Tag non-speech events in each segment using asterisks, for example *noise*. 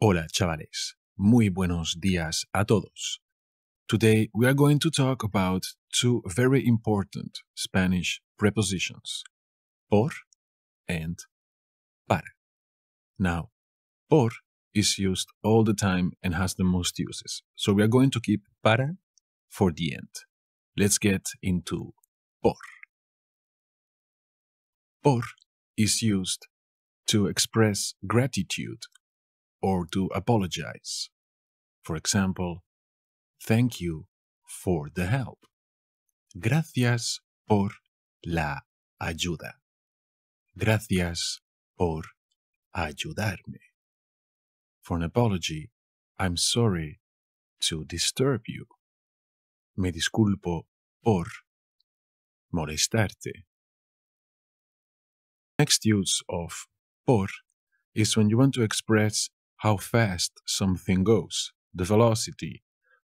Hola, chavales. Muy buenos días a todos. Today we are going to talk about two very important Spanish prepositions, por and para. Now, por is used all the time and has the most uses, so we are going to keep para for the end. Let's get into por. Por is used to express gratitude or to apologize. For example, thank you for the help. Gracias por la ayuda. Gracias por ayudarme. For an apology, I'm sorry to disturb you. Me disculpo por molestarte. Next use of por is when you want to express how fast something goes, the velocity,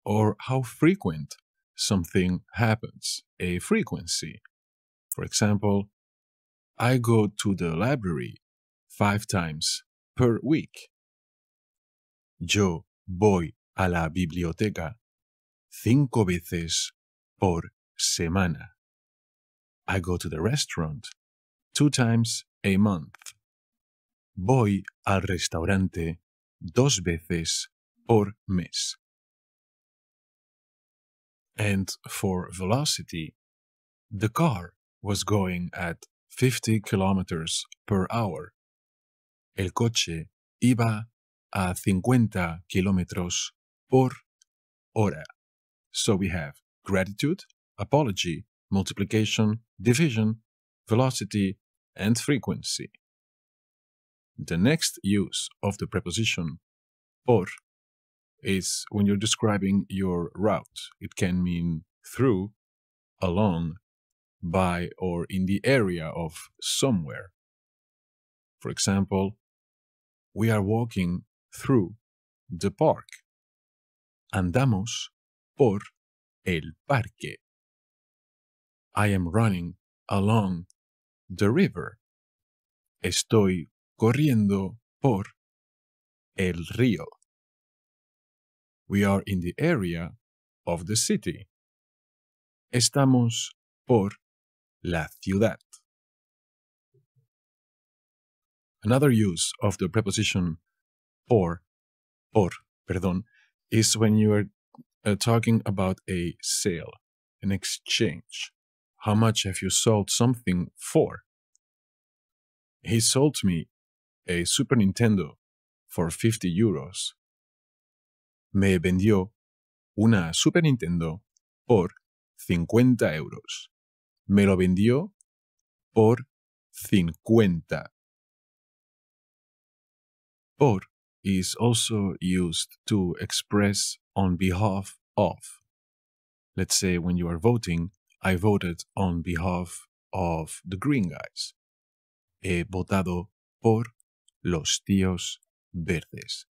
or how frequent something happens, a frequency. For example, I go to the library five times per week. Yo voy a la biblioteca cinco veces por semana. I go to the restaurant two times a month. Voy al restaurante dos veces por mes. And for velocity, the car was going at 50 kilometers per hour. El coche iba a 50 kilómetros por hora. So we have gratitude, apology, multiplication, division, velocity, and frequency. The next use of the preposition por is when you're describing your route. It can mean through, along, by, or in the area of somewhere. For example, we are walking through the park. Andamos por el parque. I am running along the river. Estoy corriendo por el río. We are in the area of the city. Estamos por la ciudad. Another use of the preposition por, por, perdón, is when you are uh, talking about a sale, an exchange. How much have you sold something for? He sold me a Super Nintendo for 50 euros, me vendió una Super Nintendo por 50 euros. Me lo vendió por 50. Por is also used to express on behalf of. Let's say when you are voting, I voted on behalf of the green guys. He votado por Los Tíos Verdes.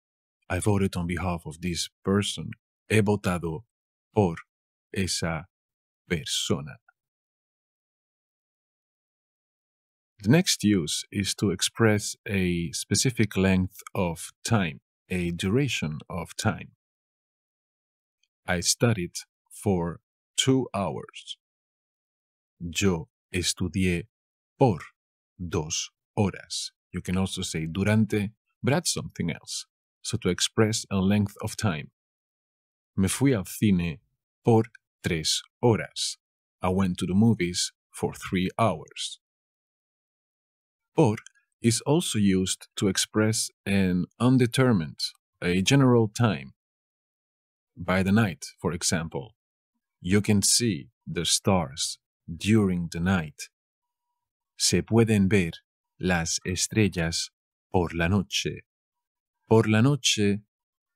I voted on behalf of this person. He votado por esa persona. The next use is to express a specific length of time, a duration of time. I studied for two hours. Yo estudié por dos horas. You can also say durante Brad something else, so to express a length of time. Me fui al cine por tres horas. I went to the movies for three hours. Por is also used to express an undetermined, a general time. By the night, for example, you can see the stars during the night. Se pueden ver las estrellas por la noche. Por la noche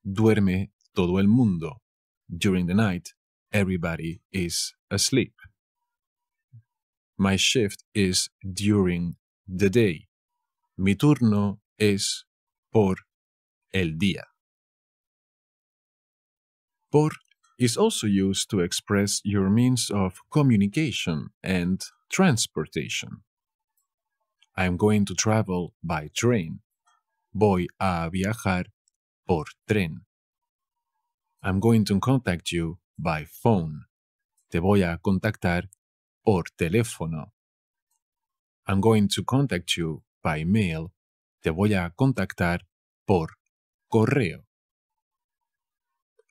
duerme todo el mundo. During the night, everybody is asleep. My shift is during the day. Mi turno es por el día. Por is also used to express your means of communication and transportation. I am going to travel by train. Voy a viajar por tren. I'm going to contact you by phone. Te voy a contactar por teléfono. I'm going to contact you by mail. Te voy a contactar por correo.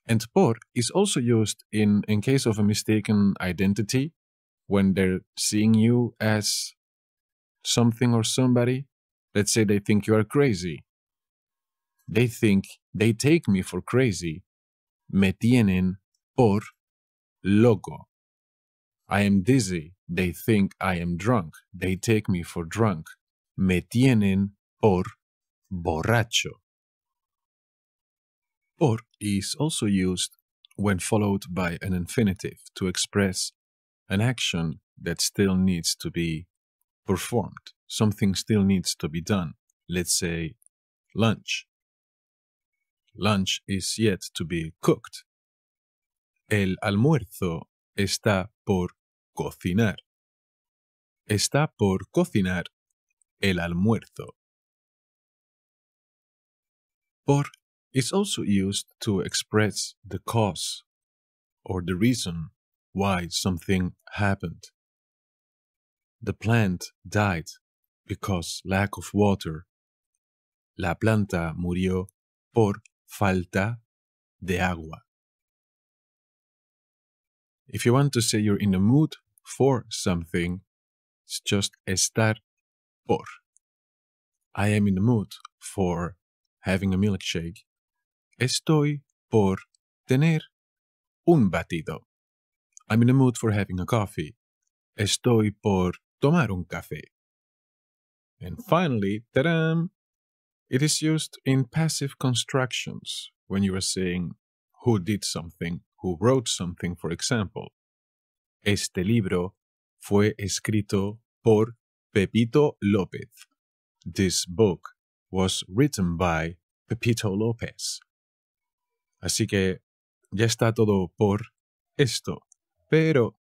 And por is also used in, in case of a mistaken identity when they're seeing you as something or somebody, let's say they think you are crazy. They think they take me for crazy. Me tienen por loco. I am dizzy. They think I am drunk. They take me for drunk. Me tienen por borracho. Por is also used when followed by an infinitive to express an action that still needs to be performed. Something still needs to be done. Let's say lunch. Lunch is yet to be cooked. El almuerzo está por cocinar. Está por cocinar el almuerzo. Por is also used to express the cause or the reason why something happened. The plant died because lack of water. La planta murió por falta de agua. If you want to say you're in the mood for something, it's just estar por. I am in the mood for having a milkshake. Estoy por tener un batido. I'm in the mood for having a coffee. Estoy por tomar un café. And finally, ta-dam, is used in passive constructions when you are saying who did something, who wrote something, for example. Este libro fue escrito por Pepito López. This book was written by Pepito López. Así que ya está todo por esto. Pero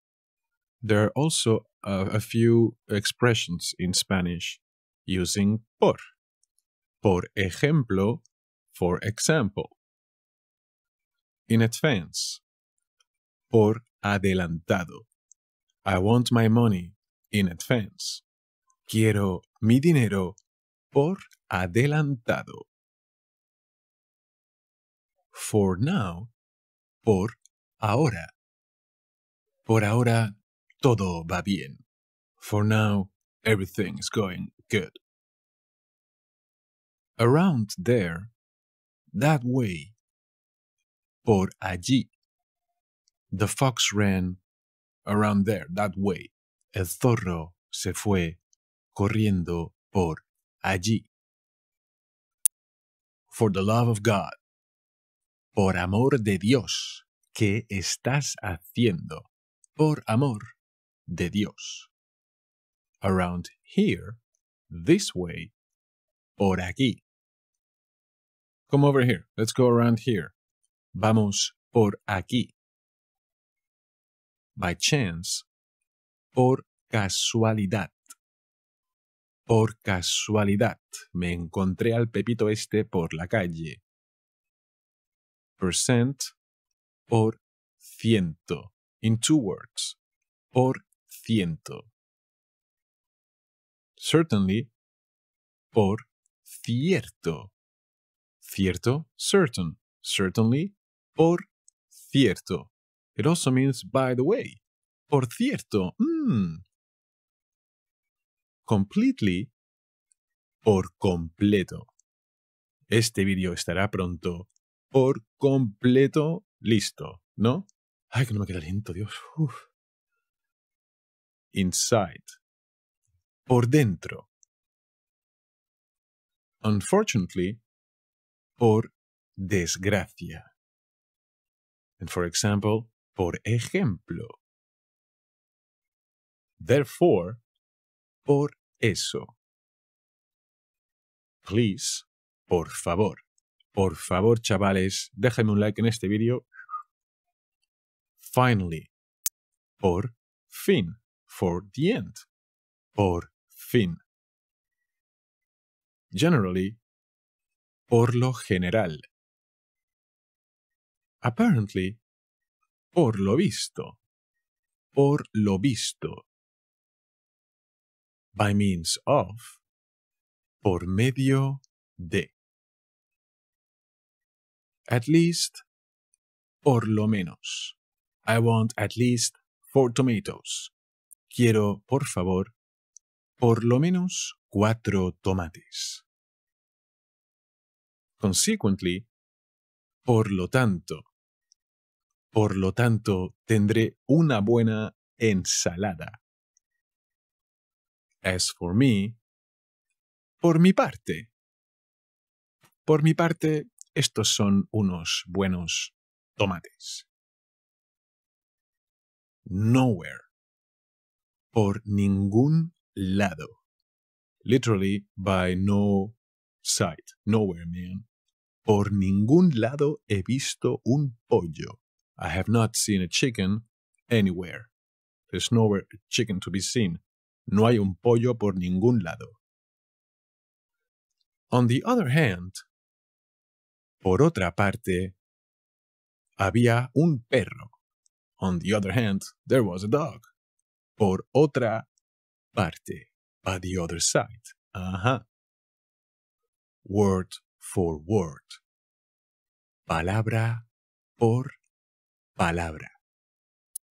there are also uh, a few expressions in Spanish using por. Por ejemplo, for example. In advance. Por adelantado. I want my money in advance. Quiero mi dinero por adelantado. For now, por ahora. Por ahora todo va bien. For now, everything is going good. Around there, that way, por allí. The fox ran around there, that way. El zorro se fue corriendo por allí. For the love of God. Por amor de Dios. ¿Qué estás haciendo? Por amor de Dios. Around here, this way, por aquí. Come over here, let's go around here. Vamos por aquí. By chance, por casualidad. Por casualidad, me encontré al Pepito este por la calle. Percent por ciento. In two words. Por Certainly, por cierto. Cierto, certain. Certainly, por cierto. It also means by the way. Por cierto. Mm. Completely, por completo. Este vídeo estará pronto por completo listo, ¿no? Ay, que no me queda lento, Dios. Uf inside. Por dentro. Unfortunately, por desgracia. And for example, por ejemplo. Therefore, por eso. Please, por favor. Por favor, chavales, déjenme un like en este vídeo. Finally, por fin. for the end. Por fin. Generally, por lo general. Apparently, por lo visto. Por lo visto. By means of. Por medio de. At least. Por lo menos. I want at least four tomatoes. Quiero, por favor, por lo menos cuatro tomates. Consequently, por lo tanto, por lo tanto, tendré una buena ensalada. As for me, por mi parte. Por mi parte, estos son unos buenos tomates. Nowhere. por ningún lado. Literally, by no side, nowhere, man. Por ningún lado he visto un pollo. I have not seen a chicken anywhere. There's nowhere a chicken to be seen. No hay un pollo por ningún lado. On the other hand, por otra parte, había un perro. On the other hand, there was a dog. por otra parte, by the other side. Ajá. Word for word. Palabra por palabra.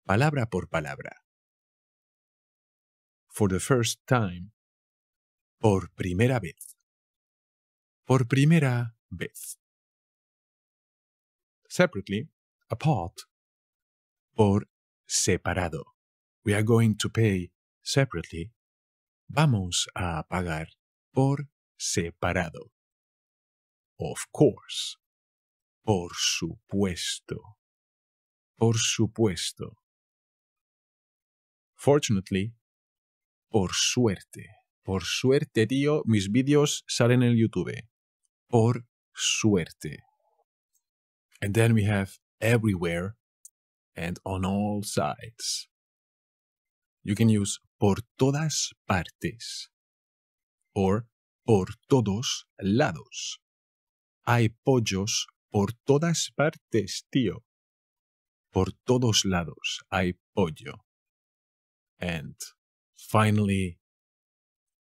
Palabra por palabra. For the first time. Por primera vez. Por primera vez. Separately, apart. Por separado we are going to pay separately, vamos a pagar por separado. Of course. Por supuesto. Por supuesto. Fortunately, por suerte. Por suerte, tío, mis vídeos salen en YouTube. Por suerte. And then we have everywhere and on all sides. You can use por todas partes or por todos lados. Hay pollos por todas partes, tío. Por todos lados hay pollo. And finally,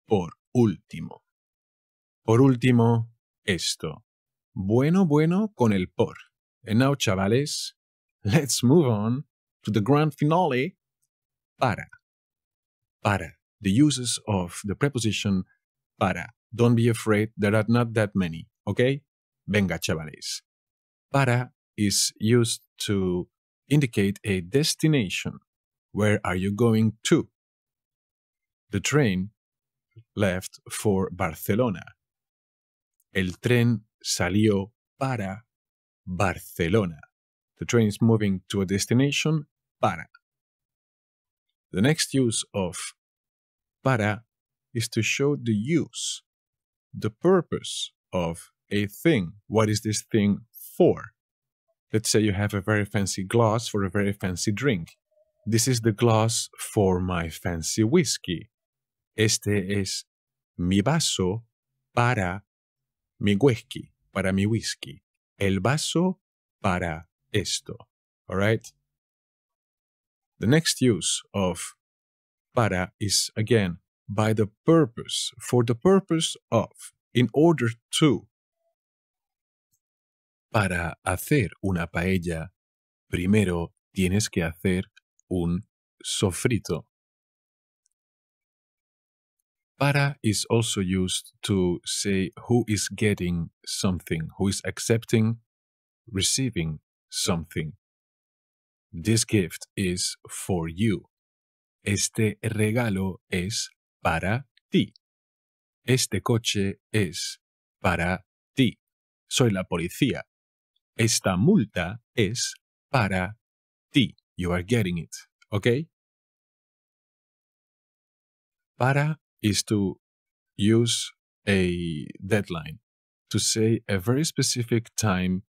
por último. Por último, esto. Bueno, bueno con el por. And now, chavales, let's move on to the grand finale para. Para. The uses of the preposition para. Don't be afraid, there are not that many, okay? Venga, chavales. Para is used to indicate a destination. Where are you going to? The train left for Barcelona. El tren salió para Barcelona. The train is moving to a destination para the next use of para is to show the use, the purpose of a thing. What is this thing for? Let's say you have a very fancy glass for a very fancy drink. This is the glass for my fancy whiskey. Este es mi vaso para mi whisky, para mi whisky. El vaso para esto. All right? The next use of para is again by the purpose, for the purpose of, in order to. Para hacer una paella, primero tienes que hacer un sofrito. Para is also used to say who is getting something, who is accepting, receiving something. This gift is for you. Este regalo es para ti. Este coche es para ti. Soy la policía. Esta multa es para ti. You are getting it. ¿Ok? Para is to use a deadline, to say a very specific time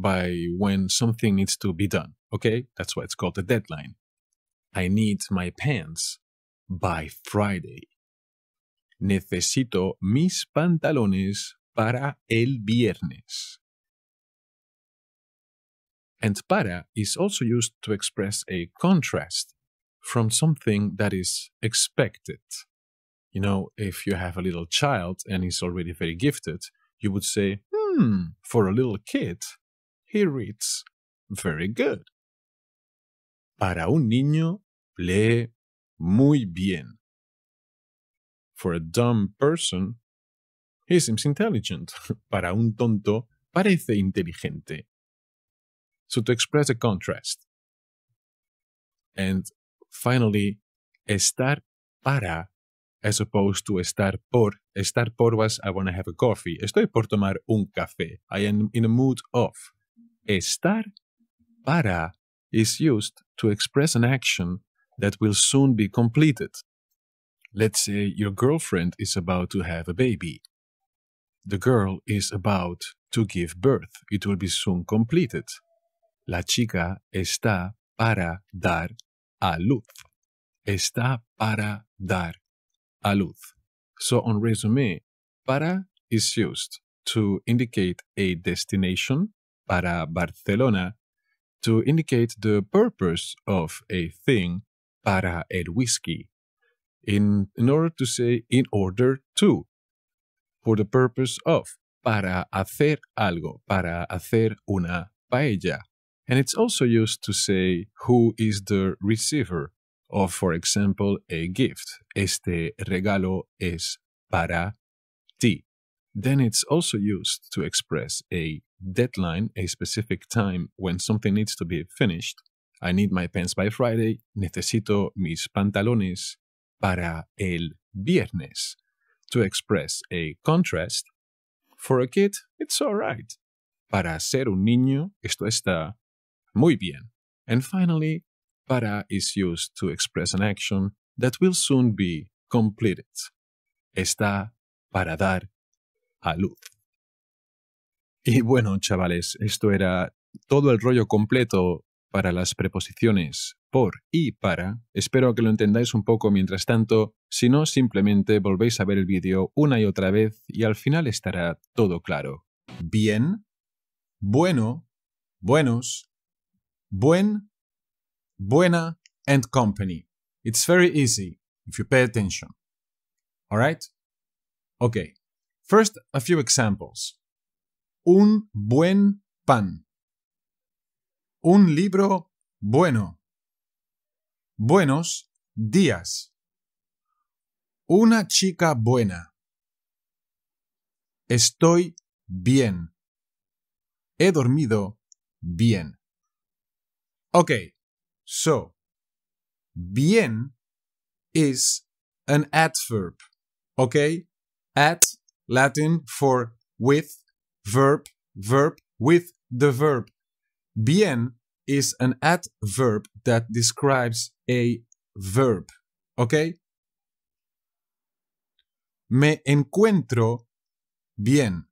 by when something needs to be done. Okay? That's why it's called a deadline. I need my pants by Friday. Necesito mis pantalones para el viernes. And para is also used to express a contrast from something that is expected. You know, if you have a little child and he's already very gifted, you would say, hmm, for a little kid, he reads very good. Para un niño, lee muy bien. For a dumb person, he seems intelligent. *laughs* Para un tonto, parece inteligente. So to express a contrast. And finally, estar para as opposed to estar por. Estar por was I want to have a coffee. Estoy por tomar un café. I am in a mood of estar. Para is used to express an action that will soon be completed. Let's say your girlfriend is about to have a baby. The girl is about to give birth. It will be soon completed. La chica está para dar a luz. Está para dar a luz. So on resume, para is used to indicate a destination para Barcelona to indicate the purpose of a thing para el whisky, in, in order to say in order to, for the purpose of, para hacer algo, para hacer una paella. And it's also used to say who is the receiver of, for example, a gift. Este regalo es para ti. Then it's also used to express a deadline, a specific time when something needs to be finished. I need my pants by Friday. Necesito mis pantalones para el viernes. To express a contrast. For a kid, it's alright. Para ser un niño, esto está muy bien. And finally, para is used to express an action that will soon be completed. Está para dar a luz. Y bueno, chavales, esto era todo el rollo completo para las preposiciones por y para. Espero que lo entendáis un poco mientras tanto, si no, simplemente volvéis a ver el vídeo una y otra vez y al final estará todo claro. Bien, bueno, buenos, buen, buena, and company. It's very easy if you pay attention. right? Okay. First, a few examples. Un buen pan. Un libro bueno. Buenos días. Una chica buena. Estoy bien. He dormido bien. Okay, so bien is an adverb, okay? At Latin for with, verb, verb, with the verb. Bien is an adverb that describes a verb. Okay? Me encuentro bien.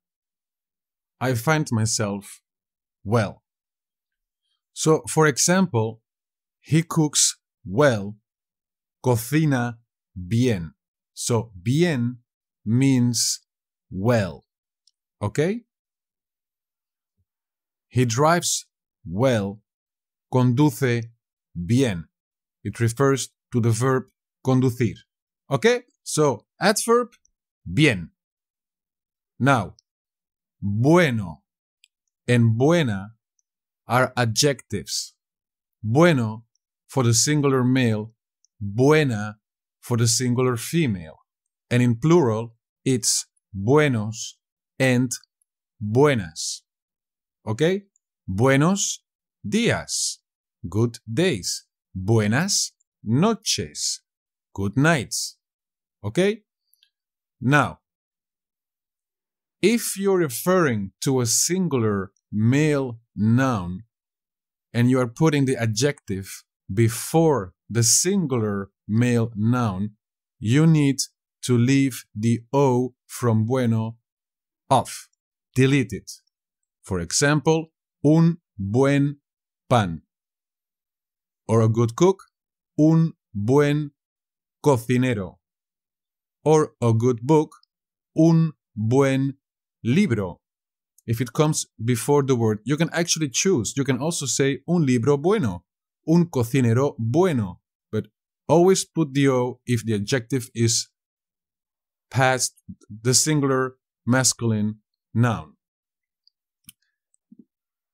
I find myself well. So, for example, he cooks well, cocina bien. So, bien means well. Okay? He drives well. Conduce bien. It refers to the verb conducir. Okay? So, adverb, bien. Now, bueno and buena are adjectives. Bueno for the singular male, buena for the singular female. And in plural, it's buenos and buenas. ¿Ok? Buenos días. Good days. Buenas noches. Good nights. ¿Ok? Now, if you're referring to a singular male noun and you are putting the adjective before the singular male noun, you need to leave the O from bueno off, delete it. For example, un buen pan. Or a good cook, un buen cocinero. Or a good book, un buen libro. If it comes before the word, you can actually choose. You can also say un libro bueno, un cocinero bueno. But always put the O if the adjective is past the singular masculine noun.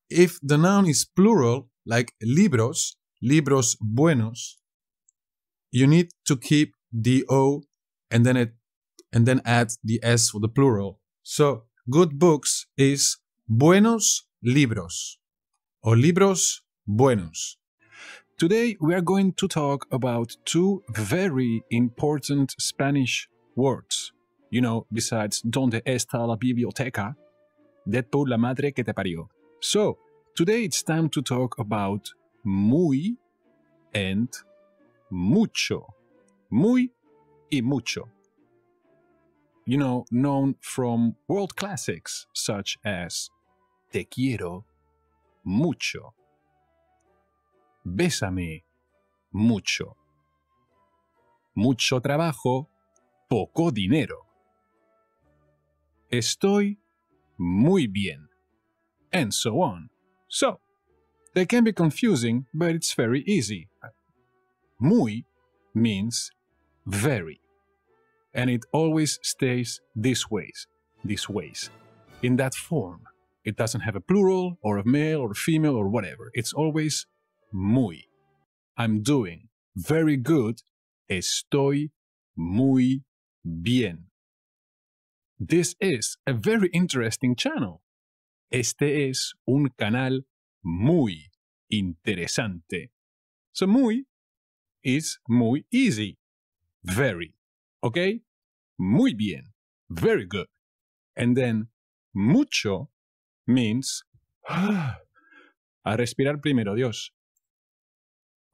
If the noun is plural, like libros, libros buenos, you need to keep the O and then it and then add the S for the plural. So good books is buenos libros or libros buenos. Today we are going to talk about two very important Spanish words. You know, besides, ¿dónde está la biblioteca? Dead la madre que te parió. So, today it's time to talk about muy and mucho. Muy y mucho. You know, known from world classics such as Te quiero mucho. Bésame mucho. Mucho trabajo poco dinero. Estoy muy bien. And so on. So, they can be confusing, but it's very easy. Muy means very. And it always stays this ways, this ways, in that form. It doesn't have a plural or a male or a female or whatever. It's always muy. I'm doing very good. Estoy muy bien. This is a very interesting channel. Este es un canal muy interesante. So muy is muy easy. Very. Okay? Muy bien. Very good. And then mucho means *gasps* a respirar primero, Dios.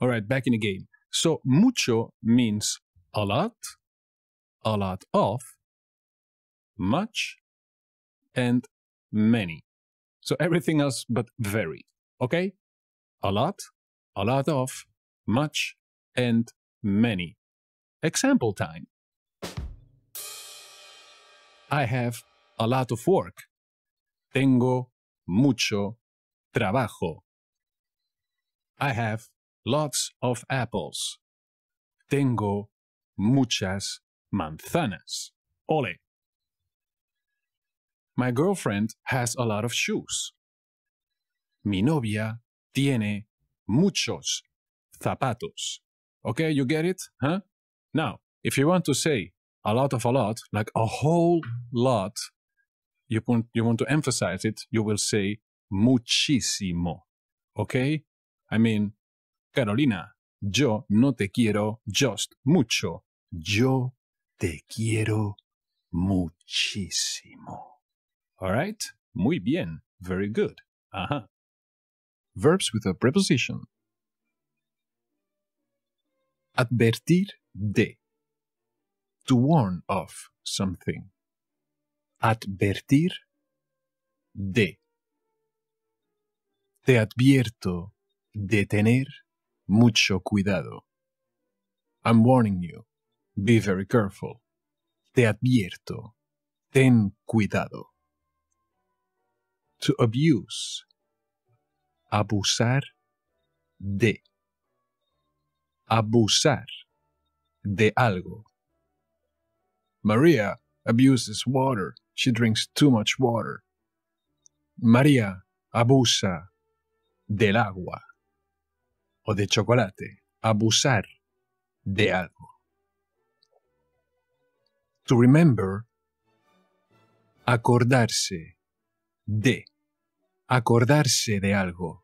All right, back in the game. So mucho means a lot a lot of, much, and many. So everything else but very. Okay? A lot, a lot of, much, and many. Example time. I have a lot of work. Tengo mucho trabajo. I have lots of apples. Tengo muchas manzanas. Ole. My girlfriend has a lot of shoes. Mi novia tiene muchos zapatos. Okay, you get it? Huh? Now, if you want to say a lot of a lot, like a whole lot, you want, you want to emphasize it, you will say muchísimo. Okay? I mean, Carolina, yo no te quiero just mucho. Yo Te quiero muchísimo. All right. Muy bien. Very good. Verbs with a preposition. Advertir de. To warn of something. Advertir de. Te advierto de tener mucho cuidado. I'm warning you. Be very careful. Te advierto. Ten cuidado. To abuse. Abusar de. Abusar de algo. Maria abuses water. She drinks too much water. María abusa del agua o de chocolate. Abusar de algo to remember, acordarse de, acordarse de algo.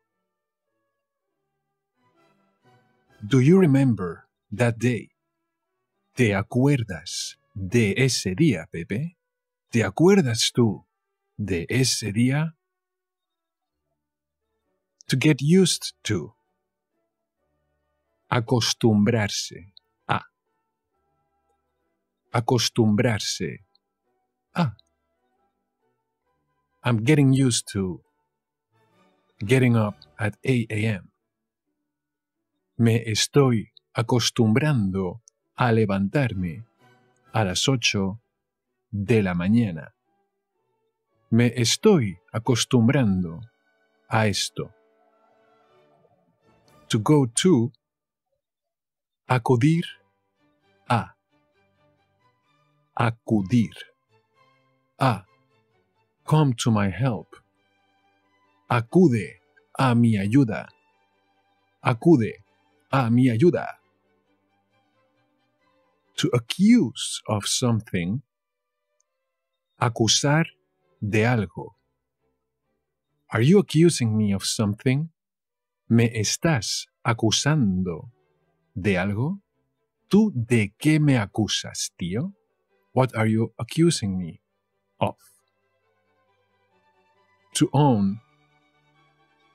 Do you remember that day? ¿Te acuerdas de ese día, Pepe? ¿Te acuerdas tú de ese día? To get used to. Acostumbrarse acostumbrarse. Ah, I'm getting used to getting up at 8 a.m. Me estoy acostumbrando a levantarme a las 8 de la mañana. Me estoy acostumbrando a esto. To go to, acudir a acudir. A. Come to my help. Acude a mi ayuda. Acude a mi ayuda. To accuse of something. Acusar de algo. Are you accusing me of something? ¿Me estás acusando de algo? ¿Tú de qué me acusas, tío? What are you accusing me of? To own,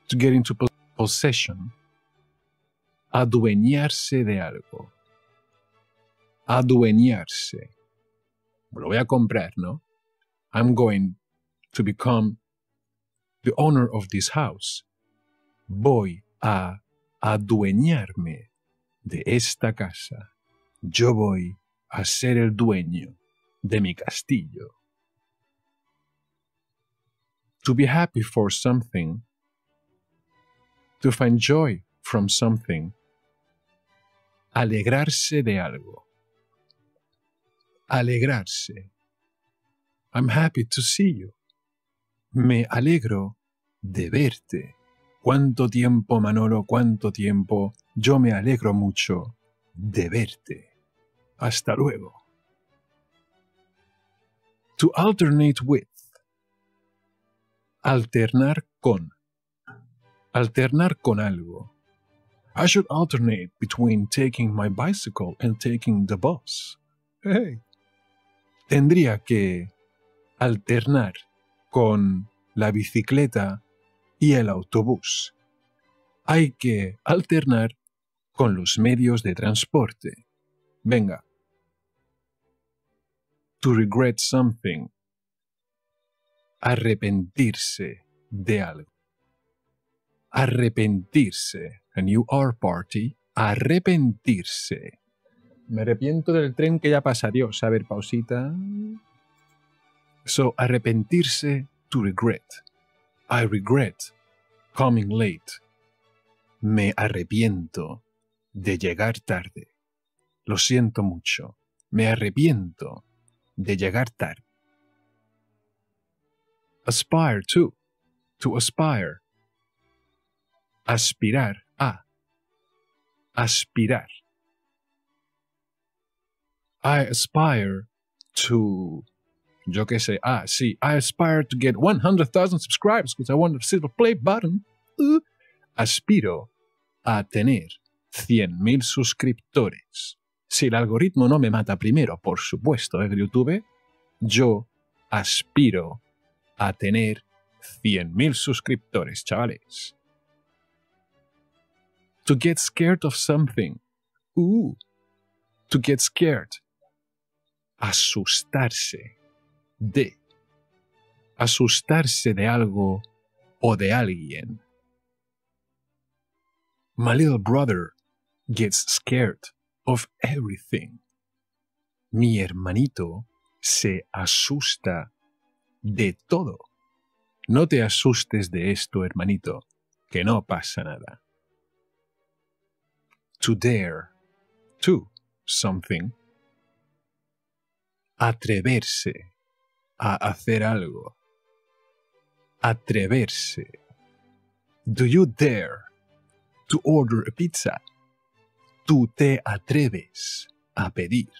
to get into possession, adueñarse de algo. Adueñarse. Lo voy a comprar, ¿no? I'm going to become the owner of this house. Voy a adueñarme de esta casa. Yo voy a ser el dueño de mi castillo. To be happy for something. To find joy from something. Alegrarse de algo. Alegrarse. I'm happy to see you. Me alegro de verte. Cuánto tiempo, Manolo, cuánto tiempo. Yo me alegro mucho de verte. Hasta luego. To alternate with. Alternar con. Alternar con algo. I should alternate between taking my bicycle and taking the bus. Hey. Tendría que alternar con la bicicleta y el autobús. Hay que alternar con los medios de transporte. Venga, to regret something. Arrepentirse de algo. Arrepentirse. And you are party. Arrepentirse. Me arrepiento del tren que ya pasaría. Dios, a ver, pausita. So, arrepentirse to regret. I regret coming late. Me arrepiento de llegar tarde. Lo siento mucho. Me arrepiento de llegar tarde. Aspire to, to aspire. Aspirar a, aspirar. I aspire to, yo qué sé, ah, sí, I aspire to get 100,000 subscribers because I want to see the play button. Uh, aspiro a tener 100.000 suscriptores. Si el algoritmo no me mata primero, por supuesto, en ¿eh, YouTube, yo aspiro a tener 100.000 suscriptores, chavales. To get scared of something. Uh, to get scared. Asustarse de. Asustarse de algo o de alguien. My little brother gets scared of everything. Mi hermanito se asusta de todo. No te asustes de esto, hermanito, que no pasa nada. To dare to something. Atreverse a hacer algo. Atreverse. Do you dare to order a pizza? tú te atreves a pedir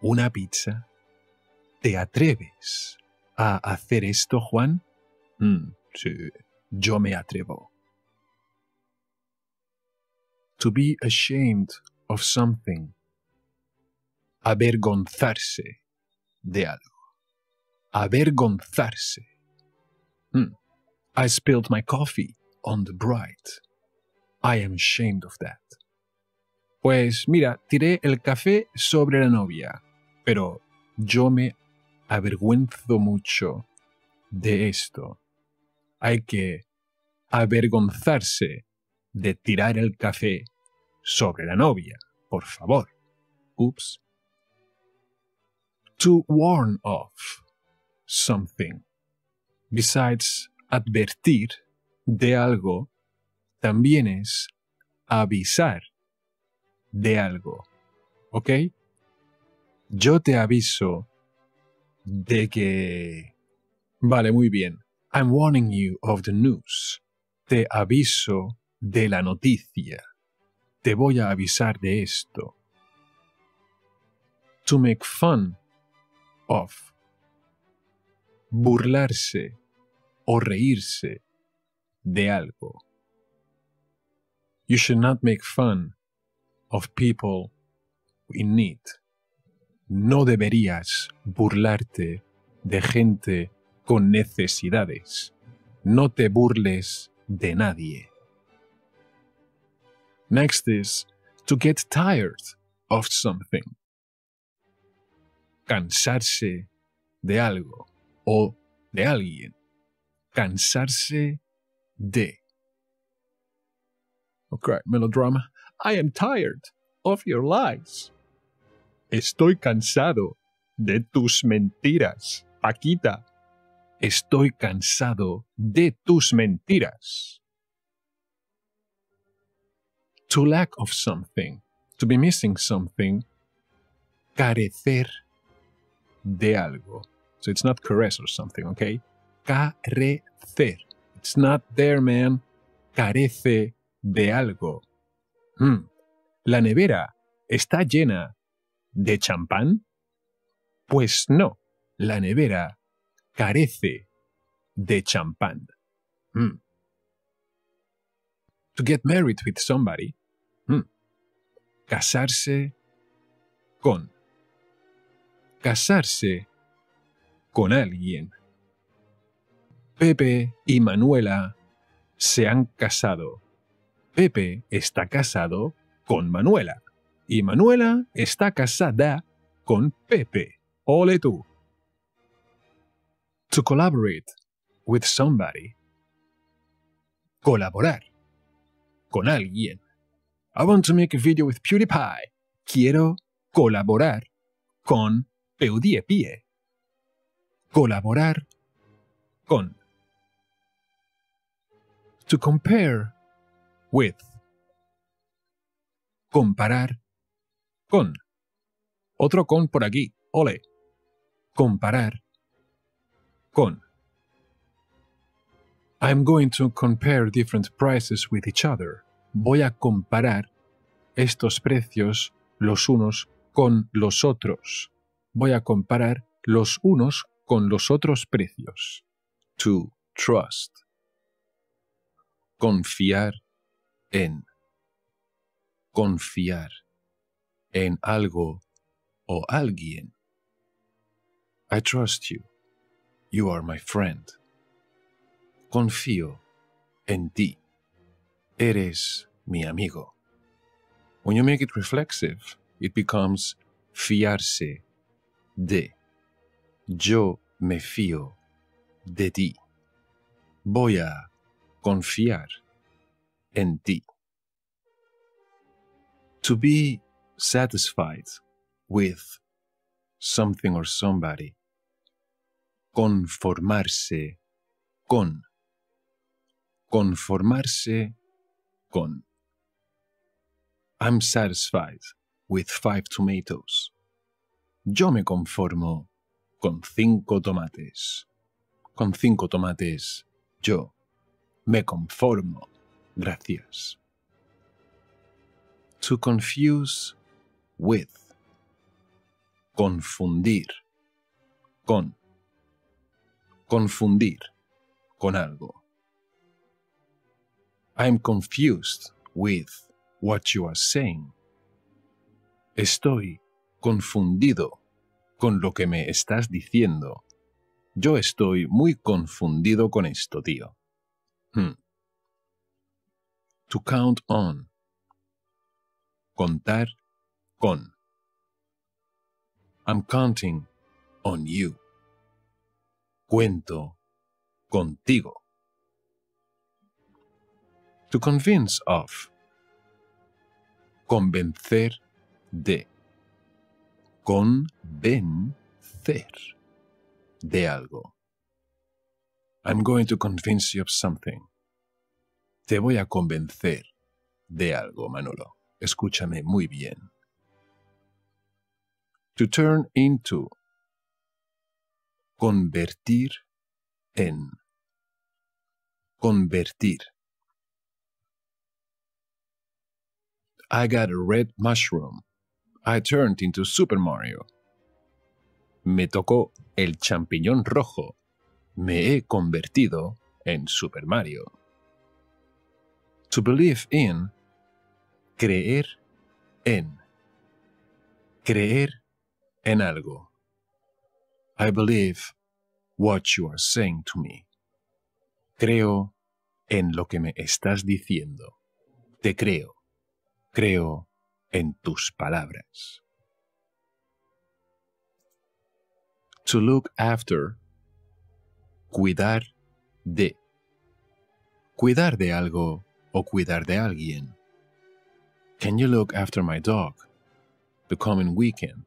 una pizza? ¿Te atreves a hacer esto, Juan? Mm, sí, yo me atrevo. To be ashamed of something. Avergonzarse de algo. Avergonzarse. Mm, I spilled my coffee on the bride. I am ashamed of that. Pues mira, tiré el café sobre la novia, pero yo me avergüenzo mucho de esto. Hay que avergonzarse de tirar el café sobre la novia, por favor. Oops. To warn of something. Besides advertir de algo, también es avisar de algo. ¿Ok? Yo te aviso de que... Vale, muy bien. I'm warning you of the news. Te aviso de la noticia. Te voy a avisar de esto. To make fun of. Burlarse o reírse de algo. You should not make fun of people in need. No deberías burlarte de gente con necesidades. No te burles de nadie. Next is to get tired of something. Cansarse de algo o de alguien. Cansarse de. Okay, melodrama. I am tired of your lies. Estoy cansado de tus mentiras, Paquita. Estoy cansado de tus mentiras. To lack of something, to be missing something, carecer de algo. So it's not caress or something, okay? Carecer. It's not there, man. Carece de algo. Hmm. ¿La nevera está llena de champán? Pues no, la nevera carece de champán. Hmm. To get married with somebody. Hmm. Casarse con. Casarse con alguien. Pepe y Manuela se han casado. Pepe está casado con Manuela y Manuela está casada con Pepe. Ole tú. To collaborate with somebody. Colaborar con alguien. I want to make a video with PewDiePie. Quiero colaborar con PewDiePie. Colaborar con. To compare with. Comparar con. Otro con por aquí. Ole. Comparar con. I'm going to compare different prices with each other. Voy a comparar estos precios los unos con los otros. Voy a comparar los unos con los otros precios. To trust. Confiar en confiar en algo o alguien. I trust you. You are my friend. Confío en ti. Eres mi amigo. When you make it reflexive, it becomes fiarse de. Yo me fío de ti. Voy a confiar en To be satisfied with something or somebody. Conformarse con. Conformarse con. I'm satisfied with five tomatoes. Yo me conformo con cinco tomates. Con cinco tomates, yo me conformo. Gracias. To confuse with. Confundir. Con. Confundir con algo. I'm confused with what you are saying. Estoy confundido con lo que me estás diciendo. Yo estoy muy confundido con esto, tío. Hmm to count on. Contar con. I'm counting on you. Cuento contigo. To convince of. Convencer de. Convencer de algo. I'm going to convince you of something. Te voy a convencer de algo, Manolo. Escúchame muy bien. To turn into. Convertir en. Convertir. I got a red mushroom. I turned into Super Mario. Me tocó el champiñón rojo. Me he convertido en Super Mario. To believe in, creer en. Creer en algo. I believe what you are saying to me. Creo en lo que me estás diciendo. Te creo. Creo en tus palabras. To look after. Cuidar de. Cuidar de algo cuidar de alguien. Can you look after my dog? The coming weekend.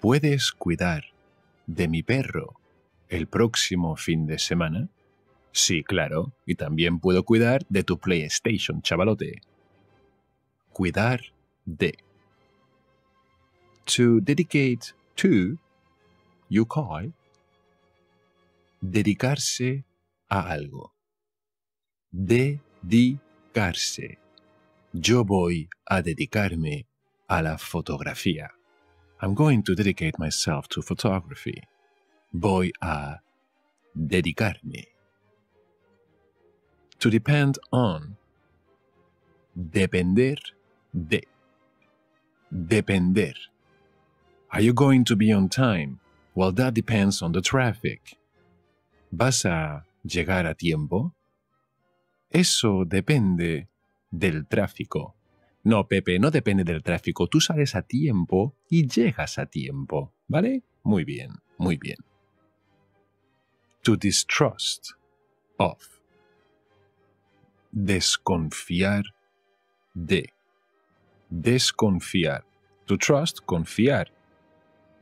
¿Puedes cuidar de mi perro el próximo fin de semana? Sí, claro, y también puedo cuidar de tu PlayStation, chavalote. Cuidar de. To dedicate to, you call. Dedicarse a algo. De dedicarse. Yo voy a dedicarme a la fotografía. I'm going to dedicate myself to photography. Voy a dedicarme. To depend on. Depender de. Depender. Are you going to be on time? Well, that depends on the traffic. ¿Vas a llegar a tiempo? Eso depende del tráfico. No, Pepe, no depende del tráfico. Tú sales a tiempo y llegas a tiempo, ¿vale? Muy bien, muy bien. To distrust of. Desconfiar de. Desconfiar. To trust, confiar.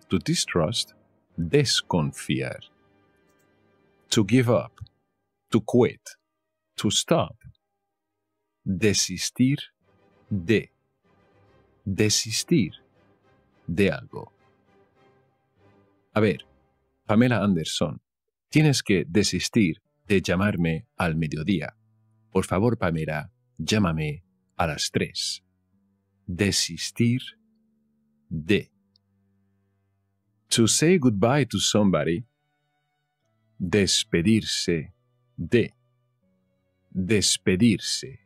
To distrust, desconfiar. To give up. To quit to stop. Desistir de. Desistir de algo. A ver, Pamela Anderson, tienes que desistir de llamarme al mediodía. Por favor, Pamela, llámame a las tres. Desistir de. To say goodbye to somebody. Despedirse de despedirse.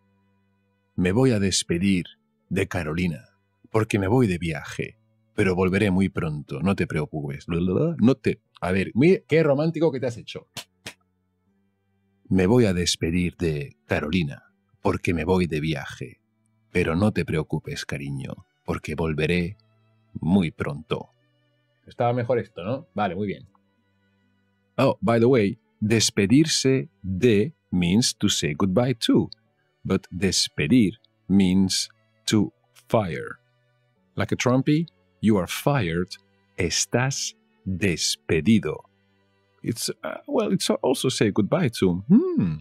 Me voy a despedir de Carolina, porque me voy de viaje, pero volveré muy pronto, no te preocupes. No te... A ver, qué romántico que te has hecho. Me voy a despedir de Carolina, porque me voy de viaje, pero no te preocupes, cariño, porque volveré muy pronto. Estaba mejor esto, ¿no? Vale, muy bien. Oh, by the way, despedirse de means to say goodbye to, but despedir means to fire. Like a trumpy, you are fired, estás despedido. It's, uh, well, it's also say goodbye to. Hmm.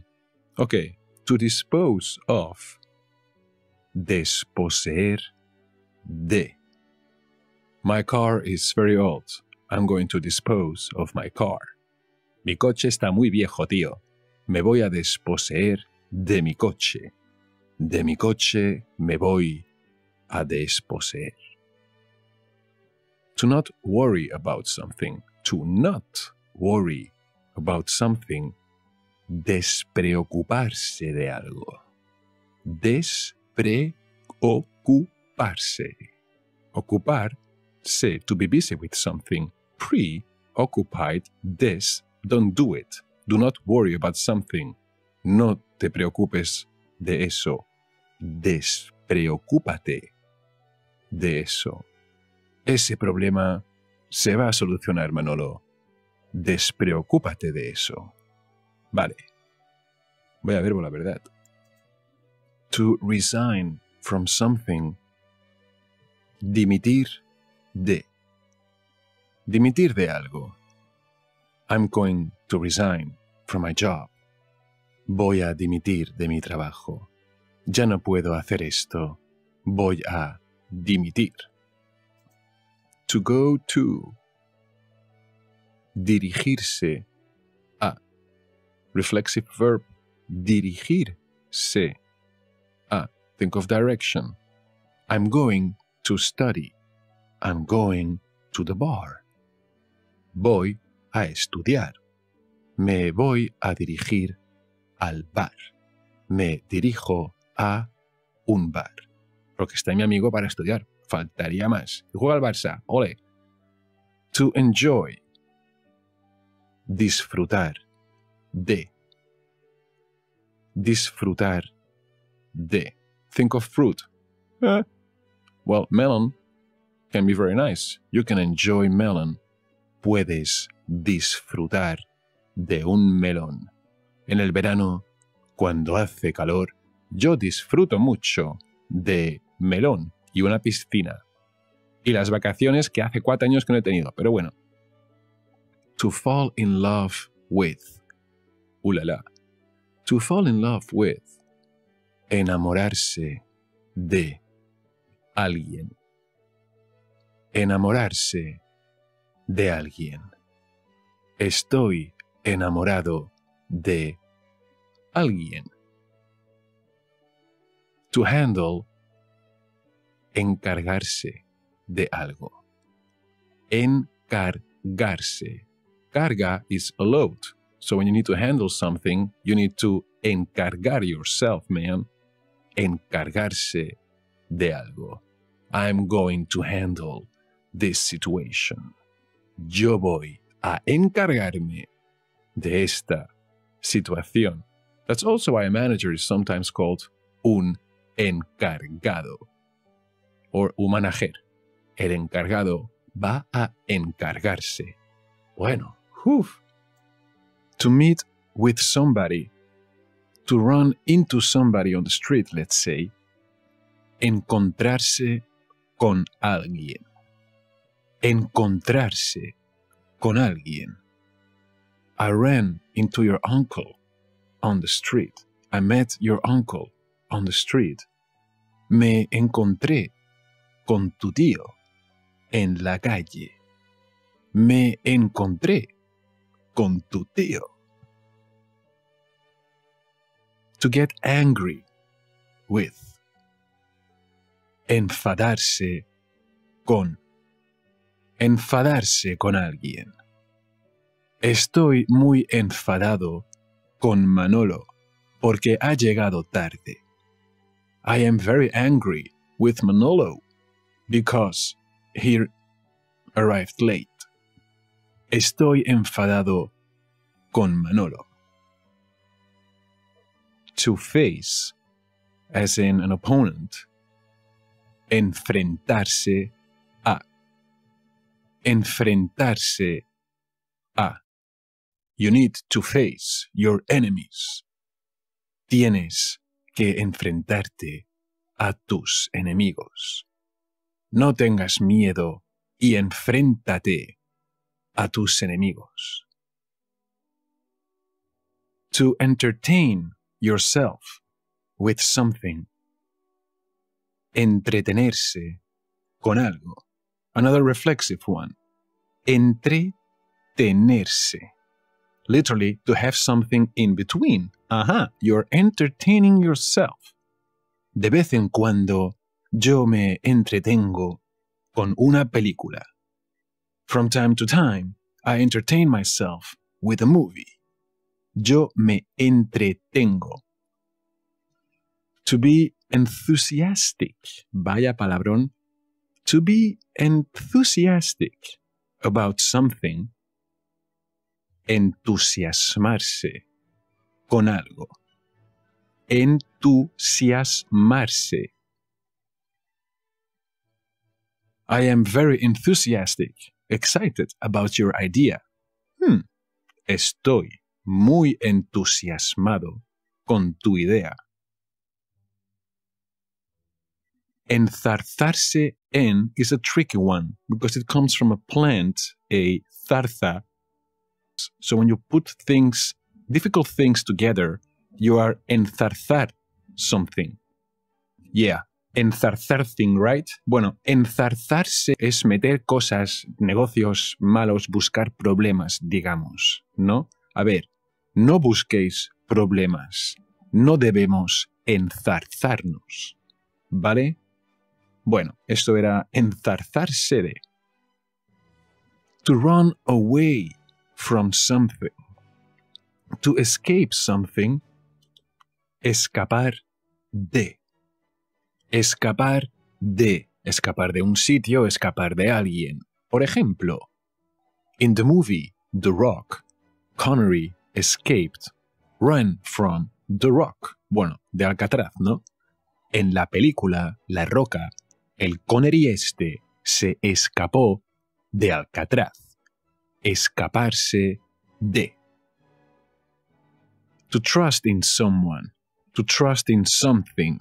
Okay, to dispose of. Desposeer de. My car is very old. I'm going to dispose of my car. Mi coche está muy viejo, tío. me voy a desposeer de mi coche. De mi coche me voy a desposeer. To not worry about something. To not worry about something. Despreocuparse de algo. Despreocuparse. Ocupar, to be busy with something. Pre, occupied, des, don't do it. Do not worry about something. No te preocupes de eso. Despreocúpate de eso. Ese problema se va a solucionar, Manolo. Despreocúpate de eso. Vale. Voy a verbo la verdad. To resign from something. Dimitir de. Dimitir de algo. I'm going to resign my job. Voy a dimitir de mi trabajo. Ya no puedo hacer esto. Voy a dimitir. To go to. Dirigirse a. Reflexive verb. Dirigirse a. Think of direction. I'm going to study. I'm going to the bar. Voy a estudiar. Me voy a dirigir al bar. Me dirijo a un bar. Porque está mi amigo para estudiar. Faltaría más. Juega al Barça. Ole. To enjoy. Disfrutar de. Disfrutar de. Think of fruit. Eh. Well, melon can be very nice. You can enjoy melon. Puedes disfrutar de un melón. En el verano, cuando hace calor, yo disfruto mucho de melón y una piscina. Y las vacaciones que hace cuatro años que no he tenido, pero bueno. To fall in love with. Ulala. to fall in love with. Enamorarse de alguien. Enamorarse de alguien. Estoy enamorado de alguien. To handle, encargarse de algo. Encargarse. Carga is a load. So when you need to handle something, you need to encargar yourself, man. Encargarse de algo. I'm going to handle this situation. Yo voy a encargarme de esta situación. That's also why a manager is sometimes called un encargado or un manager. El encargado va a encargarse. Bueno, uff. to meet with somebody, to run into somebody on the street, let's say, encontrarse con alguien. Encontrarse con alguien. I ran into your uncle on the street. I met your uncle on the street. Me encontré con tu tío en la calle. Me encontré con tu tío. To get angry with. Enfadarse con. Enfadarse con alguien. Estoy muy enfadado con Manolo porque ha llegado tarde. I am very angry with Manolo because he arrived late. Estoy enfadado con Manolo. To face, as in an opponent, enfrentarse a. Enfrentarse a. You need to face your enemies. Tienes que enfrentarte a tus enemigos. No tengas miedo y enfréntate a tus enemigos. To entertain yourself with something. Entretenerse con algo. Another reflexive one. Entretenerse. literally to have something in between. Ajá, you're entertaining yourself. De vez en cuando yo me entretengo con una película. From time to time, I entertain myself with a movie. Yo me entretengo. To be enthusiastic. Vaya palabrón. To be enthusiastic about something entusiasmarse con algo. Entusiasmarse. I am very enthusiastic, excited about your idea. Hmm. Estoy muy entusiasmado con tu idea. Enzarzarse en is a tricky one because it comes from a plant, a zarza, So when you put things, difficult things together, you are enzarzar something. Yeah, enzarzar thing, right? Bueno, enzarzarse es meter cosas, negocios malos, buscar problemas, digamos, ¿no? A ver, no busquéis problemas. No debemos enzarzarnos, ¿vale? Bueno, esto era enzarzarse de. To run away from something. To escape something, escapar de. Escapar de. Escapar de un sitio, escapar de alguien. Por ejemplo, in the movie The Rock, Connery escaped, ran from The Rock, bueno, de Alcatraz, ¿no? En la película La Roca, el Connery este se escapó de Alcatraz escaparse de. To trust in someone, to trust in something.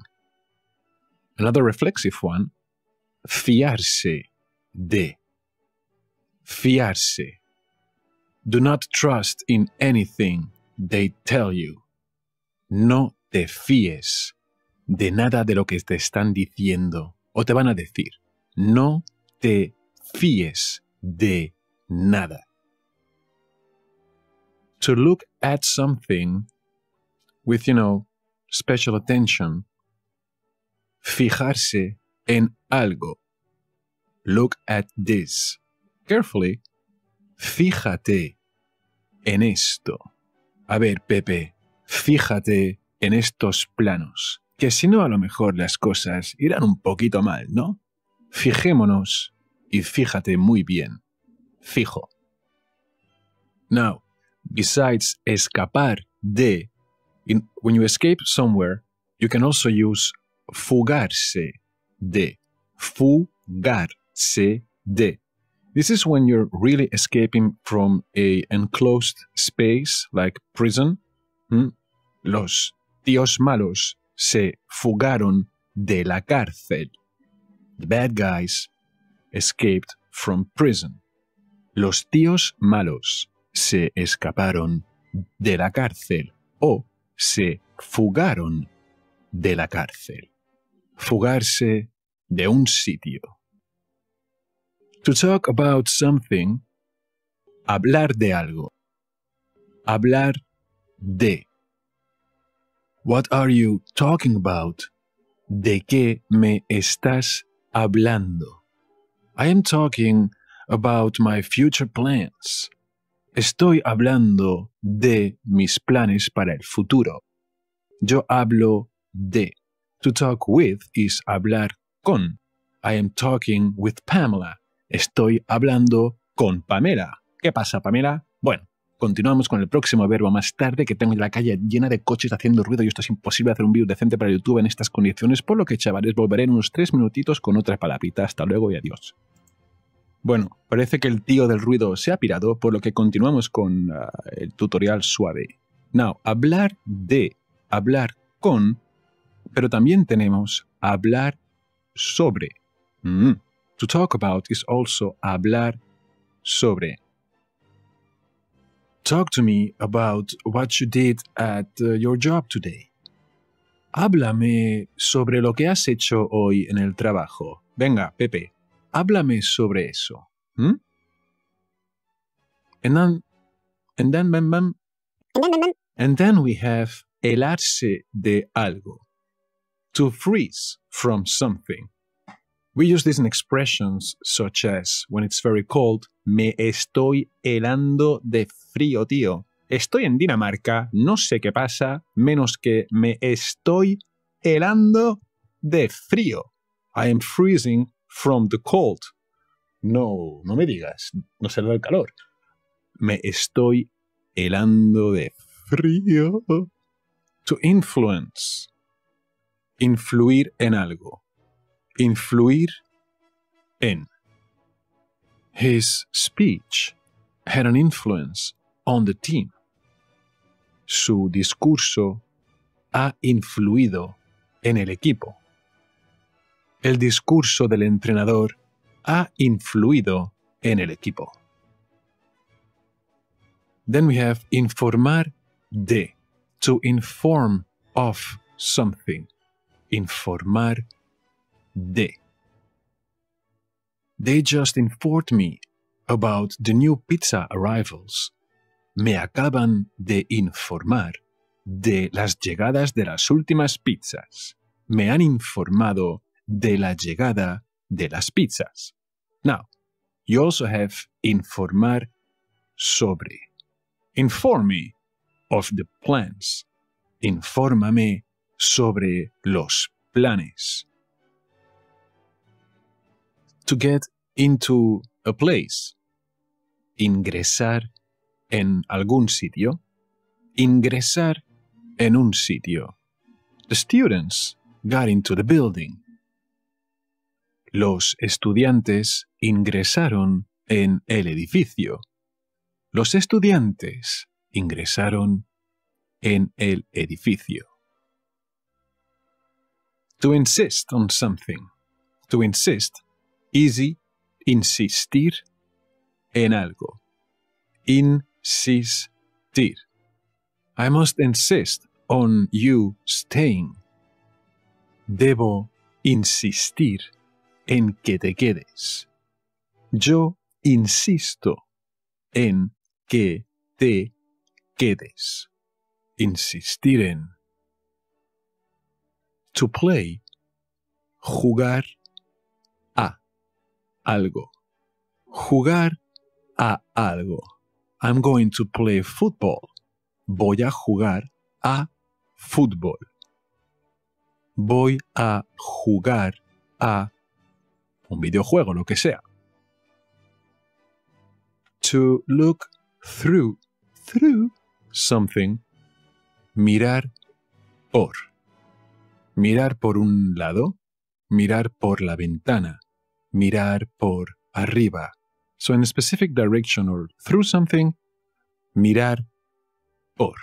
Another reflexive one, fiarse de. Fiarse. Do not trust in anything they tell you. No te fíes de nada de lo que te están diciendo o te van a decir. No te fíes de nada to look at something with, you know, special attention. Fijarse en algo. Look at this. Carefully. Fíjate en esto. A ver, Pepe, fíjate en estos planos, que si no a lo mejor las cosas irán un poquito mal, ¿no? Fijémonos y fíjate muy bien. Fijo. Now, besides escapar de, in, when you escape somewhere, you can also use fugarse de. Fugarse de. This is when you're really escaping from a enclosed space like prison. Hmm? Los tíos malos se fugaron de la cárcel. The bad guys escaped from prison. Los tíos malos se escaparon de la cárcel o se fugaron de la cárcel. Fugarse de un sitio. To talk about something, hablar de algo. Hablar de. What are you talking about? ¿De qué me estás hablando? I am talking about my future plans. Estoy hablando de mis planes para el futuro. Yo hablo de. To talk with is hablar con. I am talking with Pamela. Estoy hablando con Pamela. ¿Qué pasa, Pamela? Bueno, continuamos con el próximo verbo más tarde, que tengo la calle llena de coches haciendo ruido y esto es imposible hacer un vídeo decente para YouTube en estas condiciones, por lo que chavales, volveré en unos tres minutitos con otra palabrita. Hasta luego y adiós. Bueno, parece que el tío del ruido se ha pirado, por lo que continuamos con ah, el tutorial suave. Now, hablar de, hablar con, pero también tenemos hablar sobre. Mm. To talk about is also hablar sobre. Talk to me about what you did at uh, your job today. Háblame sobre lo que has hecho hoy en el trabajo. Venga, Pepe, háblame sobre eso. ¿Mm? And then, and then, and then we have helarse de algo. To freeze from something. We use this in expressions such as when it's very cold, me estoy helando de frío, tío. Estoy en Dinamarca, no sé qué pasa, menos que me estoy helando de frío. I am freezing from the cold. No, no me digas, no da el calor. Me estoy helando de frío. To influence. Influir en algo. Influir en. His speech had an influence on the team. Su discurso ha influido en el equipo el discurso del entrenador ha influido en el equipo. Then we have informar de, to inform of something. Informar de. They just informed me about the new pizza arrivals. Me acaban de informar de las llegadas de las últimas pizzas. Me han informado de la llegada de las pizzas. Now, you also have informar sobre. Inform me of the plans. Infórmame sobre los planes. To get into a place. Ingresar en algún sitio. Ingresar en un sitio. The students got into the building. Los estudiantes ingresaron en el edificio. Los estudiantes ingresaron en el edificio. To insist on something. To insist. Easy. Insistir en algo. Insistir. I must insist on you staying. Debo insistir en que te quedes. Yo insisto en que te quedes. Insistir en. To play. Jugar a algo. Jugar a algo. I'm going to play football. Voy a jugar a fútbol. Voy a jugar a un videojuego, lo que sea. To look through, through something, mirar por. Mirar por un lado, mirar por la ventana, mirar por arriba. So in a specific direction or through something, mirar por.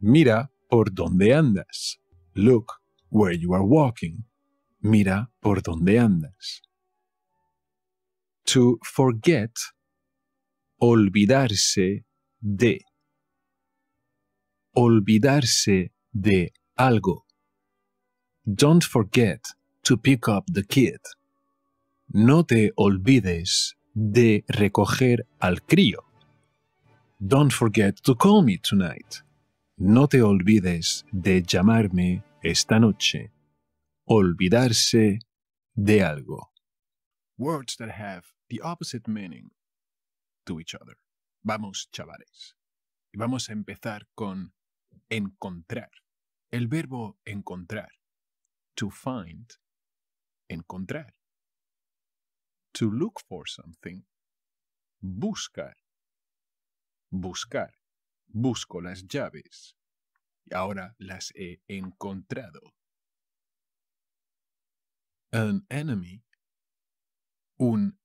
Mira por donde andas. Look where you are walking mira por dónde andas. To forget, olvidarse de. Olvidarse de algo. Don't forget to pick up the kid. No te olvides de recoger al crío. Don't forget to call me tonight. No te olvides de llamarme esta noche olvidarse de algo. Words that have the opposite meaning to each other. Vamos, chavales. Y vamos a empezar con encontrar. El verbo encontrar. To find. Encontrar. To look for something. Buscar. Buscar. Busco las llaves. Y ahora las he encontrado an enemy, un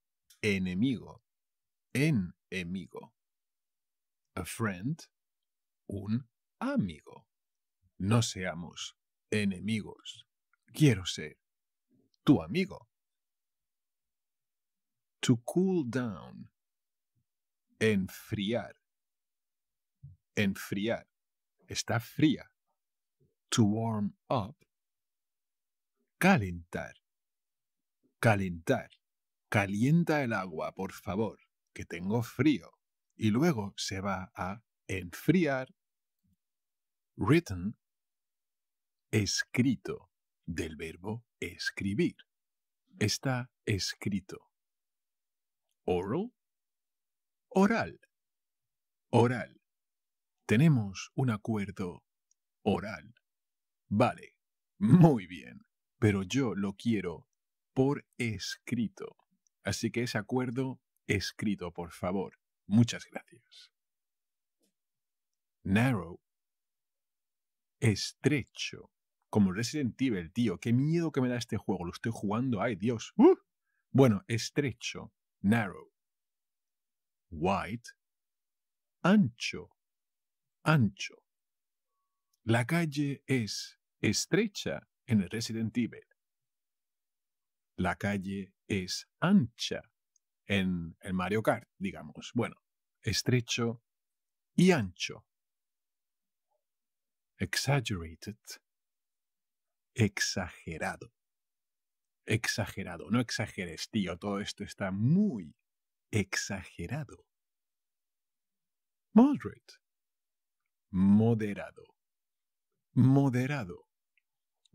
enemigo, enemigo. A friend, un amigo. No seamos enemigos. Quiero ser tu amigo. To cool down. Enfriar. Enfriar. Está fría. To warm up. Calentar Calentar. Calienta el agua, por favor, que tengo frío. Y luego se va a enfriar. Written. Escrito. Del verbo escribir. Está escrito. Oral. Oral. Oral. Tenemos un acuerdo oral. Vale. Muy bien. Pero yo lo quiero por escrito. Así que ese acuerdo escrito, por favor. Muchas gracias. Narrow. Estrecho. Como Resident Evil, tío. Qué miedo que me da este juego. Lo estoy jugando. ¡Ay, Dios! Uh. Bueno, estrecho. Narrow. White. Ancho. Ancho. La calle es estrecha en Resident Evil la calle es ancha en el Mario Kart, digamos. Bueno, estrecho y ancho. Exaggerated. Exagerado. Exagerado. No exageres, tío. Todo esto está muy exagerado. Moderate. Moderado. Moderado.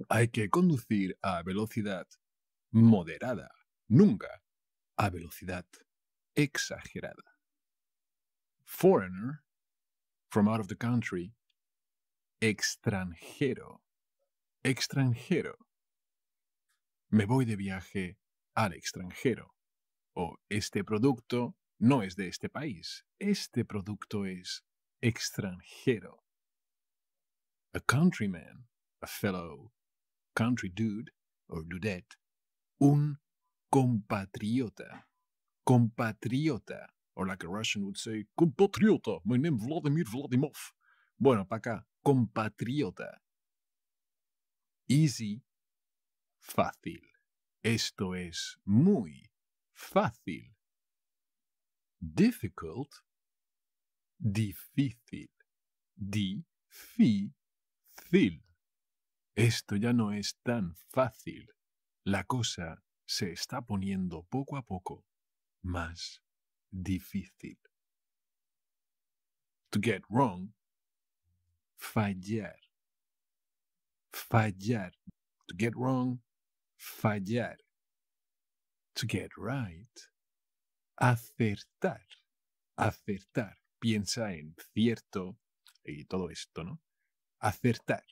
Hay que conducir a velocidad moderada, nunca a velocidad exagerada. Foreigner, from out of the country, extranjero, extranjero. Me voy de viaje al extranjero. O este producto no es de este país, este producto es extranjero. A countryman, a fellow country dude or dudette, un compatriota. Compatriota. Or like a Russian would say, compatriota, my name Vladimir Vladimov. Bueno, para acá, compatriota. Easy, fácil. Esto es muy fácil. Difficult, difícil. Difícil. Esto ya no es tan fácil. La cosa se está poniendo poco a poco más difícil. To get wrong, fallar. Fallar. To get wrong, fallar. To get right, acertar. Acertar. Piensa en cierto y todo esto, ¿no? Acertar.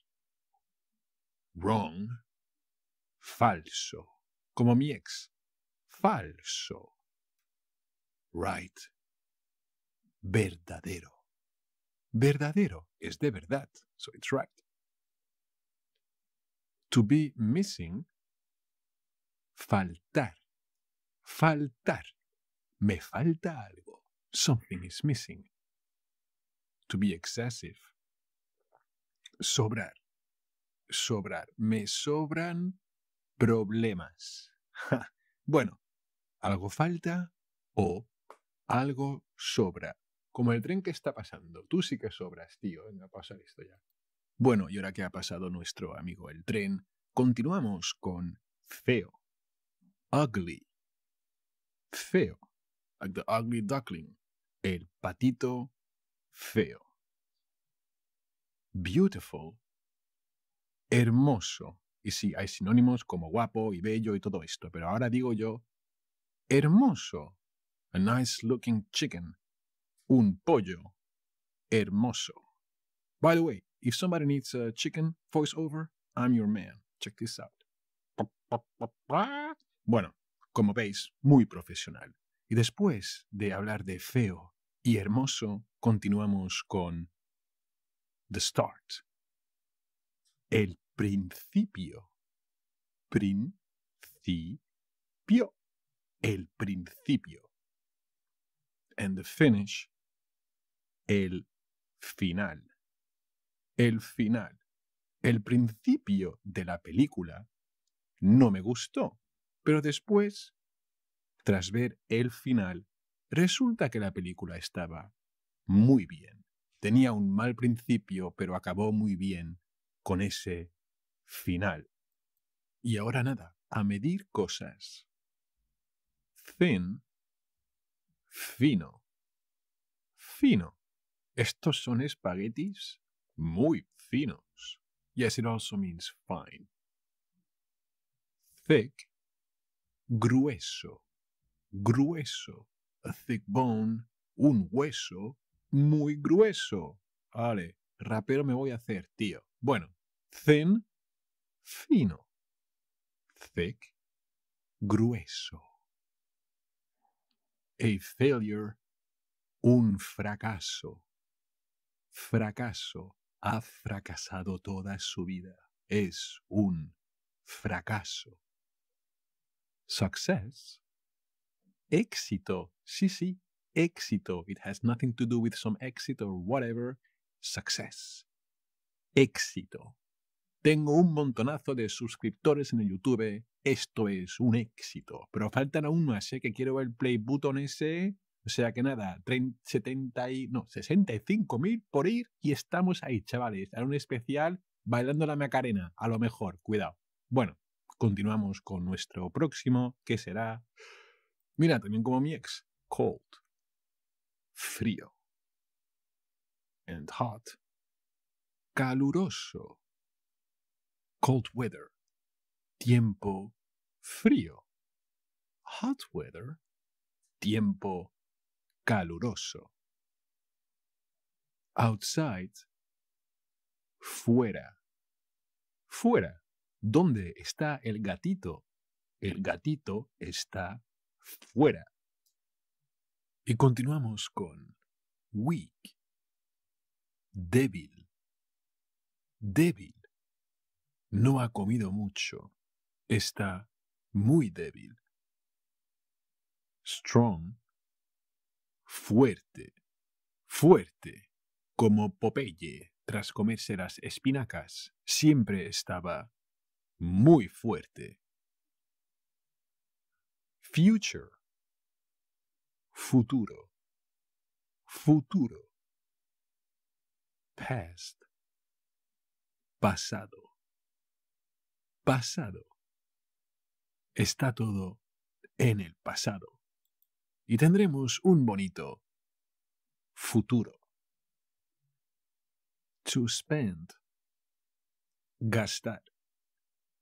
Wrong, Falso. Como mi ex. Falso. Right. Verdadero. Verdadero es de verdad, so it's right. To be missing. Faltar. Faltar. Me falta algo. Something is missing. To be excessive. Sobrar. Sobrar. Me sobran problemas. Bueno, algo falta o algo sobra. Como el tren que está pasando. Tú sí que sobras, tío. Venga, pasa esto ya. Bueno, y ahora que ha pasado nuestro amigo el tren, continuamos con feo. Ugly. Feo. Like the ugly duckling. El patito feo. Beautiful. Hermoso. Y sí, hay sinónimos como guapo y bello y todo esto, pero ahora digo yo, hermoso. A nice looking chicken. Un pollo. Hermoso. By the way, if somebody needs a chicken voiceover, I'm your man. Check this out. Bueno, como veis, muy profesional. Y después de hablar de feo y hermoso, continuamos con The Start. El principio. Principio. El principio. And the finish. El final. El final. El principio de la película no me gustó, pero después, tras ver el final, resulta que la película estaba muy bien. Tenía un mal principio, pero acabó muy bien con ese final. Y ahora nada, a medir cosas. Thin, fino, fino. Estos son espaguetis muy finos. Yes, it also means fine. Thick, grueso, grueso. A thick bone, un hueso muy grueso. Vale, rapero me voy a hacer, tío. Bueno, thin, fino, thick, grueso. A failure, un fracaso. Fracaso, ha fracasado toda su vida. Es un fracaso. Success, éxito, sí, sí, éxito. It has nothing to do with some exit or whatever. Success. Éxito. Tengo un montonazo de suscriptores en el YouTube. Esto es un éxito. Pero faltan aún más, ¿eh? que quiero ver el play button ese. O sea que nada, 70 y, no, 65 mil por ir y estamos ahí, chavales. Haré un especial bailando la Macarena, a lo mejor, cuidado. Bueno, continuamos con nuestro próximo, que será, mira, también como mi ex, cold, frío, and hot, caluroso, cold weather. Tiempo frío. Hot weather. Tiempo caluroso. Outside. Fuera. Fuera. ¿Dónde está el gatito? El gatito está fuera. Y continuamos con weak, débil, débil. No ha comido mucho. Está muy débil. Strong. Fuerte. Fuerte. Como Popeye tras comerse las espinacas. Siempre estaba muy fuerte. Future. Futuro. Futuro. Past. Pasado pasado. Está todo en el pasado. Y tendremos un bonito futuro. To spend. Gastar.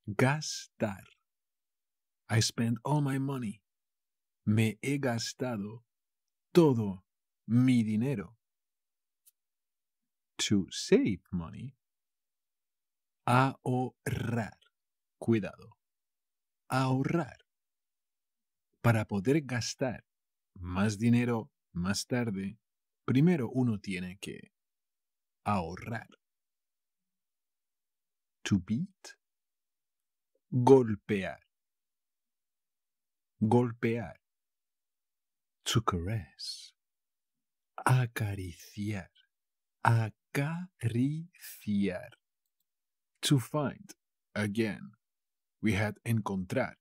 Gastar. I spent all my money. Me he gastado todo mi dinero. To save money. Ahorrar cuidado. Ahorrar para poder gastar más dinero más tarde, primero uno tiene que ahorrar. To beat. Golpear. Golpear. To caress. Acariciar. Acariciar. To find. Again. We had encontrar.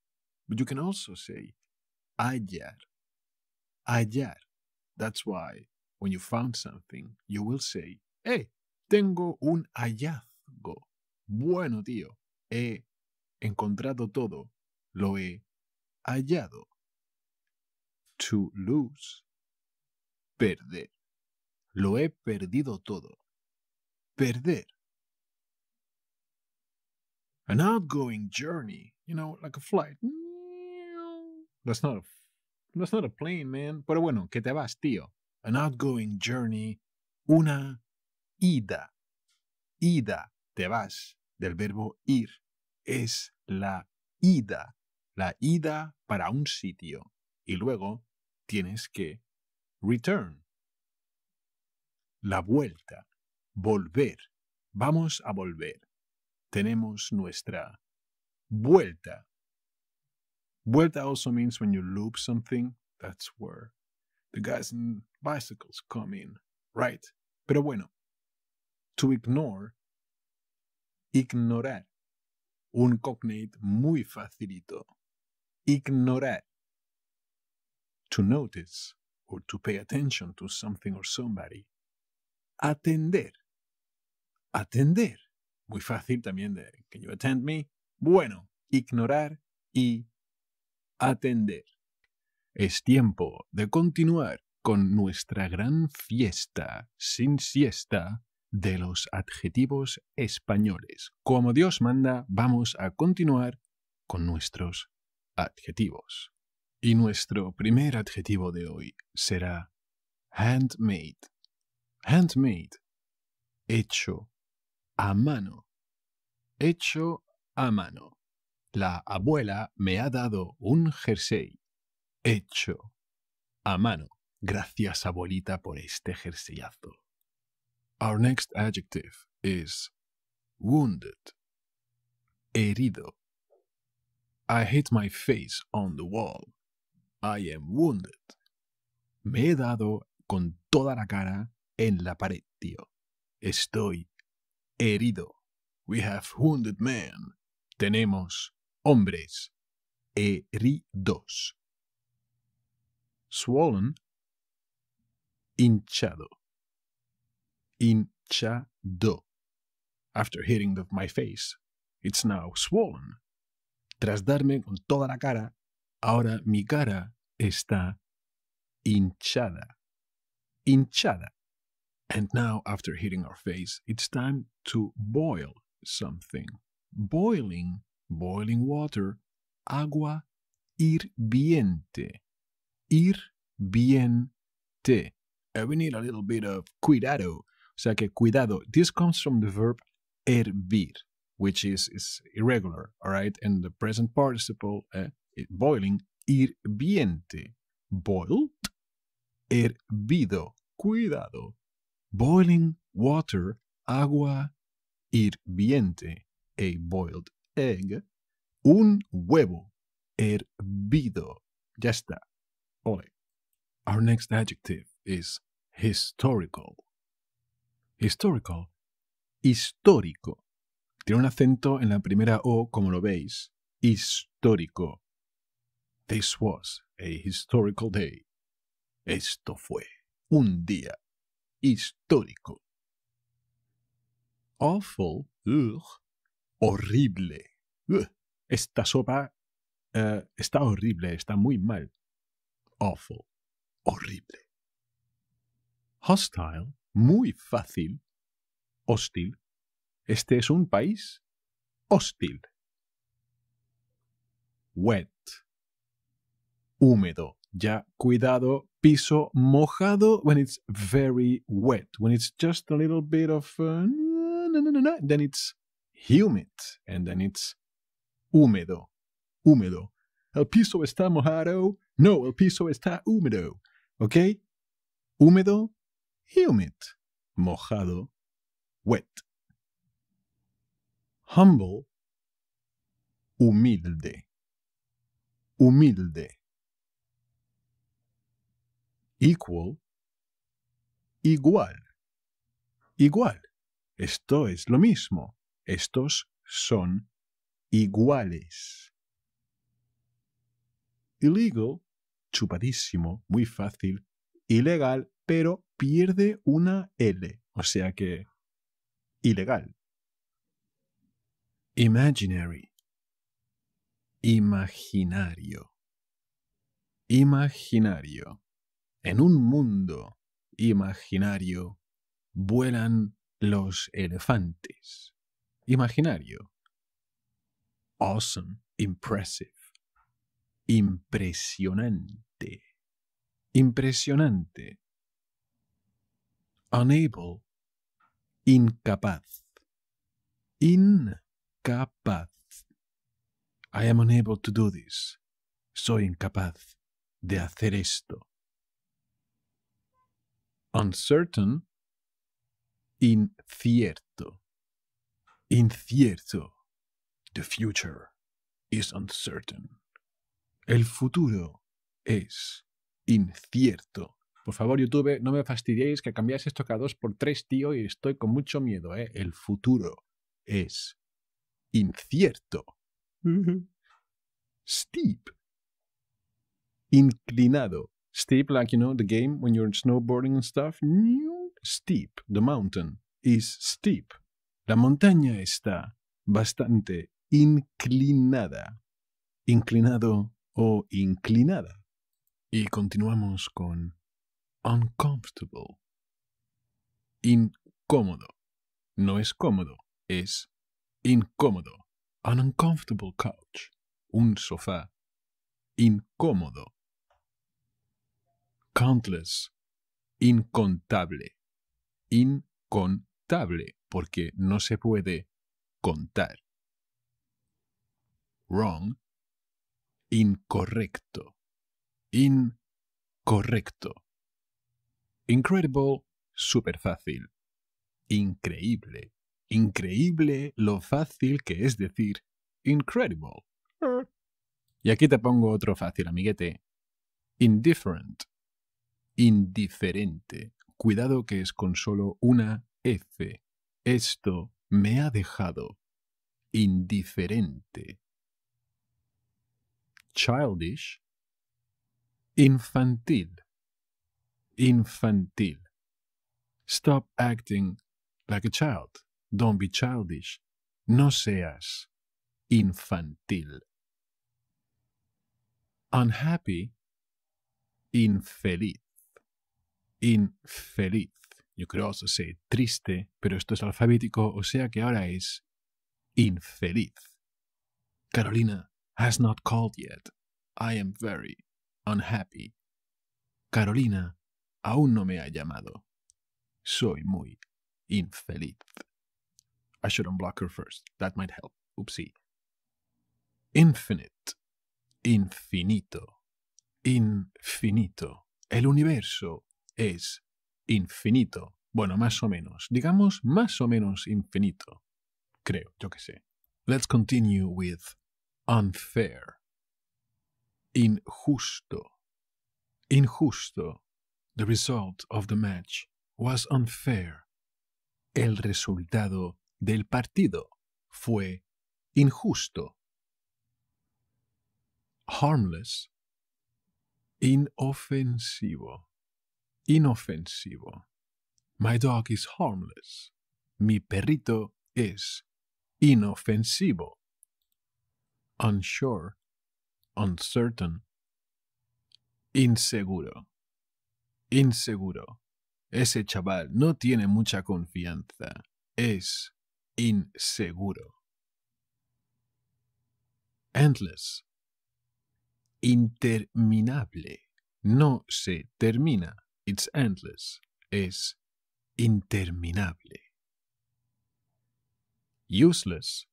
But you can also say hallar. Hallar. That's why when you found something, you will say, ¡eh, tengo un hallazgo. Bueno, tío, he encontrado todo. Lo he hallado. To lose. Perder. Lo he perdido todo. Perder an outgoing journey, you know, like a flight. That's not a, plane, man. Pero bueno, que te vas, tío. An outgoing journey, una ida. Ida, te vas, del verbo ir. Es la ida, la ida para un sitio. Y luego tienes que return. La vuelta, volver. Vamos a volver. tenemos nuestra vuelta. Vuelta also means when you loop something, that's where the guys in bicycles come in, right? Pero bueno, to ignore, ignorar. Un cognate muy facilito. Ignorar. To notice or to pay attention to something or somebody. Atender. Atender. muy fácil también de Can you attend me? Bueno, ignorar y atender. Es tiempo de continuar con nuestra gran fiesta sin siesta de los adjetivos españoles. Como Dios manda, vamos a continuar con nuestros adjetivos. Y nuestro primer adjetivo de hoy será handmade. Handmade, hecho a mano. Hecho a mano. La abuela me ha dado un jersey. Hecho a mano. Gracias, abuelita, por este jerseyazo. Our next adjective is wounded. Herido. I hit my face on the wall. I am wounded. Me he dado con toda la cara en la pared, tío. Estoy herido. We have wounded men. Tenemos hombres heridos. Swollen, hinchado. Hinchado. After hitting my face, it's now swollen. Tras darme con toda la cara, ahora mi cara está hinchada. Hinchada. And now, after hitting our face, it's time to boil something. Boiling, boiling water, agua hirviente. Hirviente. And uh, we need a little bit of cuidado. So, que cuidado. This comes from the verb hervir, which is, is irregular, all right? And the present participle, uh, eh, boiling, hirviente. Boiled, hervido. Cuidado. boiling water, agua hirviente, a boiled egg, un huevo hervido. Ya está. hoy. Our next adjective is historical. Historical, histórico. Tiene un acento en la primera O, como lo veis. Histórico. This was a historical day. Esto fue un día histórico. Awful, horrible. esta sopa eh, está horrible, está muy mal. Awful, horrible. Hostile, muy fácil. Hostil. Este es un país hostil. Wet, húmedo ya cuidado, piso mojado when it's very wet, when it's just a little bit of uh, no, no, no, then it's humid and then it's húmedo, húmedo. El piso está mojado, no, el piso está húmedo, ¿ok? Húmedo, humid, mojado, wet. Humble, humilde, humilde equal, igual, igual. Esto es lo mismo. Estos son iguales. Illegal, chupadísimo, muy fácil. Ilegal, pero pierde una L. O sea que... Ilegal. Imaginary. Imaginario. Imaginario. En un mundo imaginario vuelan los elefantes. Imaginario. Awesome, impressive. Impresionante. Impresionante. Unable. Incapaz. Incapaz. I am unable to do this. Soy incapaz de hacer esto uncertain, incierto. Incierto. The future is uncertain. El futuro es incierto. Por favor, YouTube, no me fastidiéis que cambiáis esto cada dos por tres, tío, y estoy con mucho miedo, ¿eh? El futuro es incierto. Steep. Inclinado steep, like you know, the game when you're snowboarding and stuff. Steep, the mountain is steep. La montaña está bastante inclinada. Inclinado o inclinada. Y continuamos con uncomfortable. Incómodo. No es cómodo, es incómodo. An uncomfortable couch. Un sofá. Incómodo countless, incontable, incontable, porque no se puede contar. Wrong, incorrecto, incorrecto. Incredible, super fácil. Increíble, increíble lo fácil que es decir incredible. Y aquí te pongo otro fácil, amiguete. Indifferent indiferente. Cuidado que es con solo una F. Esto me ha dejado indiferente. Childish. Infantil. Infantil. Stop acting like a child. Don't be childish. No seas infantil. Unhappy. Infeliz infeliz. You could also say triste, pero esto es alfabético, o sea que ahora es infeliz. Carolina has not called yet. I am very unhappy. Carolina aún no me ha llamado. Soy muy infeliz. I should unblock her first. That might help. Oopsie. Infinite. Infinito. Infinito. El universo es infinito. Bueno, más o menos. Digamos más o menos infinito. Creo, yo que sé. Let's continue with unfair. Injusto. Injusto. The result of the match was unfair. El resultado del partido fue injusto. Harmless. Inofensivo inofensivo. My dog is harmless. Mi perrito es inofensivo. Unsure, uncertain. Inseguro. Inseguro. Ese chaval no tiene mucha confianza. Es inseguro. Endless. Interminable. No se termina. It's endless. Es interminable. Useless.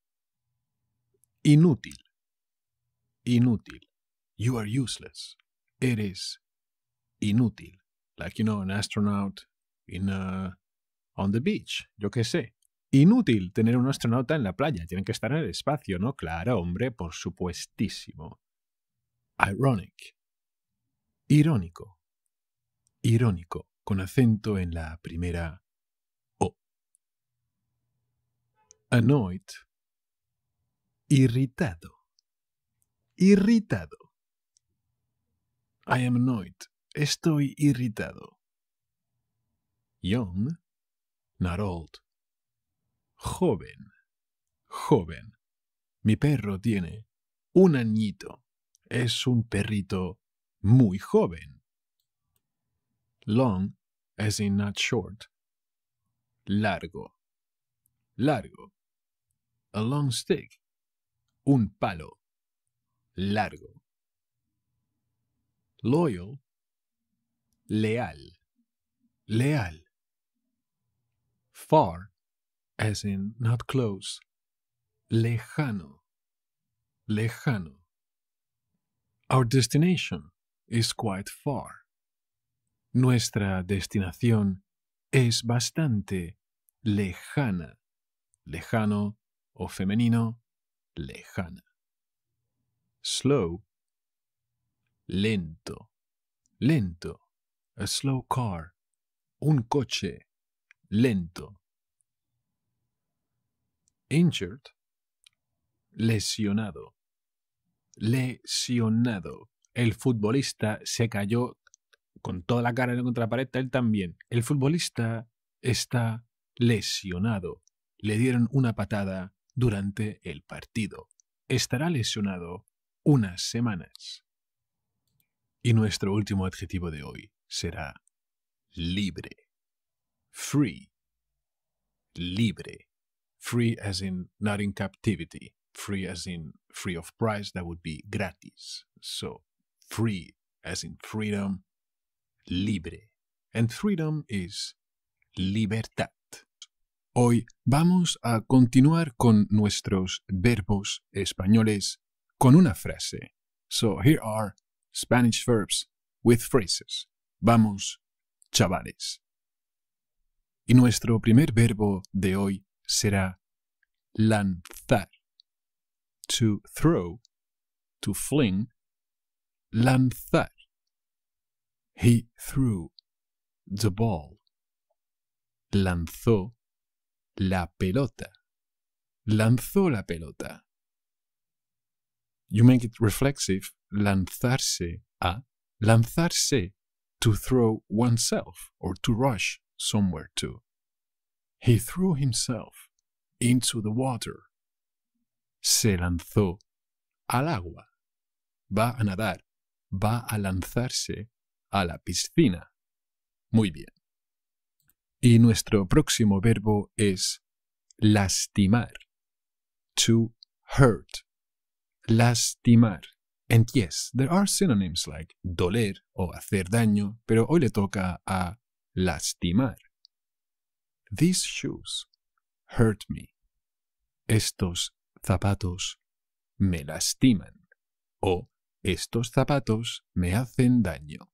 Inútil. Inútil. You are useless. Eres inútil. Like, you know, an astronaut in uh, on the beach. Yo qué sé. Inútil tener un astronauta en la playa. Tienen que estar en el espacio, ¿no? Claro, hombre, por supuestísimo. Ironic. Irónico irónico, con acento en la primera O. Annoyed. Irritado. Irritado. I am annoyed. Estoy irritado. Young. Not old. Joven. Joven. Mi perro tiene un añito. Es un perrito muy joven. Long, as in not short. Largo. Largo. A long stick. Un palo. Largo. Loyal. Leal. Leal. Far, as in not close. Lejano. Lejano. Our destination is quite far. Nuestra destinación es bastante lejana. Lejano o femenino, lejana. Slow. Lento. Lento. A slow car. Un coche. Lento. Injured. Lesionado. Lesionado. El futbolista se cayó con toda la cara en la contrapareta, él también. El futbolista está lesionado. Le dieron una patada durante el partido. Estará lesionado unas semanas. Y nuestro último adjetivo de hoy será libre. Free. Libre. Free as in not in captivity. Free as in free of price, that would be gratis. So, free as in freedom, libre. And freedom is libertad. Hoy vamos a continuar con nuestros verbos españoles con una frase. So here are Spanish verbs with phrases. Vamos, chavales. Y nuestro primer verbo de hoy será lanzar. To throw, to fling, lanzar. He threw the ball. Lanzó la pelota. Lanzó la pelota. You make it reflexive. Lanzarse a. Lanzarse. To throw oneself or to rush somewhere to. He threw himself into the water. Se lanzó al agua. Va a nadar. Va a lanzarse a la piscina. Muy bien. Y nuestro próximo verbo es lastimar. To hurt. Lastimar. And yes, there are synonyms like doler o hacer daño, pero hoy le toca a lastimar. These shoes hurt me. Estos zapatos me lastiman. O estos zapatos me hacen daño.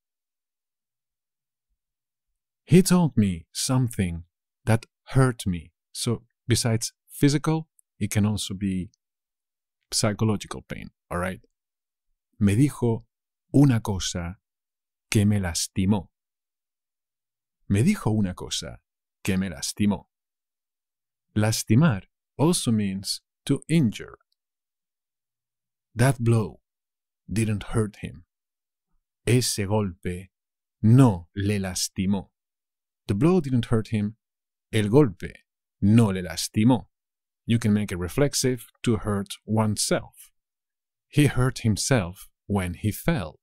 He told me something that hurt me. So, besides physical, it can also be psychological pain, all right? Me dijo una cosa que me lastimó. Me dijo una cosa que me lastimó. Lastimar also means to injure. That blow didn't hurt him. Ese golpe no le lastimó. The blow didn't hurt him. El golpe no le lastimó. You can make it reflexive to hurt oneself. He hurt himself when he fell.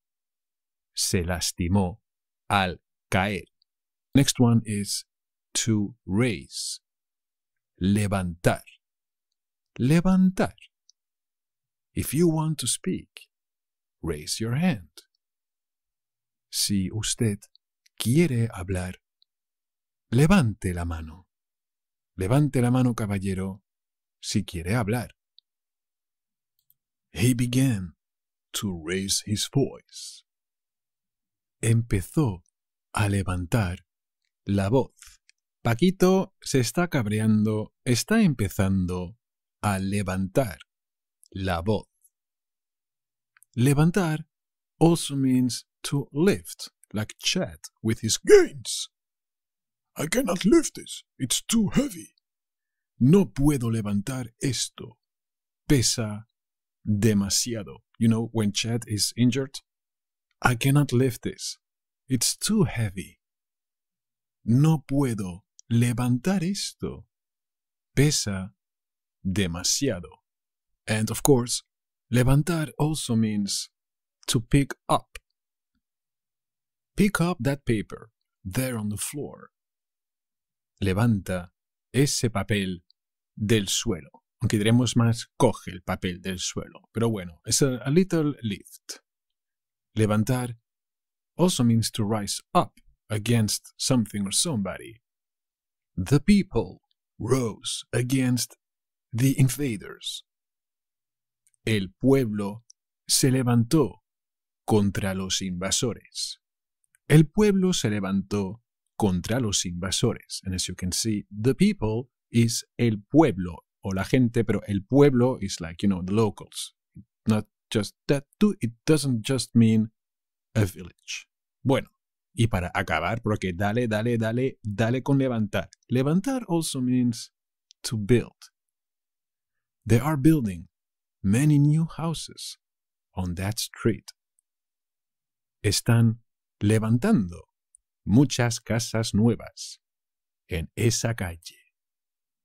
Se lastimó al caer. Next one is to raise. Levantar. Levantar. If you want to speak, raise your hand. Si usted quiere hablar, Levante la mano. Levante la mano, caballero, si quiere hablar. He began to raise his voice. Empezó a levantar la voz. Paquito se está cabreando, está empezando a levantar la voz. Levantar also means to lift, like chat, with his gains. I cannot lift this. It's too heavy. No puedo levantar esto. Pesa demasiado. You know, when Chad is injured, I cannot lift this. It's too heavy. No puedo levantar esto. Pesa demasiado. And of course, levantar also means to pick up. Pick up that paper there on the floor. levanta ese papel del suelo. Aunque diremos más, coge el papel del suelo. Pero bueno, es a, little lift. Levantar also means to rise up against something or somebody. The people rose against the invaders. El pueblo se levantó contra los invasores. El pueblo se levantó contra los invasores. And as you can see, the people is el pueblo o la gente, pero el pueblo is like, you know, the locals. Not just that too, it doesn't just mean a village. Bueno, y para acabar, porque dale, dale, dale, dale con levantar. Levantar also means to build. They are building many new houses on that street. Están levantando muchas casas nuevas en esa calle.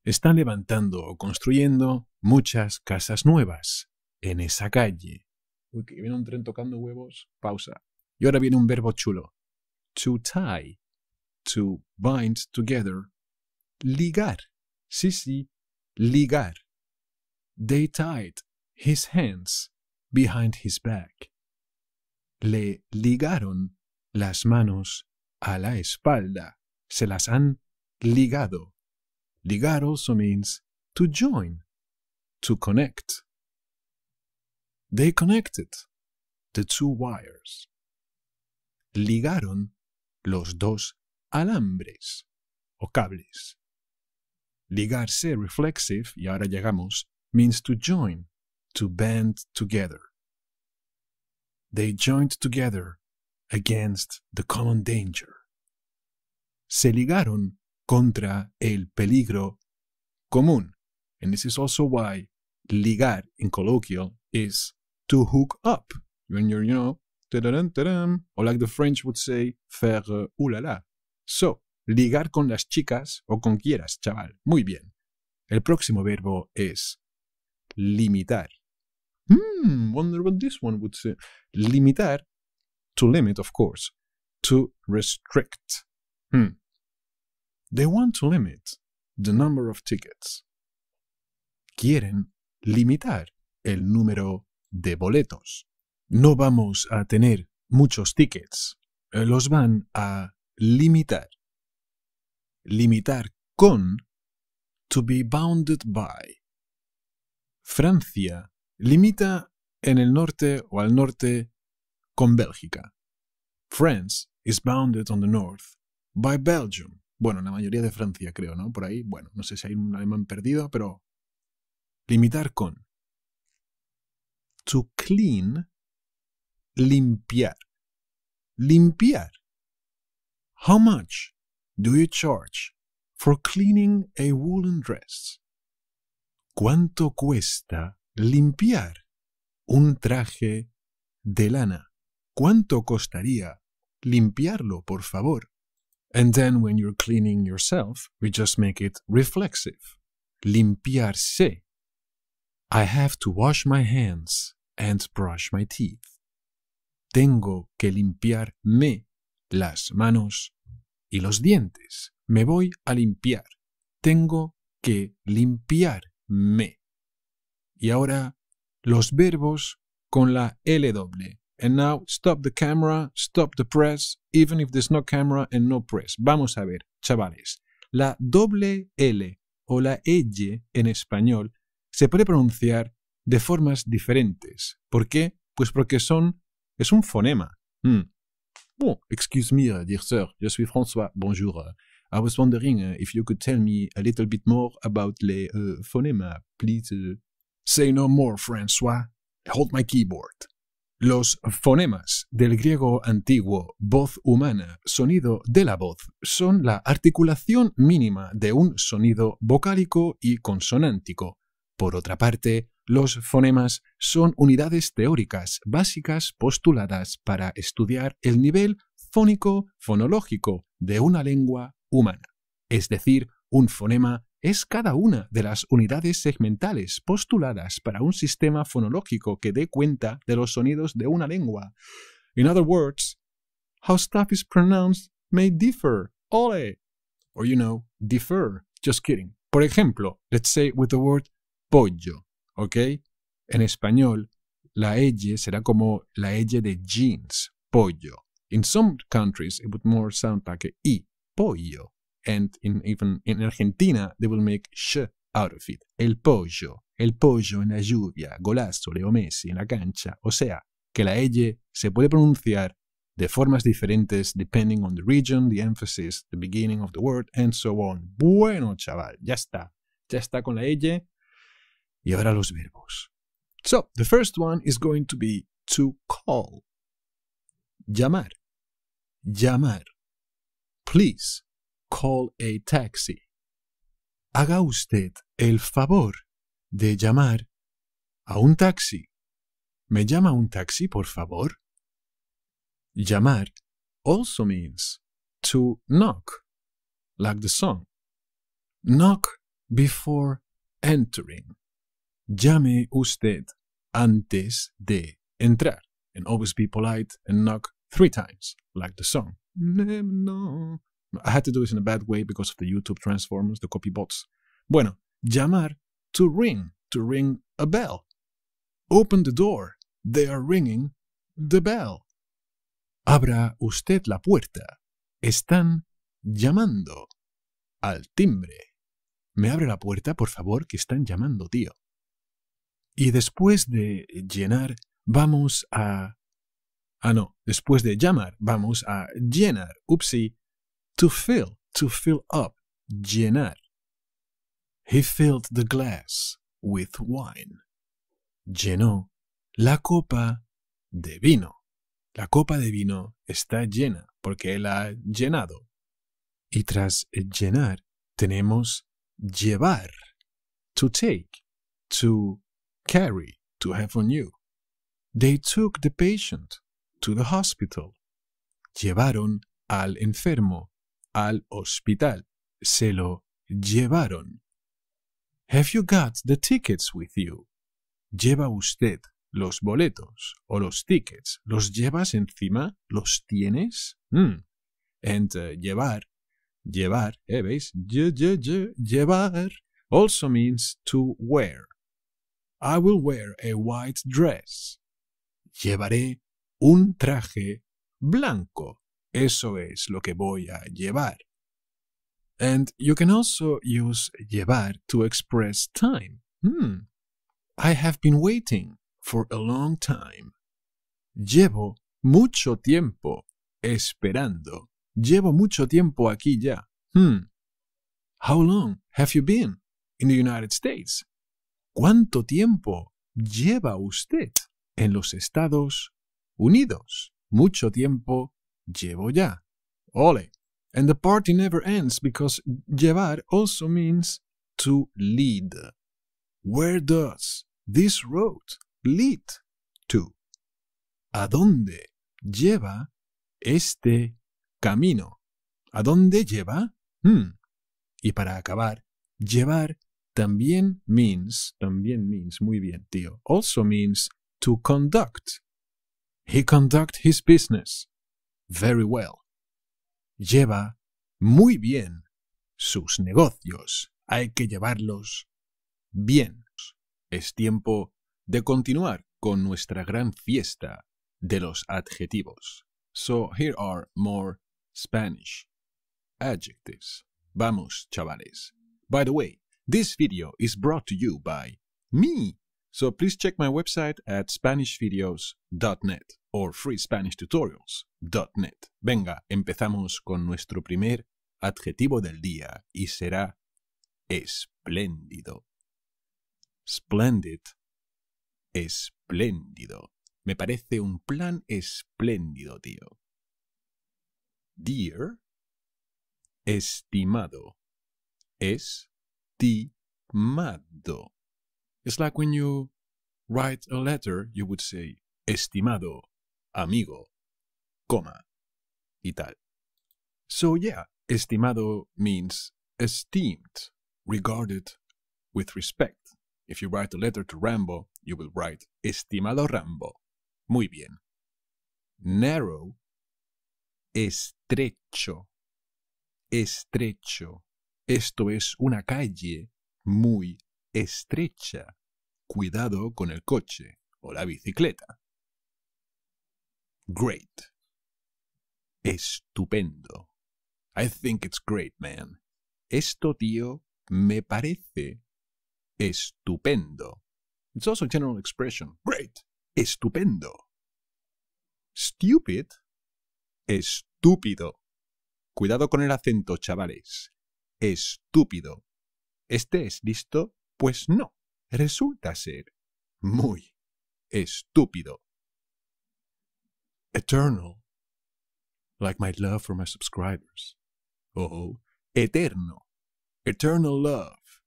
Están levantando o construyendo muchas casas nuevas en esa calle. que viene un tren tocando huevos. Pausa. Y ahora viene un verbo chulo. To tie. To bind together. Ligar. Sí, sí. Ligar. They tied his hands behind his back. Le ligaron las manos a la espalda. Se las han ligado. Ligar also means to join, to connect. They connected the two wires. Ligaron los dos alambres o cables. Ligarse, reflexive, y ahora llegamos, means to join, to bend together. They joined together against the common danger. Se ligaron contra el peligro común. And this is also why ligar in colloquial is to hook up. When you're, you know, or like the French would say, faire euh, oulala. So, ligar con las chicas o con quieras, chaval. Muy bien. El próximo verbo es limitar. Hmm, wonder what this one would say. Limitar To limit, of course. To restrict. Hmm. They want to limit the number of tickets. Quieren limitar el número de boletos. No vamos a tener muchos tickets. Eh, los van a limitar. Limitar con to be bounded by. Francia limita en el norte o al norte con Bélgica. France is bounded on the north by Belgium. Bueno, la mayoría de Francia, creo, ¿no? Por ahí, bueno, no sé si hay un alemán perdido, pero limitar con. To clean, limpiar. Limpiar. How much do you charge for cleaning a woolen dress? ¿Cuánto cuesta limpiar un traje de lana? ¿Cuánto costaría limpiarlo, por favor? And then when you're cleaning yourself, we just make it reflexive. Limpiarse. I have to wash my hands and brush my teeth. Tengo que limpiarme las manos y los dientes. Me voy a limpiar. Tengo que limpiarme. Y ahora los verbos con la L And now stop the camera, stop the press, even if there's no camera and no press. Vamos a ver, chavales. La doble L o la L en español se puede pronunciar de formas diferentes. ¿Por qué? Pues porque son. es un fonema. Hmm. Bon, excuse me, euh, dear sir, je suis François, bonjour. Euh. I was wondering euh, if you could tell me a little bit more about le uh, please. Say no more, François. Hold my keyboard. Los fonemas del griego antiguo, voz humana, sonido de la voz, son la articulación mínima de un sonido vocálico y consonántico. Por otra parte, los fonemas son unidades teóricas básicas postuladas para estudiar el nivel fónico-fonológico de una lengua humana. Es decir, un fonema es cada una de las unidades segmentales postuladas para un sistema fonológico que dé cuenta de los sonidos de una lengua. In other words, how stuff is pronounced may differ, ole, or you know, differ. Just kidding. Por ejemplo, let's say with the word pollo, ¿ok? En español, la L será como la L de jeans, pollo. In some countries, it would more sound like i, pollo and in, even in Argentina they will make sh out of it. El pollo, el pollo en la lluvia, golazo, Leo Messi en la cancha. O sea, que la elle se puede pronunciar de formas diferentes depending on the region, the emphasis, the beginning of the word, and so on. Bueno, chaval, ya está. Ya está con la elle. Y ahora los verbos. So, the first one is going to be to call. Llamar. Llamar. Please. call a taxi. Haga usted el favor de llamar a un taxi. ¿Me llama un taxi, por favor? Llamar also means to knock, like the song. Knock before entering. Llame usted antes de entrar. And always be polite and knock three times, like the song. No, no, I had to do this in a bad way because of the YouTube transformers, the copy bots. Bueno, llamar to ring, to ring a bell. Open the door. They are ringing the bell. Abra usted la puerta. Están llamando al timbre. Me abre la puerta, por favor, que están llamando, tío. Y después de llenar, vamos a... Ah, no, después de llamar, vamos a llenar. Upsi, To fill, to fill up, llenar. He filled the glass with wine. Llenó la copa de vino. La copa de vino está llena porque él ha llenado. Y tras llenar tenemos llevar, to take, to carry, to have on you. They took the patient to the hospital. Llevaron al enfermo al hospital. Se lo llevaron. Have you got the tickets with you? ¿Lleva usted los boletos o los tickets? ¿Los llevas encima? ¿Los tienes? Hmm. And eh, llevar, llevar, ¿eh? ¿Veis? llevar also means to wear. I will wear a white dress. Llevaré un traje blanco. Eso es lo que voy a llevar. And you can also use llevar to express time. Hmm. I have been waiting for a long time. Llevo mucho tiempo esperando. Llevo mucho tiempo aquí ya. Hmm. How long have you been in the United States? ¿Cuánto tiempo lleva usted en los Estados Unidos? Mucho tiempo llevo ya. Ole. And the party never ends because llevar also means to lead. Where does this road lead to? ¿A dónde lleva este camino? ¿A dónde lleva? Hmm. Y para acabar, llevar también means, también means, muy bien, tío, also means to conduct. He conduct his business. very well. Lleva muy bien sus negocios. Hay que llevarlos bien. Es tiempo de continuar con nuestra gran fiesta de los adjetivos. So here are more Spanish adjectives. Vamos, chavales. By the way, this video is brought to you by me. So please check my website at SpanishVideos.net or freespanishtutorials.net. Venga, empezamos con nuestro primer adjetivo del día y será espléndido. Splendid. Espléndido. Me parece un plan espléndido, tío. Dear. Estimado. es Estimado. It's like when you write a letter, you would say estimado amigo, coma, y tal. So yeah, estimado means esteemed, regarded with respect. If you write a letter to Rambo, you will write estimado Rambo. Muy bien. Narrow, estrecho, estrecho. Esto es una calle muy estrecha. Cuidado con el coche o la bicicleta. Great. Estupendo. I think it's great, man. Esto, tío, me parece estupendo. It's also a general expression. Great. Estupendo. Stupid. Estúpido. Cuidado con el acento, chavales. Estúpido. ¿Este es listo? Pues no. Resulta ser muy estúpido eternal, like my love for my subscribers. Oh, eterno, eternal love,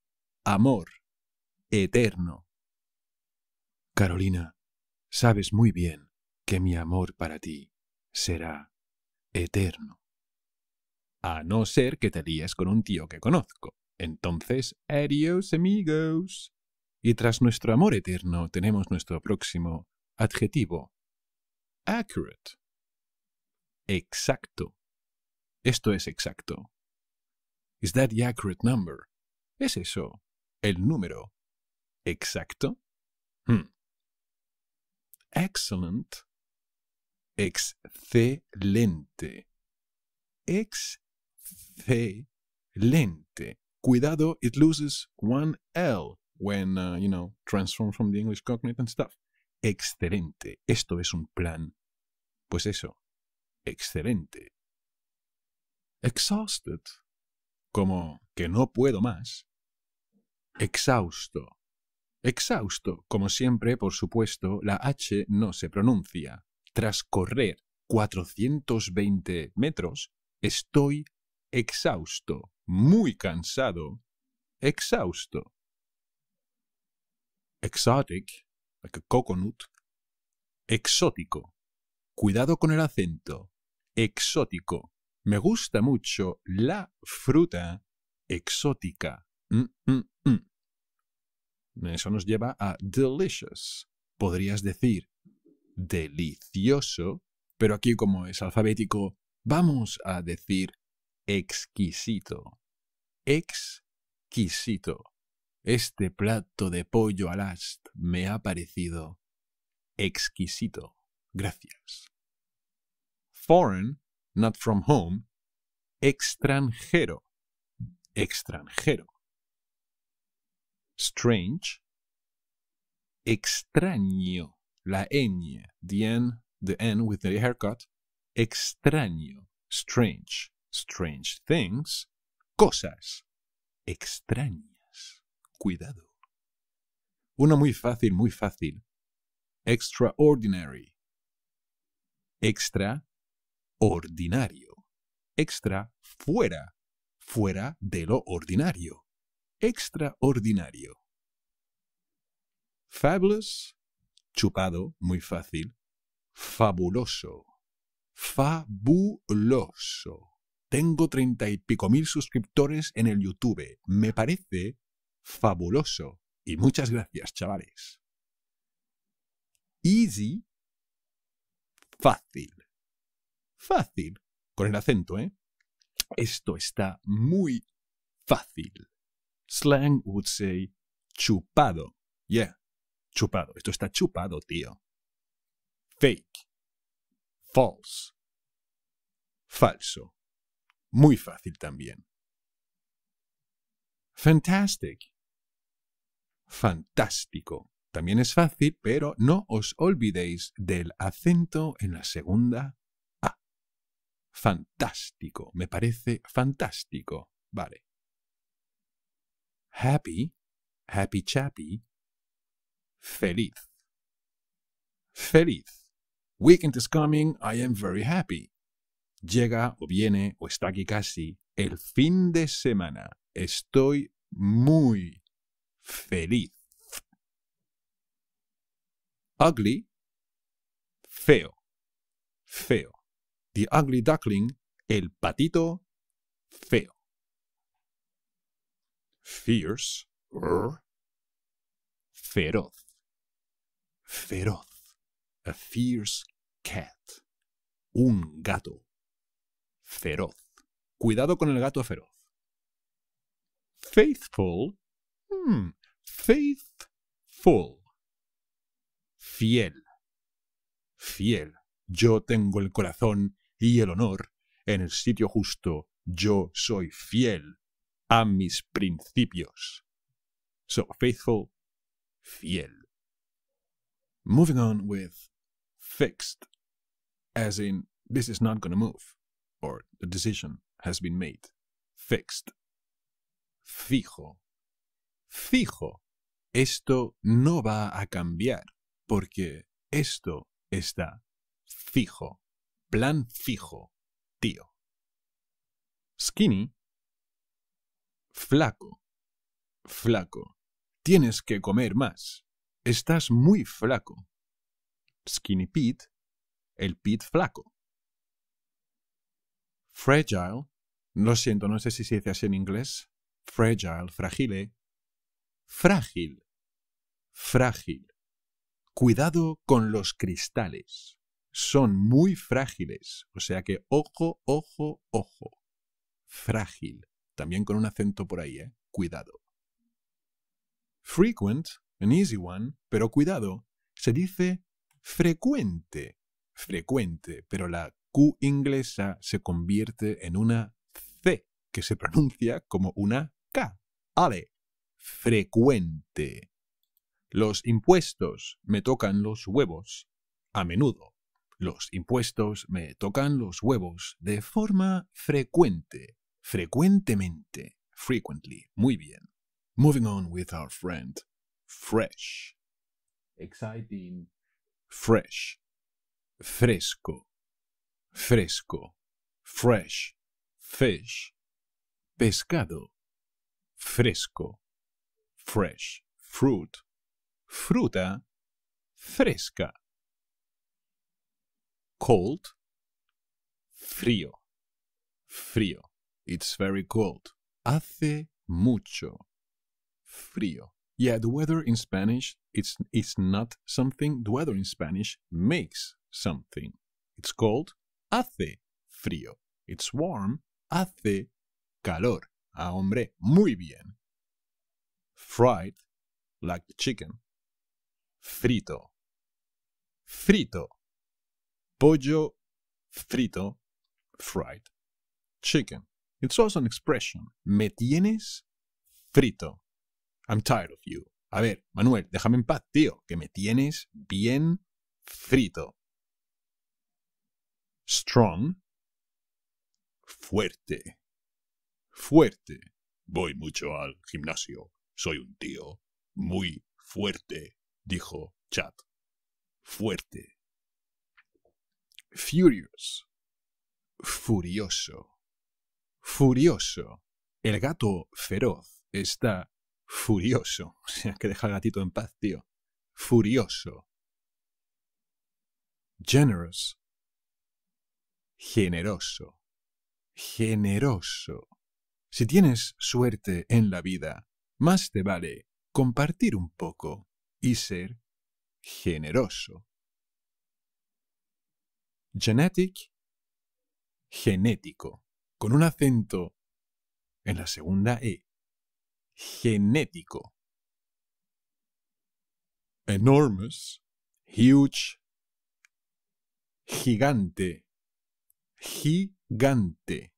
amor, eterno. Carolina, sabes muy bien que mi amor para ti será eterno. A no ser que te líes con un tío que conozco. Entonces, adiós amigos. Y tras nuestro amor eterno tenemos nuestro próximo adjetivo accurate. Exacto. Esto es exacto. Is that the accurate number? ¿Es eso el número exacto? Hmm. Excellent. Excelente. Excelente. Cuidado, it loses one L when, uh, you know, transformed from the English cognate and stuff. Excelente. Esto es un plan pues eso, excelente. Exhausted, como que no puedo más. Exhausto. Exhausto, como siempre, por supuesto, la H no se pronuncia. Tras correr 420 metros, estoy exhausto, muy cansado, exhausto. Exotic, like a coconut, exótico, cuidado con el acento, exótico. Me gusta mucho la fruta exótica. Mm, mm, mm. Eso nos lleva a delicious. Podrías decir delicioso, pero aquí como es alfabético, vamos a decir exquisito. Exquisito. Este plato de pollo al me ha parecido exquisito. Gracias. Foreign, not from home. Extranjero. Extranjero. Strange. Extraño. La ñ, the N, the N with the haircut. Extraño. Strange. Strange things. Cosas extrañas. Cuidado. Una muy fácil, muy fácil. Extraordinary extraordinario. Extra fuera, fuera de lo ordinario. Extraordinario. Fabulous, chupado, muy fácil. Fabuloso. Fabuloso. Tengo treinta y pico mil suscriptores en el YouTube. Me parece fabuloso. Y muchas gracias, chavales. Easy, Fácil. Fácil. Con el acento, ¿eh? Esto está muy fácil. Slang would say chupado. Yeah. Chupado. Esto está chupado, tío. Fake. False. Falso. Muy fácil también. Fantastic. Fantástico. También es fácil, pero no os olvidéis del acento en la segunda A. Fantástico, me parece fantástico. Vale. Happy, happy chappy, feliz. Feliz. Weekend is coming, I am very happy. Llega o viene o está aquí casi el fin de semana. Estoy muy feliz. Ugly, feo, feo. The ugly duckling, el patito feo. Fierce, er, feroz, feroz. A fierce cat, un gato feroz. Cuidado con el gato feroz. Faithful, hmm, faithful fiel. Fiel. Yo tengo el corazón y el honor en el sitio justo. Yo soy fiel a mis principios. So faithful, fiel. Moving on with fixed, as in this is not going to move, or the decision has been made. Fixed. Fijo. Fijo. Esto no va a cambiar porque esto está fijo. Plan fijo, tío. Skinny. Flaco. Flaco. Tienes que comer más. Estás muy flaco. Skinny Pete. El pit flaco. Fragile. no siento, no sé si se dice así en inglés. Fragile, fragile. Frágil. Frágil. Cuidado con los cristales. Son muy frágiles, o sea que ojo, ojo, ojo. Frágil. También con un acento por ahí, ¿eh? Cuidado. Frequent, an easy one, pero cuidado, se dice frecuente. Frecuente, pero la Q inglesa se convierte en una C, que se pronuncia como una K. Ale, frecuente. Los impuestos me tocan los huevos a menudo. Los impuestos me tocan los huevos de forma frecuente, frecuentemente, frequently. Muy bien. Moving on with our friend. Fresh. Exciting. Fresh. Fresco. Fresco. Fresh. Fish. Pescado. Fresco. Fresh. Fruit. fruta fresca. Cold, frío, frío. It's very cold. Hace mucho frío. Yeah, the weather in Spanish, it's, it's not something. The weather in Spanish makes something. It's cold, hace frío. It's warm, hace calor. Ah, hombre, muy bien. Fried, like the chicken. frito. Frito. Pollo frito. Fried. Chicken. It's also an expression. Me tienes frito. I'm tired of you. A ver, Manuel, déjame en paz, tío, que me tienes bien frito. Strong. Fuerte. Fuerte. Voy mucho al gimnasio. Soy un tío muy fuerte dijo Chad. Fuerte. Furious. Furioso. Furioso. El gato feroz está furioso. *laughs* O sea, que deja al gatito en paz, tío. Furioso. Generous. Generoso. Generoso. Si tienes suerte en la vida, más te vale compartir un poco y ser generoso. Genetic, genético, con un acento en la segunda E. Genético. Enormous, huge, gigante, gigante.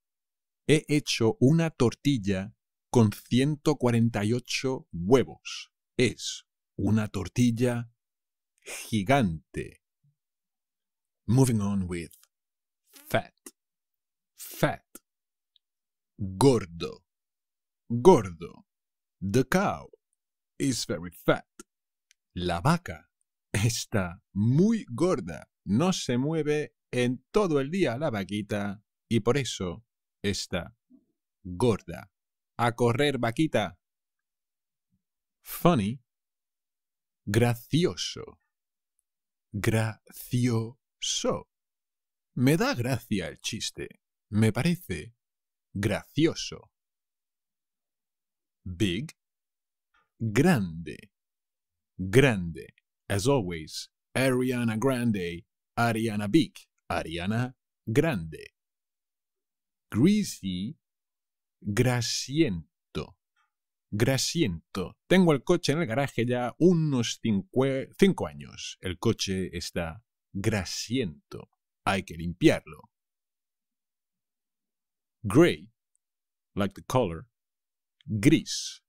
He hecho una tortilla con 148 huevos. Es una tortilla gigante. Moving on with fat, fat, gordo, gordo. The cow is very fat. La vaca está muy gorda, no se mueve en todo el día la vaquita y por eso está gorda. A correr vaquita. Funny gracioso. Gracioso. Me da gracia el chiste. Me parece gracioso. Big. Grande. Grande. As always, Ariana Grande, Ariana Big, Ariana Grande. Greasy. Grasiento Grasiento. Tengo el coche en el garaje ya unos cinco, años. El coche está grasiento. Hay que limpiarlo. Gray, like the color. Gris.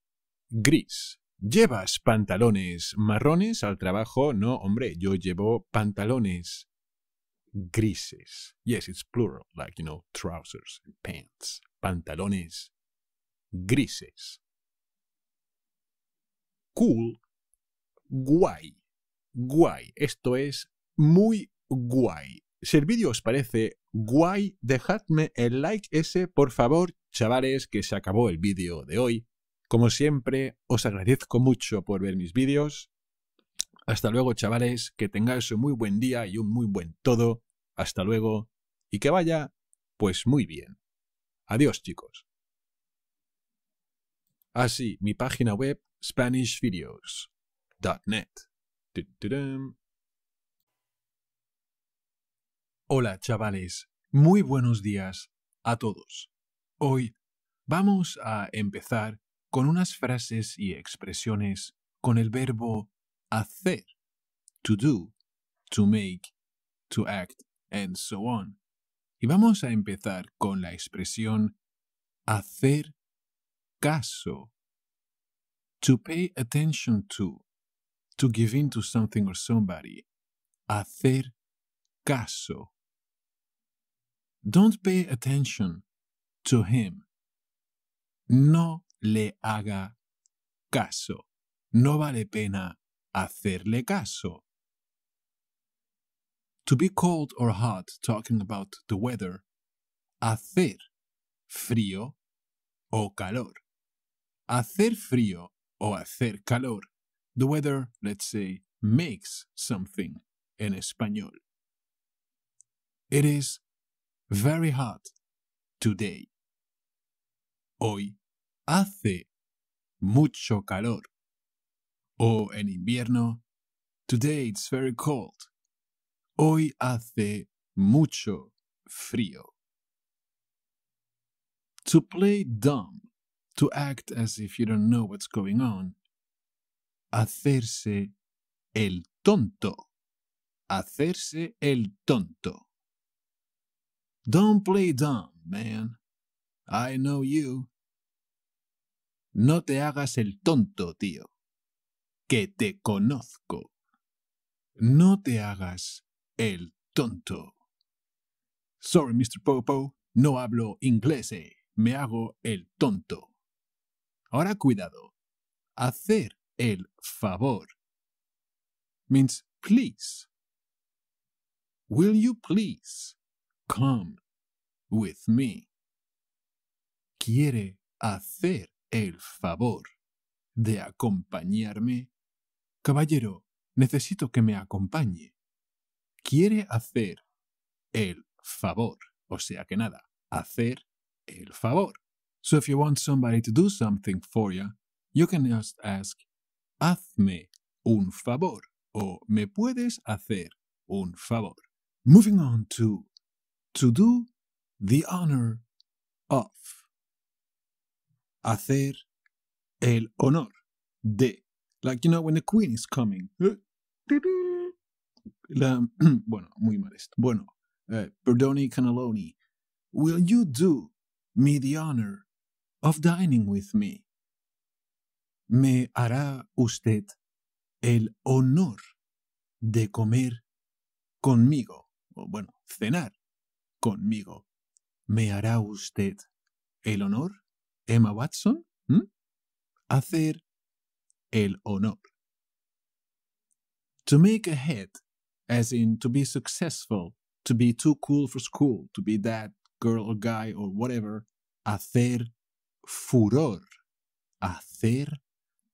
Gris. ¿Llevas pantalones marrones al trabajo? No, hombre, yo llevo pantalones grises. Yes, it's plural, like, you know, trousers and pants. Pantalones grises cool, guay, guay. Esto es muy guay. Si el vídeo os parece guay, dejadme el like ese, por favor, chavales, que se acabó el vídeo de hoy. Como siempre, os agradezco mucho por ver mis vídeos. Hasta luego, chavales, que tengáis un muy buen día y un muy buen todo. Hasta luego y que vaya, pues muy bien. Adiós, chicos. Así, ah, mi página web SpanishVideos.net. Hola chavales, muy buenos días a todos. Hoy vamos a empezar con unas frases y expresiones con el verbo hacer, to do, to make, to act, and so on. Y vamos a empezar con la expresión hacer caso to pay attention to, to give in to something or somebody. Hacer caso. Don't pay attention to him. No le haga caso. No vale pena hacerle caso. To be cold or hot, talking about the weather, hacer frío o calor. Hacer frío o hacer calor. The weather, let's say, makes something en español. It is very hot today. Hoy hace mucho calor. O en invierno, today it's very cold. Hoy hace mucho frío. To play dumb to act as if you don't know what's going on. Hacerse el tonto. Hacerse el tonto. Don't play dumb, man. I know you. No te hagas el tonto, tío. Que te conozco. No te hagas el tonto. Sorry, Mr. Popo, no hablo inglés. Eh. Me hago el tonto. Ahora cuidado. Hacer el favor means please. Will you please come with me? Quiere hacer el favor de acompañarme. Caballero, necesito que me acompañe. Quiere hacer el favor. O sea que nada, hacer el favor. So if you want somebody to do something for you, you can just ask, hazme un favor, or me puedes hacer un favor. Moving on to to do the honor of. Hacer el honor de. Like, you know, when the queen is coming. Eh, La, *clears throat* bueno, muy mal esto. Bueno, uh, eh, Perdoni Canaloni, will you do me the honor of dining with me. Me hará usted el honor de comer conmigo, o bueno, cenar conmigo. ¿Me hará usted el honor, Emma Watson? ¿Mm? Hacer el honor. To make a hit, as in to be successful, to be too cool for school, to be that girl or guy or whatever, hacer furor. Hacer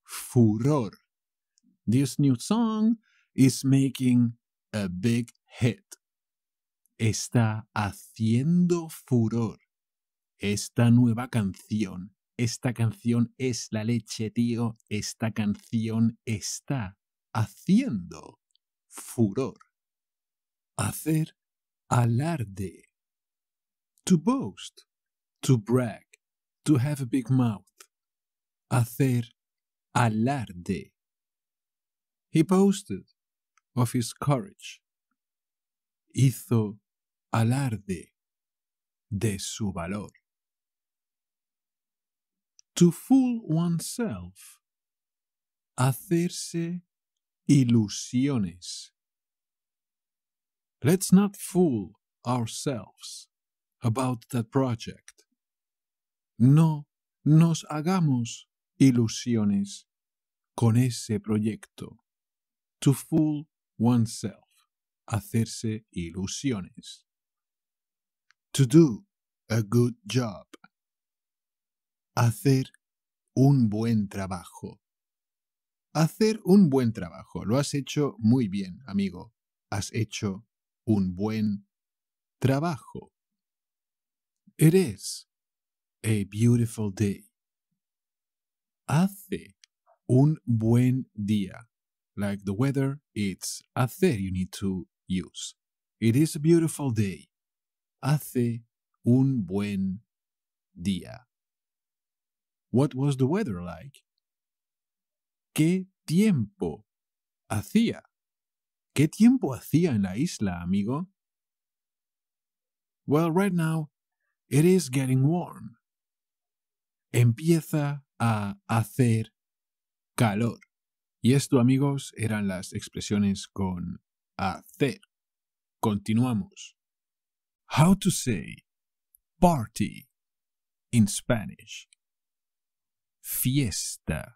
furor. This new song is making a big hit. Está haciendo furor. Esta nueva canción. Esta canción es la leche, tío. Esta canción está haciendo furor. Hacer alarde. To boast. To brag. to have a big mouth, hacer alarde. He boasted of his courage, hizo alarde de su valor. To fool oneself, hacerse ilusiones. Let's not fool ourselves about that project. No nos hagamos ilusiones con ese proyecto. To fool oneself, hacerse ilusiones. To do a good job, hacer un buen trabajo. Hacer un buen trabajo. Lo has hecho muy bien, amigo. Has hecho un buen trabajo. Eres... a beautiful day. Hace un buen día. Like the weather, it's hacer you need to use. It is a beautiful day. Hace un buen día. What was the weather like? ¿Qué tiempo hacía? ¿Qué tiempo hacía en la isla, amigo? Well, right now, it is getting warm. empieza a hacer calor. Y esto, amigos, eran las expresiones con hacer. Continuamos. How to say party in Spanish. Fiesta.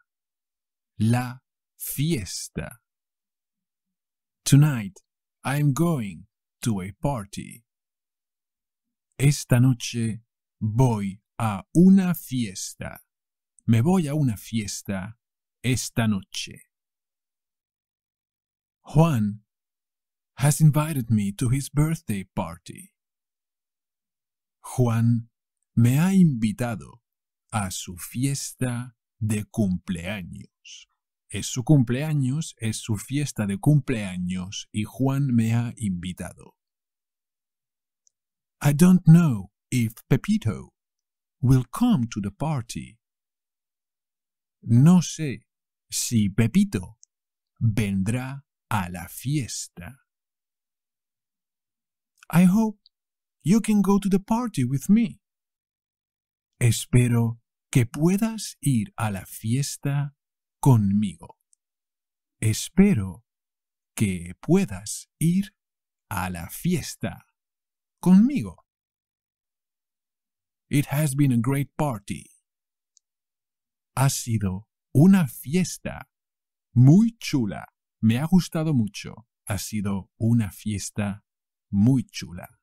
La fiesta. Tonight I'm going to a party. Esta noche voy a una fiesta. Me voy a una fiesta esta noche. Juan has invited me to his birthday party. Juan me ha invitado a su fiesta de cumpleaños. Es su cumpleaños, es su fiesta de cumpleaños y Juan me ha invitado. I don't know if Pepito will come to the party. No sé si Pepito vendrá a la fiesta. I hope you can go to the party with me. Espero que puedas ir a la fiesta conmigo. Espero que puedas ir a la fiesta conmigo. It has been a great party. Ha sido una fiesta muy chula. Me ha gustado mucho. Ha sido una fiesta muy chula.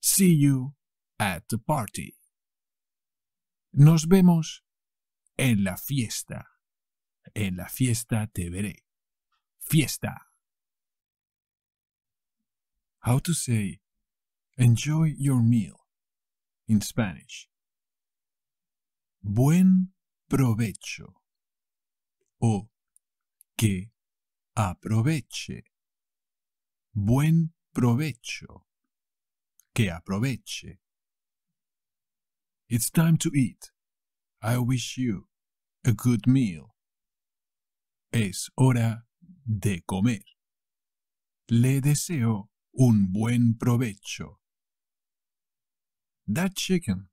See you at the party. Nos vemos en la fiesta. En la fiesta te veré. Fiesta. How to say enjoy your meal in Spanish. Buen provecho o que aproveche. Buen provecho. Que aproveche. It's time to eat. I wish you a good meal. Es hora de comer. Le deseo un buen provecho. That chicken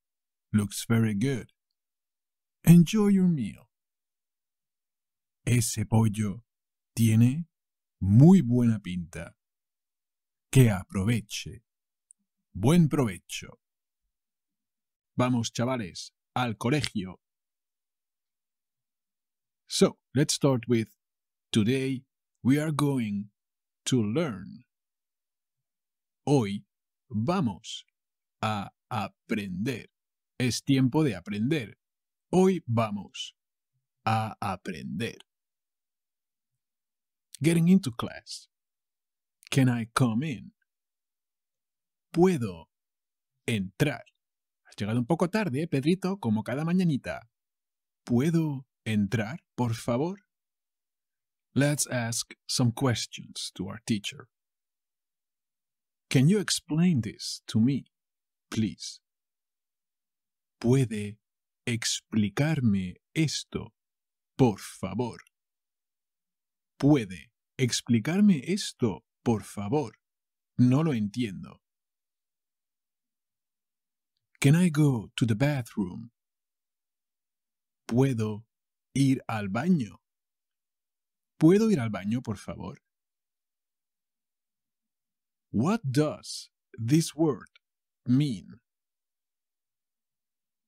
looks very good. Enjoy your meal. Ese pollo tiene muy buena pinta. Que aproveche. Buen provecho. Vamos, chavales, al colegio. So, let's start with today we are going to learn. Hoy vamos a aprender. Es tiempo de aprender. Hoy vamos a aprender. Getting into class. Can I come in? Puedo entrar. Has llegado un poco tarde, eh, Pedrito, como cada mañanita. ¿Puedo entrar, por favor? Let's ask some questions to our teacher. Can you explain this to me? Please. ¿Puede explicarme esto, por favor? ¿Puede explicarme esto, por favor? No lo entiendo. Can I go to the bathroom? ¿Puedo ir al baño? ¿Puedo ir al baño, por favor? What does this word mean?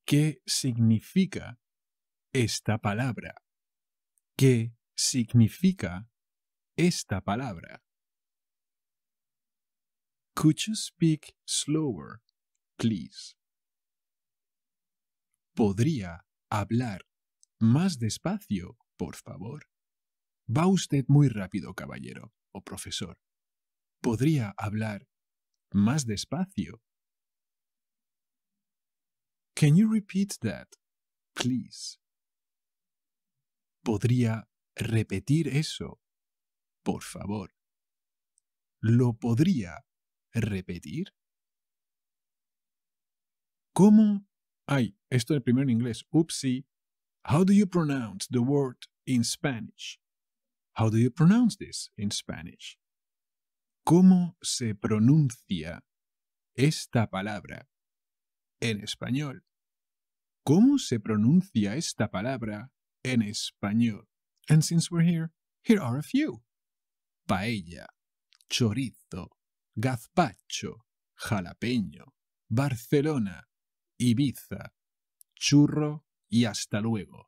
¿Qué significa esta palabra? ¿Qué significa esta palabra? Could you speak slower, please? ¿Podría hablar más despacio, por favor? Va usted muy rápido, caballero o profesor. ¿Podría hablar más despacio, Can you repeat that, please? ¿Podría repetir eso, por favor? ¿Lo podría repetir? ¿Cómo? Ay, esto es primero en inglés. Oopsie. How do you pronounce the word in Spanish? How do you pronounce this in Spanish? ¿Cómo se pronuncia esta palabra en español? ¿Cómo se pronuncia esta palabra en español? And since we're here, here are a few. Paella, chorizo, gazpacho, jalapeño, Barcelona, Ibiza, churro y hasta luego.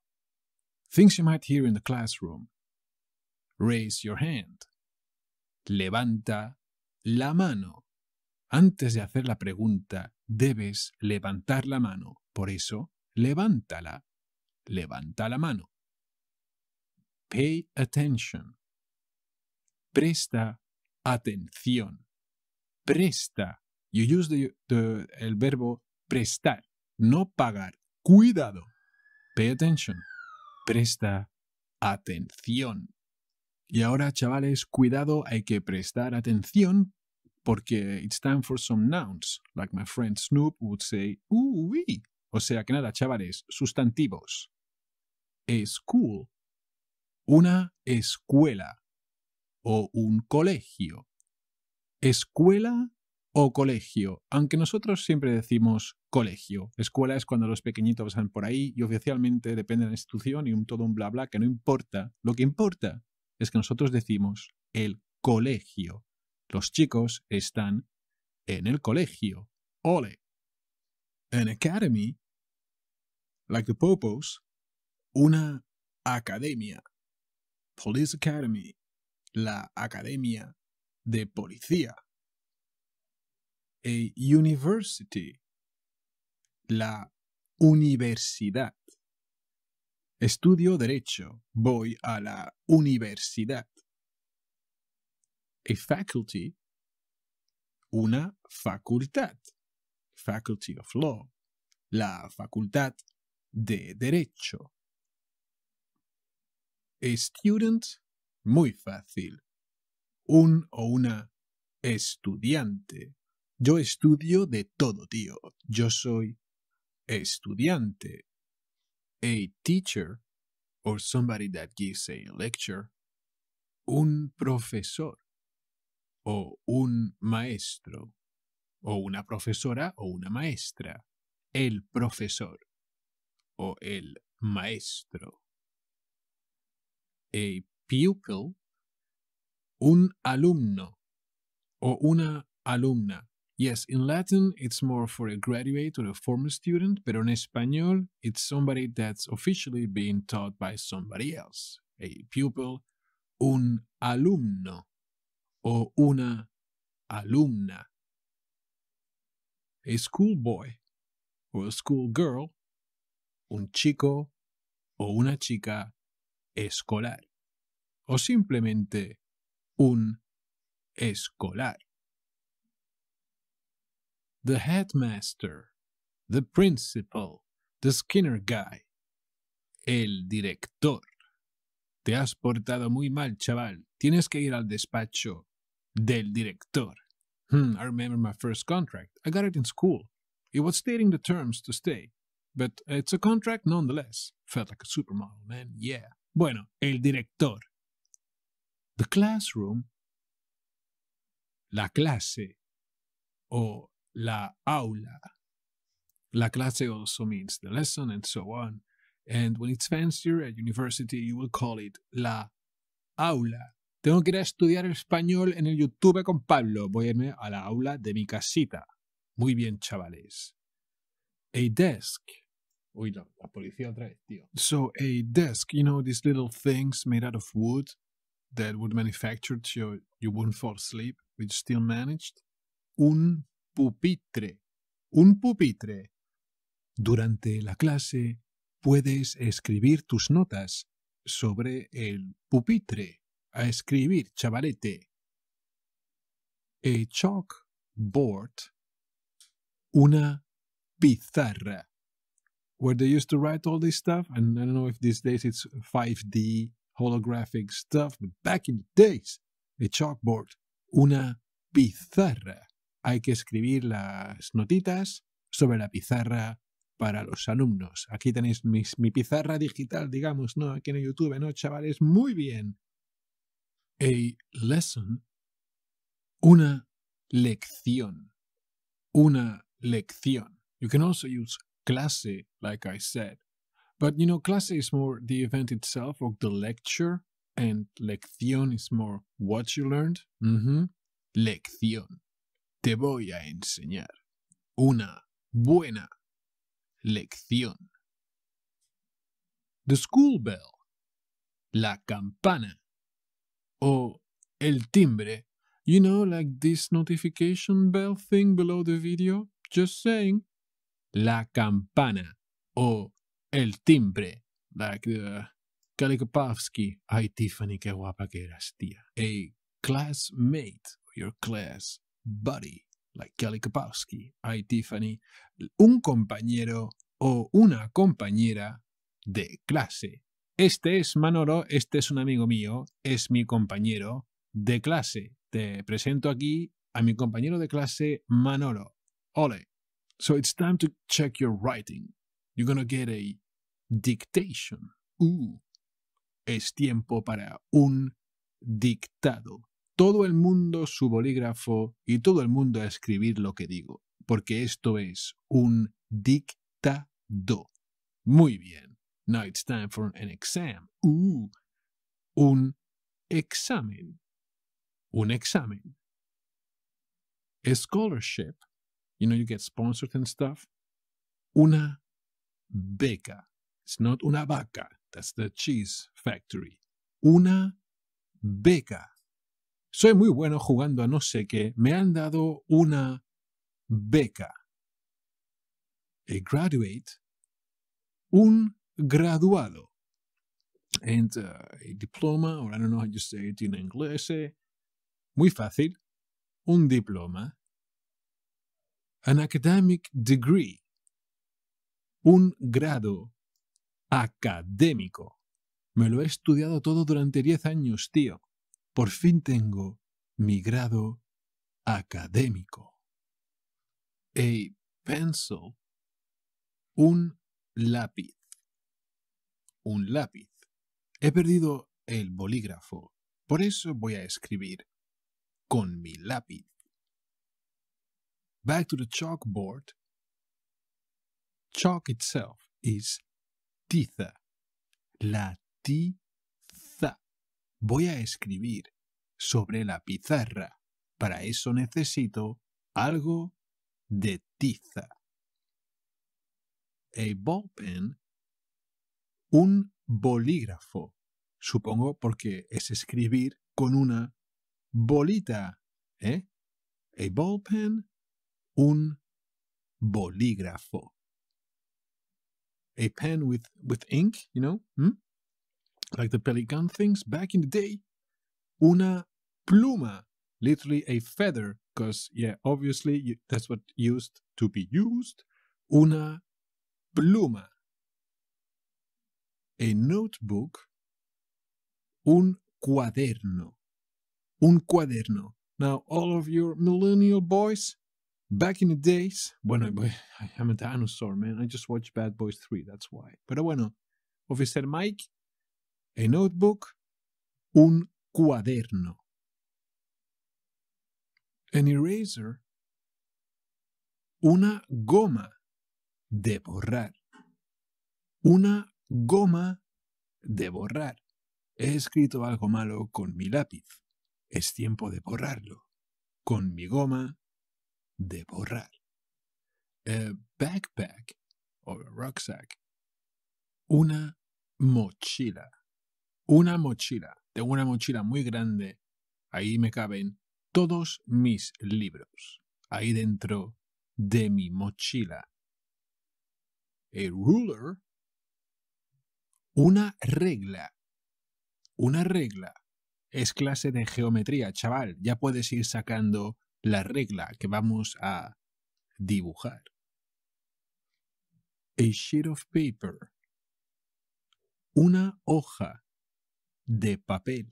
Things you might hear in the classroom. Raise your hand. Levanta la mano. Antes de hacer la pregunta, debes levantar la mano. Por eso, levántala, levanta la mano. Pay attention. Presta atención. Presta. You use the, el verbo prestar, no pagar. Cuidado. Pay attention. Presta atención. Y ahora, chavales, cuidado, hay que prestar atención porque it's time for some nouns. Like my friend Snoop would say, ooh, o sea que nada, chavales, sustantivos. School. Una escuela o un colegio. Escuela o colegio, aunque nosotros siempre decimos colegio. Escuela es cuando los pequeñitos van por ahí y oficialmente depende de la institución y un todo un bla bla que no importa. Lo que importa es que nosotros decimos el colegio. Los chicos están en el colegio. Ole an academy, like the Popos, una academia, Police Academy, la academia de policía, a university, la universidad. Estudio derecho, voy a la universidad. A faculty, una facultad. Faculty of Law, la Facultad de Derecho. Student, muy fácil. Un o una estudiante. Yo estudio de todo, tío. Yo soy estudiante. A teacher, or somebody that gives a lecture. Un profesor o un maestro o una profesora o una maestra, el profesor o el maestro. A pupil, un alumno o una alumna. Yes, in Latin it's more for a graduate or a former student, pero en español it's somebody that's officially being taught by somebody else. A pupil, un alumno o una alumna a schoolboy o a schoolgirl, un chico o una chica escolar, o simplemente un escolar. The headmaster, the principal, the Skinner guy, el director. Te has portado muy mal, chaval. Tienes que ir al despacho del director. Hmm, I remember my first contract. I got it in school. It was stating the terms to stay, but it's a contract nonetheless. Felt like a supermodel, man. Yeah. Bueno, el director. The classroom, la clase, or la aula. La clase also means the lesson and so on. And when it's fancier at university, you will call it la aula Tengo que ir a estudiar español en el YouTube con Pablo. Voy a irme a la aula de mi casita. Muy bien, chavales. A desk. Uy, la policía otra vez, tío. So, a desk, you know, these little things made out of wood that were manufactured so you wouldn't fall asleep, which still managed. Un pupitre. Un pupitre. Durante la clase puedes escribir tus notas sobre el pupitre a escribir, chavalete. A eh, chalkboard. Una pizarra. Where they used to write all this stuff, and I don't know if these days it's 5D holographic stuff, but back in the days, a chalkboard, una pizarra. Hay que escribir las notitas sobre la pizarra para los alumnos. Aquí tenéis mi pizarra digital, digamos, ¿no? Aquí en YouTube, ¿no, chavales? Muy bien. a lesson, una lección, una lección. You can also use clase, like I said. But you know, clase is more the event itself or the lecture, and lección is more what you learned. Mm -hmm. Lección. Te voy a enseñar una buena lección. The school bell. La campana. o el timbre. You know, like this notification bell thing below the video? Just saying. La campana o el timbre. Like the Kalikopavsky. Ay, Tiffany, qué guapa que eras, tía. A classmate your class buddy. Like Kapowski, Ay, Tiffany. Un compañero o una compañera de clase. Este es Manolo, este es un amigo mío, es mi compañero de clase. Te presento aquí a mi compañero de clase Manolo. Ole. So it's time to check your writing. You're gonna get a dictation. Uh, es tiempo para un dictado. Todo el mundo su bolígrafo y todo el mundo a escribir lo que digo, porque esto es un dictado. Muy bien it's time for an exam. un examen. Un examen. A scholarship. You know, you get sponsored and stuff. Una beca. It's not una vaca. That's the cheese factory. Una beca. Soy muy bueno jugando a no sé qué. Me han dado una beca. A graduate. Un graduado. And uh, diploma, or I don't know how you say it in English. Muy fácil. Un diploma. An academic degree. Un grado académico. Me lo he estudiado todo durante 10 años, tío. Por fin tengo mi grado académico. A pencil. Un lápiz un lápiz. He perdido el bolígrafo. Por eso voy a escribir con mi lápiz. Back to the chalkboard. Chalk itself is tiza. La tiza. Voy a escribir sobre la pizarra. Para eso necesito algo de tiza. A ballpen un bolígrafo. Supongo porque es escribir con una bolita. ¿Eh? A ball pen, un bolígrafo. A pen with, with ink, you know? Hmm? Like the pelican things back in the day. Una pluma, literally a feather, because, yeah, obviously you, that's what used to be used. Una pluma a notebook, un cuaderno. Un cuaderno. Now, all of your millennial boys, back in the days, bueno, *laughs* I, am a dinosaur, man. I just watched Bad Boys 3, that's why. Pero bueno, Officer Mike, a notebook, un cuaderno. An eraser, una goma de borrar, una goma de borrar. He escrito algo malo con mi lápiz. Es tiempo de borrarlo. Con mi goma de borrar. A eh, backpack O a rucksack. Una mochila. Una mochila. Tengo una mochila muy grande. Ahí me caben todos mis libros. Ahí dentro de mi mochila. A ruler una regla. Una regla. Es clase de geometría, chaval. Ya puedes ir sacando la regla que vamos a dibujar. A sheet of paper. Una hoja de papel.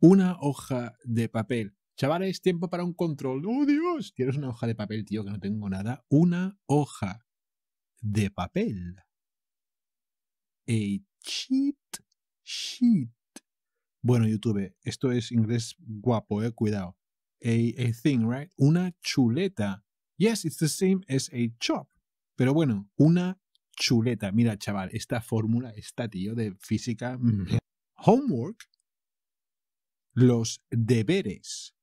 Una hoja de papel. chaval es tiempo para un control. ¡Oh, Dios! ¿Tienes una hoja de papel, tío? Que no tengo nada. Una hoja de papel a cheat sheet. Bueno, YouTube, esto es inglés guapo, eh, cuidado. A, thing, right? Una chuleta. Yes, it's the same as a chop. Pero bueno, una chuleta. Mira, chaval, esta fórmula, está tío de física. Homework. Los deberes.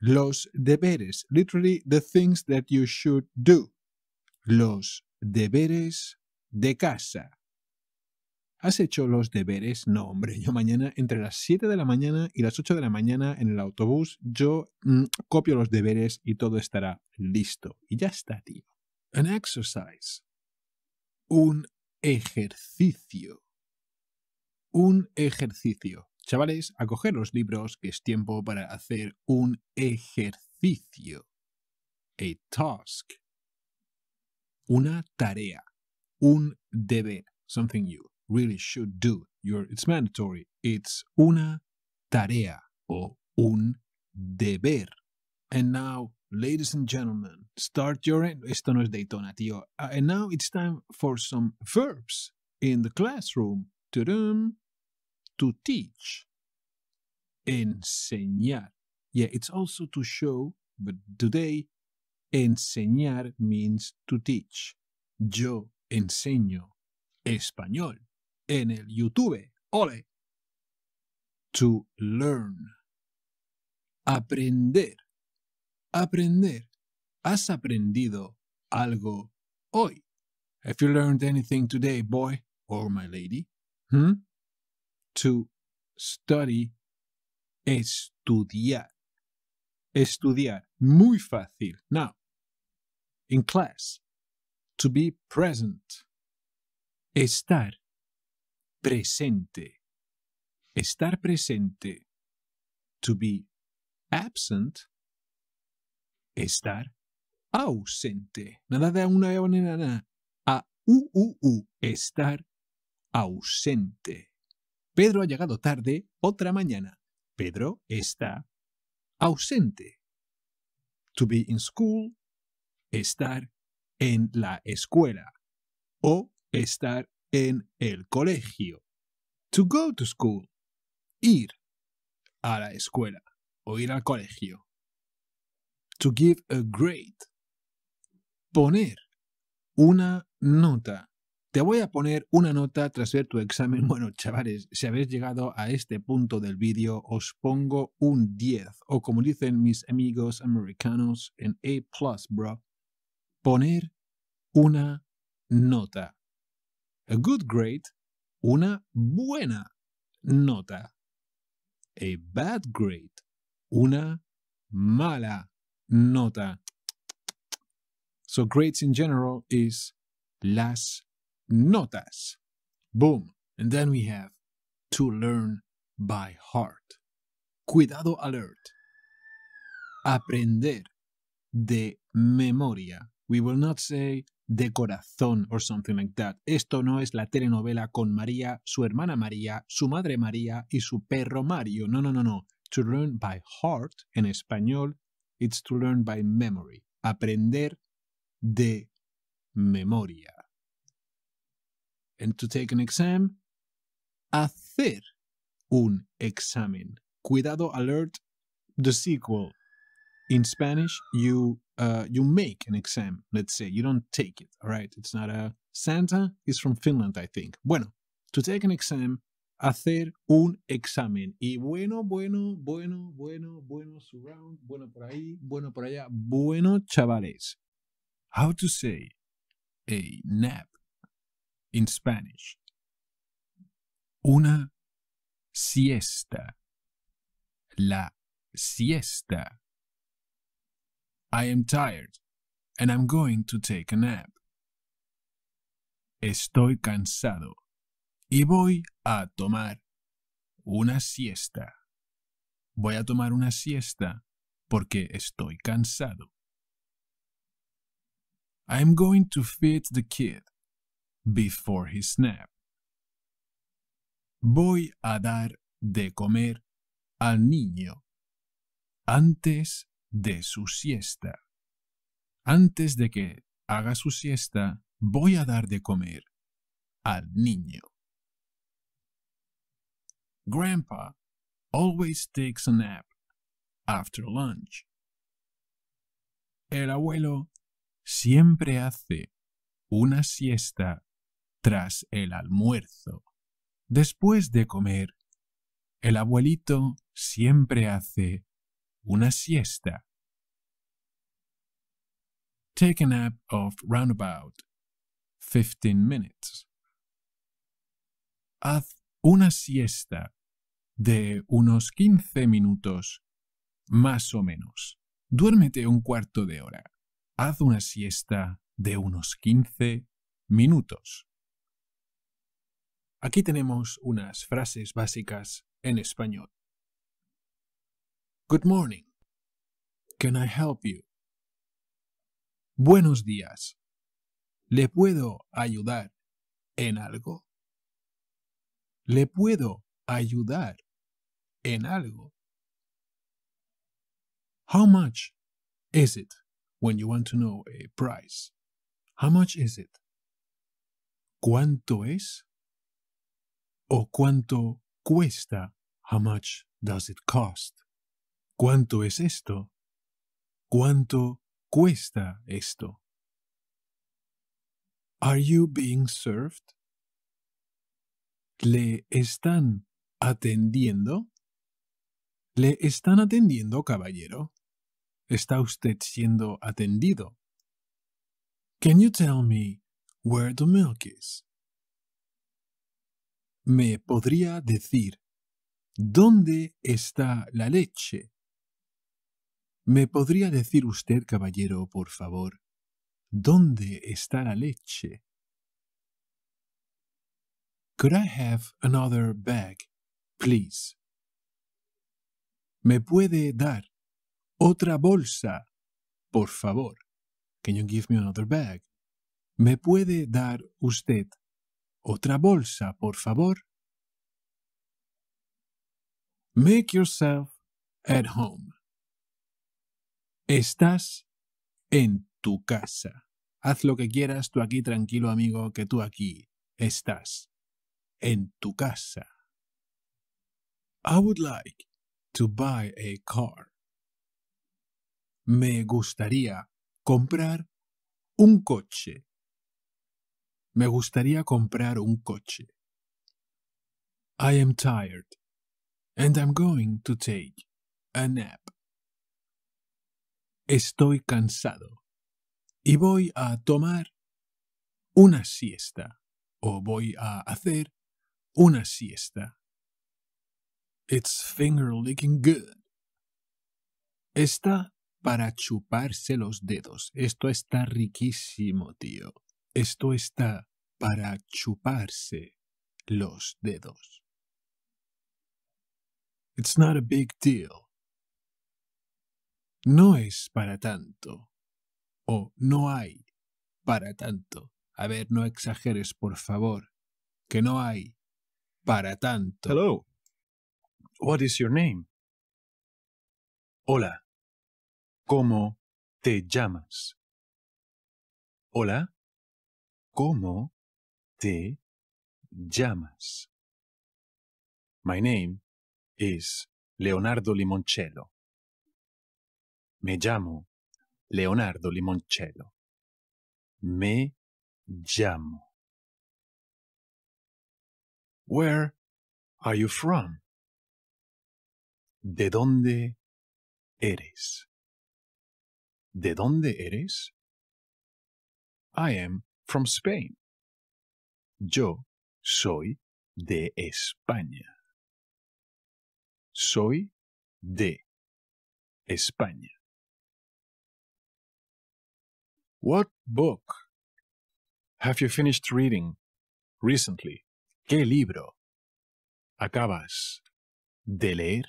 Los deberes. Literally the things that you should do. Los deberes de casa. ¿Has hecho los deberes? No, hombre, yo mañana entre las 7 de la mañana y las 8 de la mañana en el autobús, yo mm, copio los deberes y todo estará listo. Y ya está, tío. An exercise. Un ejercicio. Un ejercicio. Chavales, a coger los libros que es tiempo para hacer un ejercicio. A task. Una tarea. Un deber. Something you. really should do. You're, it's mandatory. It's una tarea or un deber. And now, ladies and gentlemen, start your. Esto no es Daytona, tío. Uh, and now it's time for some verbs in the classroom. Ta-dum. To teach. Enseñar. Yeah, it's also to show, but today, enseñar means to teach. Yo enseño español. en el YouTube. ¡Ole! To learn. Aprender. Aprender. Has aprendido algo hoy. Have you learned anything today, boy or my lady? Hmm? To study. Estudiar. Estudiar. Muy fácil. Now, in class. To be present. Estar presente. Estar presente. To be absent. Estar ausente. Nada de una nada. A u u u. Estar ausente. Pedro ha llegado tarde otra mañana. Pedro está ausente. To be in school. Estar en la escuela. O estar en el colegio. To go to school. Ir a la escuela o ir al colegio. To give a grade. Poner una nota. Te voy a poner una nota tras ver tu examen. *laughs* Bueno, chavales, si habéis llegado a este punto del vídeo, os pongo un 10, o como dicen mis amigos americanos, en A, bro. Poner una nota. a good grade, una buena nota. A bad grade, una mala nota. So grades in general is las notas. Boom. And then we have to learn by heart. Cuidado alert. Aprender de memoria. We will not say de corazón o something like that. Esto no es la telenovela con María, su hermana María, su madre María y su perro Mario. No, no, no, no. To learn by heart en español, it's to learn by memory. Aprender de memoria. And to take an exam, hacer un examen. Cuidado alert, the sequel. in Spanish, you uh, you make an exam. Let's say you don't take it. All right, it's not a Santa is from Finland, I think. Bueno, to take an exam, hacer un examen. Y bueno, bueno, bueno, bueno, bueno, surround, bueno por ahí, bueno por allá, bueno, chavales. How to say a nap in Spanish? Una siesta. La siesta I am tired and I'm going to take a nap. Estoy cansado y voy a tomar una siesta. Voy a tomar una siesta porque estoy cansado. I'm going to feed the kid before his nap. Voy a dar de comer al niño antes de su siesta. Antes de que haga su siesta, voy a dar de comer al niño. Grandpa always takes a nap after lunch. El abuelo siempre hace una siesta tras el almuerzo. Después de comer, el abuelito siempre hace una siesta. Take a nap of roundabout 15 minutes. Haz una siesta de unos 15 minutos más o menos. Duérmete un cuarto de hora. Haz una siesta de unos 15 minutos. Aquí tenemos unas frases básicas en español. Good morning. Can I help you? Buenos días. ¿Le puedo ayudar en algo? ¿Le puedo ayudar en algo? How much is it when you want to know a price? How much is it? ¿Cuánto es? ¿O cuánto cuesta? How much does it cost? ¿Cuánto es esto? ¿Cuánto cuesta esto? Are you being served? ¿Le están atendiendo? ¿Le están atendiendo, caballero? ¿Está usted siendo atendido? Can you tell me where the milk is? ¿Me podría decir dónde está la leche? ¿Me podría decir usted, caballero, por favor, dónde está la leche? Could I have another bag, please? ¿Me puede dar otra bolsa, por favor? Can you give me another bag? ¿Me puede dar usted otra bolsa, por favor? Make yourself at home. Estás en tu casa. Haz lo que quieras, tú aquí tranquilo amigo, que tú aquí estás en tu casa. I would like to buy a car. Me gustaría comprar un coche. Me gustaría comprar un coche. I am tired and I'm going to take a nap. Estoy cansado y voy a tomar una siesta o voy a hacer una siesta. It's finger licking good. Está para chuparse los dedos. Esto está riquísimo, tío. Esto está para chuparse los dedos. It's not a big deal no es para tanto o no hay para tanto. A ver, no exageres, por favor, que no hay para tanto. Hello. What is your name? Hola. ¿Cómo te llamas? Hola. ¿Cómo te llamas? My name is Leonardo Limoncello. Me llamo Leonardo Limoncello. Me llamo. Where are you from? ¿De dónde eres? ¿De dónde eres? I am from Spain. Yo soy de España. Soy de España. What book have you finished reading recently? ¿Qué libro acabas de leer?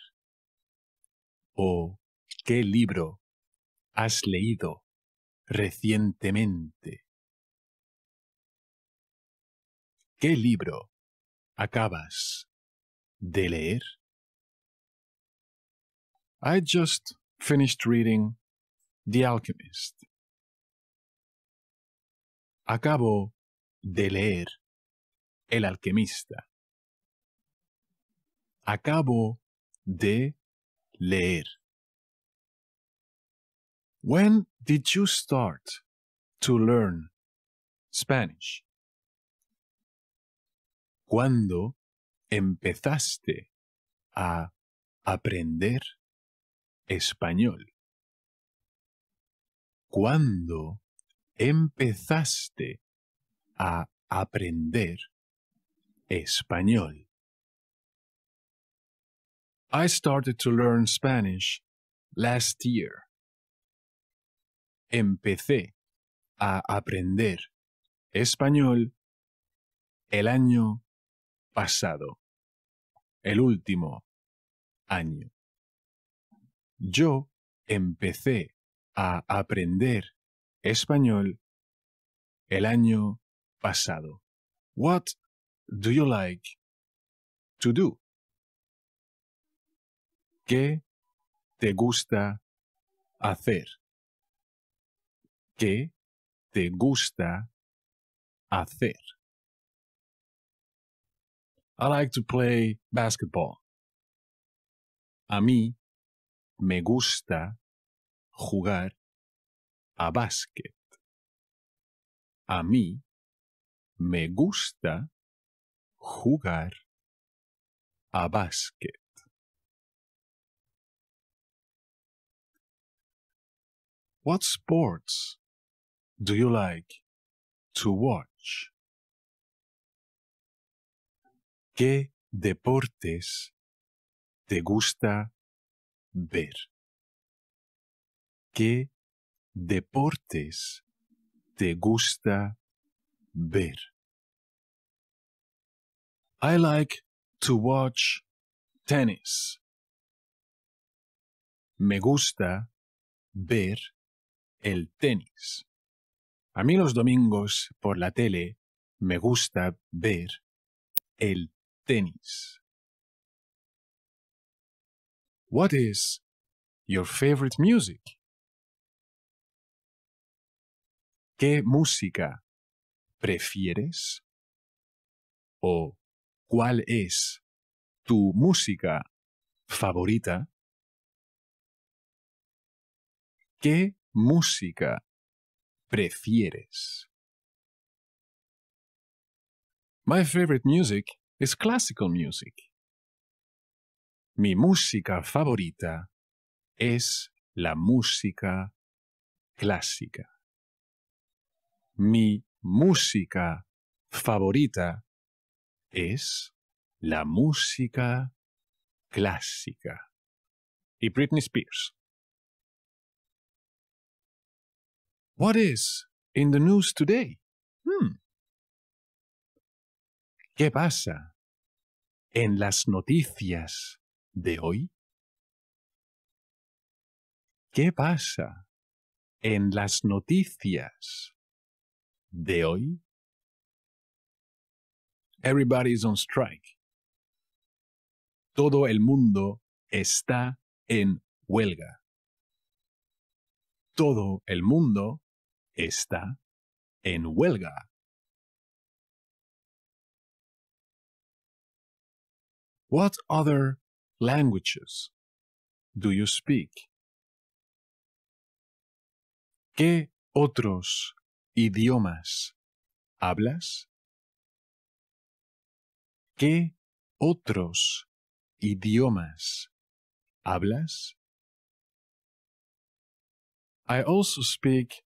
¿O qué libro has leído recientemente? ¿Qué libro acabas de leer? I just finished reading The Alchemist. Acabo de leer El alquimista. Acabo de leer. When did you start to learn Spanish? ¿Cuándo empezaste a aprender español? ¿Cuándo empezaste a aprender español. I started to learn Spanish last year. Empecé a aprender español el año pasado, el último año. Yo empecé a aprender español el año pasado. What do you like to do? ¿Qué te gusta hacer? ¿Qué te gusta hacer? I like to play basketball. A mí me gusta jugar a A mí me gusta jugar a basket What sports do you like to watch? ¿Qué deportes te gusta ver? deportes te gusta ver? I like to watch tennis. Me gusta ver el tenis. A mí los domingos por la tele me gusta ver el tenis. What is your favorite music? ¿Qué música prefieres? ¿O cuál es tu música favorita? ¿Qué música prefieres? My favorite music is classical music. Mi música favorita es la música clásica mi música favorita es la música clásica. Y Britney Spears. What is in the news today? Hmm. ¿Qué pasa en las noticias de hoy? ¿Qué pasa en las noticias de hoy? Everybody's on strike. Todo el mundo está en huelga. Todo el mundo está en huelga. What other languages do you speak? ¿Qué otros idiomas. ¿Hablas? ¿Qué otros idiomas hablas? I also speak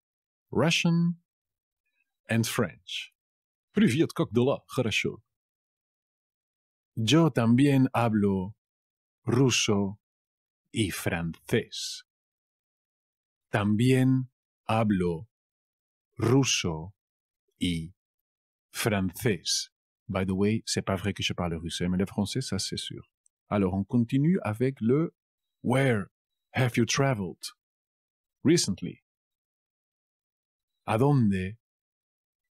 Russian and French. Привет, как дела? Хорошо. Yo también hablo ruso y francés. También hablo ruso y francés. By the way, c'est pas vrai que je parle russe, mais le français, ça c'est sûr. Alors on continue avec le Where have you traveled recently? ¿A dónde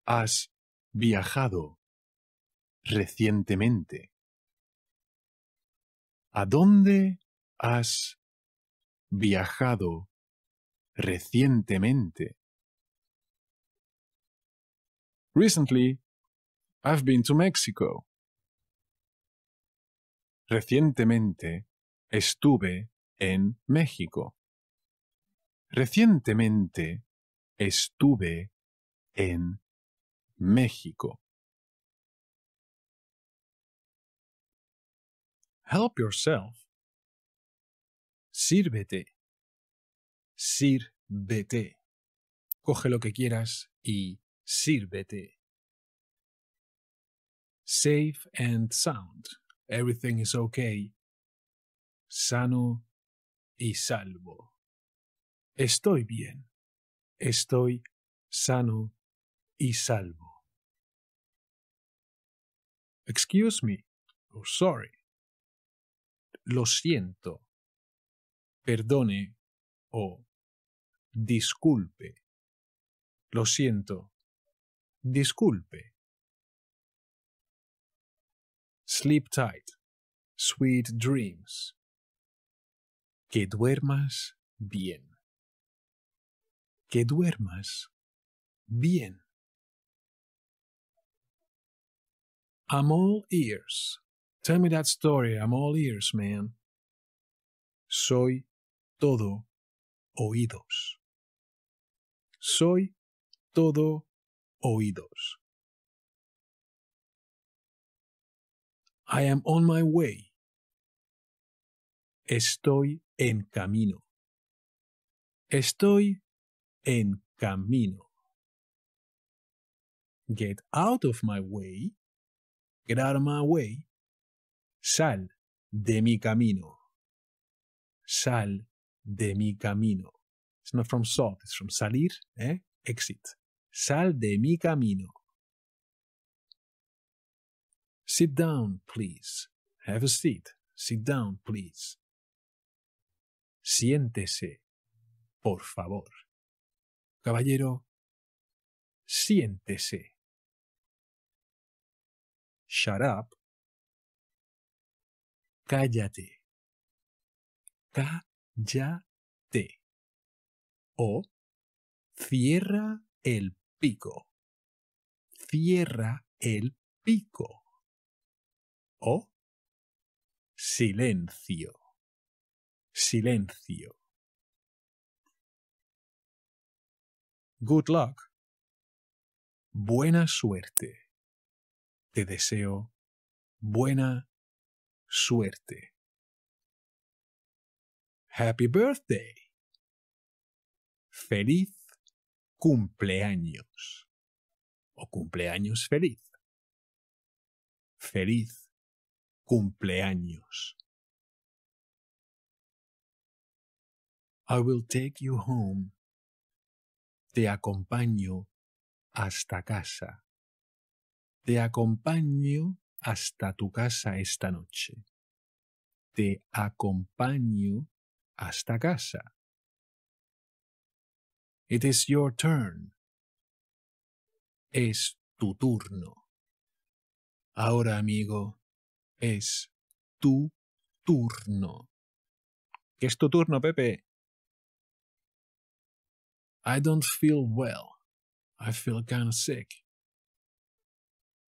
has viajado recientemente? ¿A dónde has viajado recientemente? Recently, I've been to Mexico. Recientemente estuve en México. Recientemente estuve en México. Help yourself. Sírvete. sirvete. Coge lo que quieras y sírvete. Safe and sound. Everything is okay. Sano y salvo. Estoy bien. Estoy sano y salvo. Excuse me. Oh, sorry. Lo siento. Perdone o oh, disculpe. Lo siento disculpe. Sleep tight, sweet dreams. Que duermas bien. Que duermas bien. I'm all ears. Tell me that story. I'm all ears, man. Soy todo oídos. Soy todo oídos. I am on my way. Estoy en camino. Estoy en camino. Get out of my way. Get out of my way. Sal de mi camino. Sal de mi camino. It's not from salt, it's from salir, eh? Exit. Sal de mi camino. Sit down, please. Have a seat. Sit down, please. Siéntese, por favor. Caballero, siéntese. Shut up. Cállate. Cállate. O cierra el pico. Cierra el pico. O silencio. Silencio. Good luck. Buena suerte. Te deseo buena suerte. Happy birthday. Feliz cumpleaños o cumpleaños feliz. Feliz cumpleaños. I will take you home. Te acompaño hasta casa. Te acompaño hasta tu casa esta noche. Te acompaño hasta casa. It is your turn. Es tu turno. Ahora, amigo, es tu turno. es tu turno, Pepe? I don't feel well. I feel kind of sick.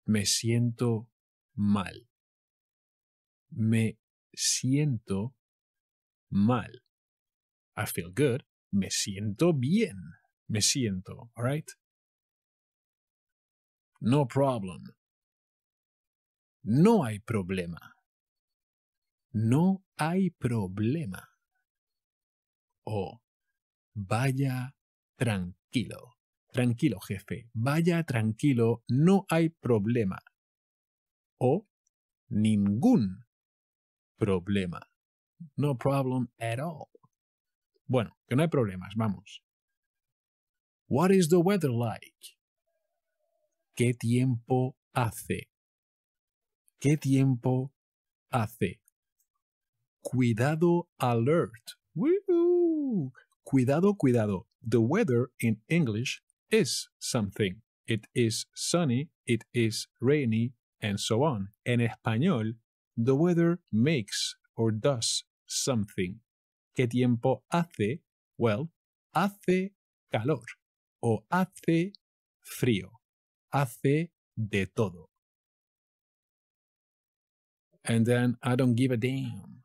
Me siento mal. Me siento mal. I feel good me siento bien. Me siento, alright? No problem. No hay problema. No hay problema. O vaya tranquilo. Tranquilo, jefe. Vaya tranquilo. No hay problema. O ningún problema. No problem at all. Bueno, que no hay problemas, vamos. What is the weather like? ¿Qué tiempo hace? ¿Qué tiempo hace? Cuidado alert. Woo cuidado, cuidado. The weather in English is something. It is sunny, it is rainy, and so on. En español, the weather makes or does something. qué tiempo hace, well, hace calor o hace frío, hace de todo. And then I don't give a damn.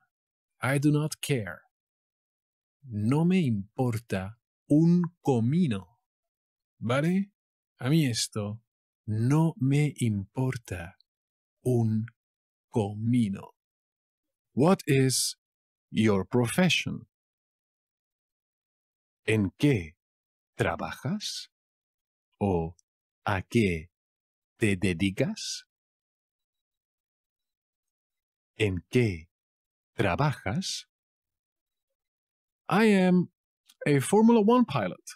I do not care. No me importa un comino. ¿Vale? A mí esto no me importa un comino. What is Your profession. ¿En qué trabajas? ¿O a qué te dedicas? ¿En qué trabajas? I am a Formula One pilot.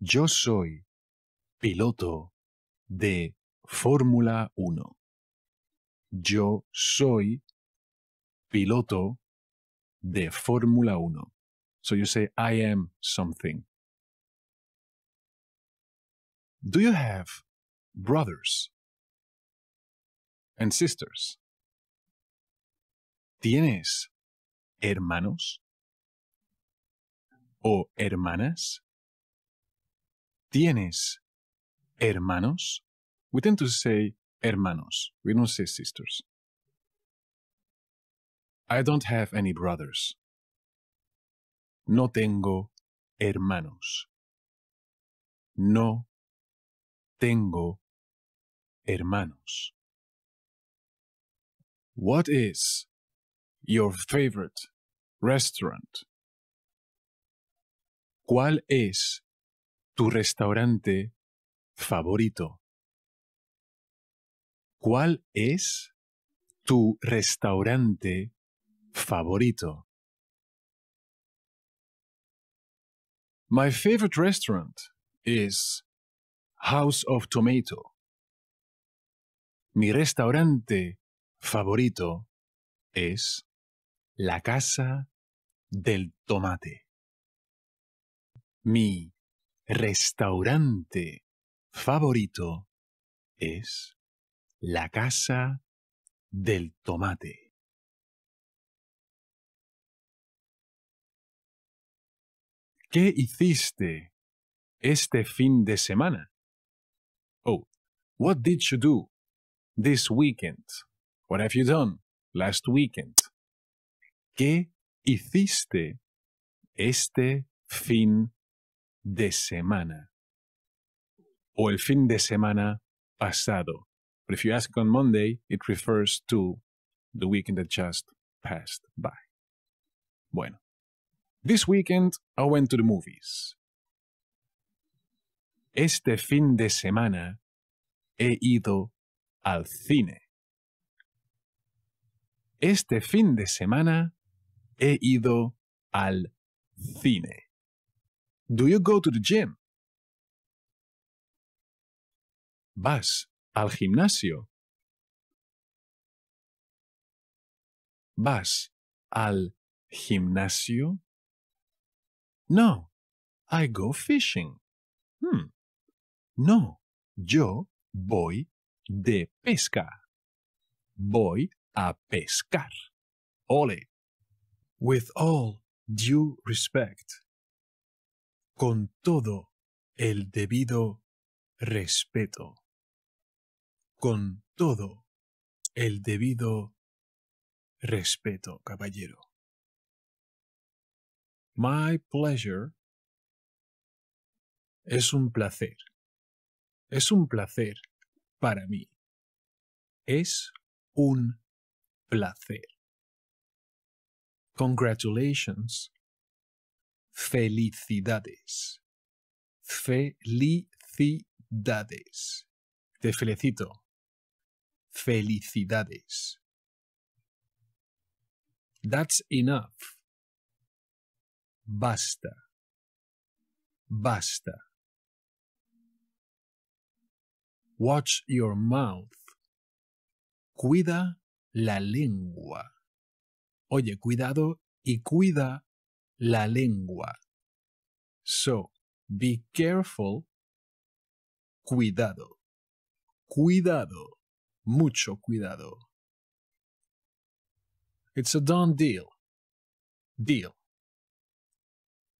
Yo soy piloto de Fórmula 1. Yo soy piloto de Fórmula 1. So you say, I am something. Do you have brothers and sisters? ¿Tienes hermanos o hermanas? ¿Tienes hermanos? We tend to say hermanos. We don't say sisters. I don't have any brothers. No tengo hermanos. No tengo hermanos. What is your favorite restaurant? ¿Cuál es tu restaurante favorito? ¿Cuál es tu restaurante favorito. My favorite restaurant is House of Tomato. Mi restaurante favorito es La Casa del Tomate. Mi restaurante favorito es La Casa del Tomate. ¿Qué hiciste este fin de semana? Oh, what did you do this weekend? What have you done last weekend? ¿Qué hiciste este fin de semana? O el fin de semana pasado. But if you ask on Monday, it refers to the weekend that just passed by. Bueno, This weekend I went to the movies. Este fin de semana he ido al cine. Este fin de semana he ido al cine. Do you go to the gym? ¿Vas al gimnasio? ¿Vas al gimnasio? No, I go fishing. Hmm. No, yo voy de pesca. Voy a pescar. Ole. With all due respect. Con todo el debido respeto. Con todo el debido respeto, caballero. My pleasure es un placer. Es un placer para mí. Es un placer. Congratulations. Felicidades. Felicidades. Te felicito. Felicidades. That's enough basta, basta. Watch your mouth. Cuida la lengua. Oye, cuidado y cuida la lengua. So, be careful. Cuidado. Cuidado. Mucho cuidado. It's a done deal. Deal.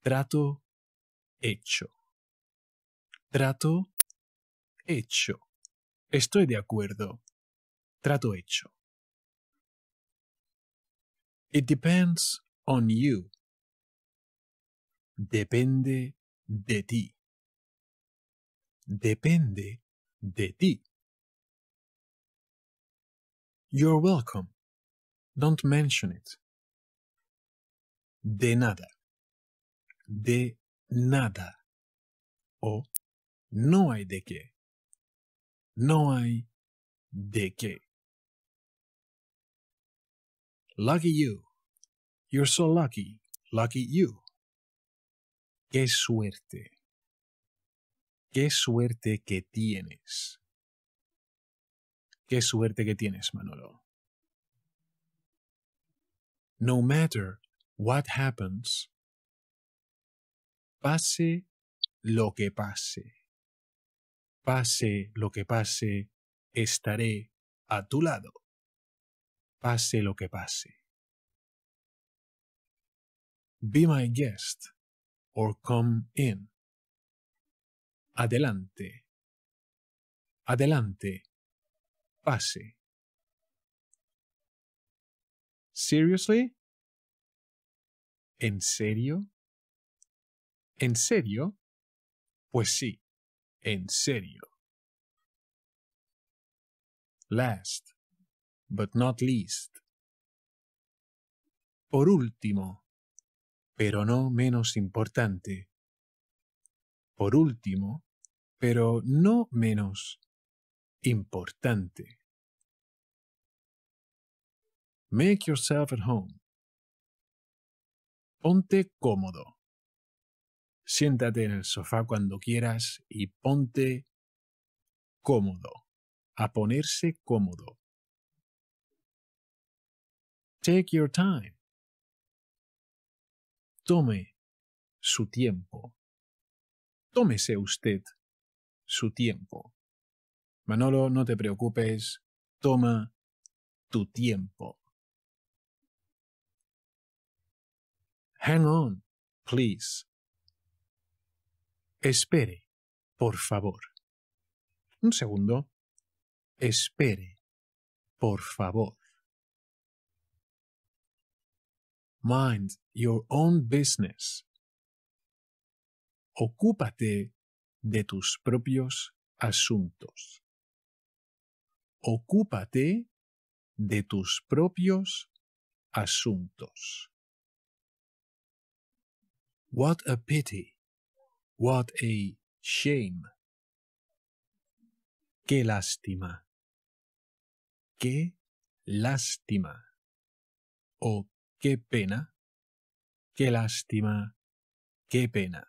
Trato hecho. Trato hecho. Estoy de acuerdo. Trato hecho. It depends on you. Depende de ti. Depende de ti. You're welcome. Don't mention it. De nada de nada o no hay de qué. No hay de qué. Lucky you. You're so lucky. Lucky you. Qué suerte. Qué suerte que tienes. Qué suerte que tienes, Manolo. No matter what happens, pase lo que pase. Pase lo que pase, estaré a tu lado. Pase lo que pase. Be my guest or come in. Adelante. Adelante. Pase. Seriously? ¿En serio? ¿En serio? Pues sí, en serio. Last, but not least. Por último, pero no menos importante. Por último, pero no menos importante. Make yourself at home. Ponte cómodo. Siéntate en el sofá cuando quieras y ponte cómodo, a ponerse cómodo. Take your time. Tome su tiempo. Tómese usted su tiempo. Manolo, no te preocupes, toma tu tiempo. Hang on, please. Espere, por favor. Un segundo. Espere, por favor. Mind your own business. Ocúpate de tus propios asuntos. Ocúpate de tus propios asuntos. What a pity. What a shame. Qué lástima. Qué lástima. O qué pena. Qué lástima. Qué pena.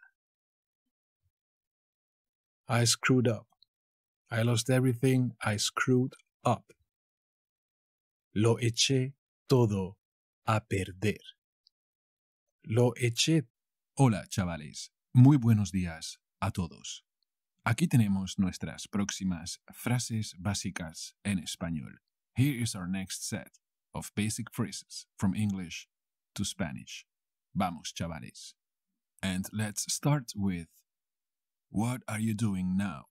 I screwed up. I lost everything. I screwed up. Lo eché todo a perder. Lo eché. Hola, chavales. Muy buenos días a todos. Aquí tenemos nuestras próximas frases básicas en español. Here is our next set of basic phrases from English to Spanish. Vamos, chavales. And let's start with What are you doing now?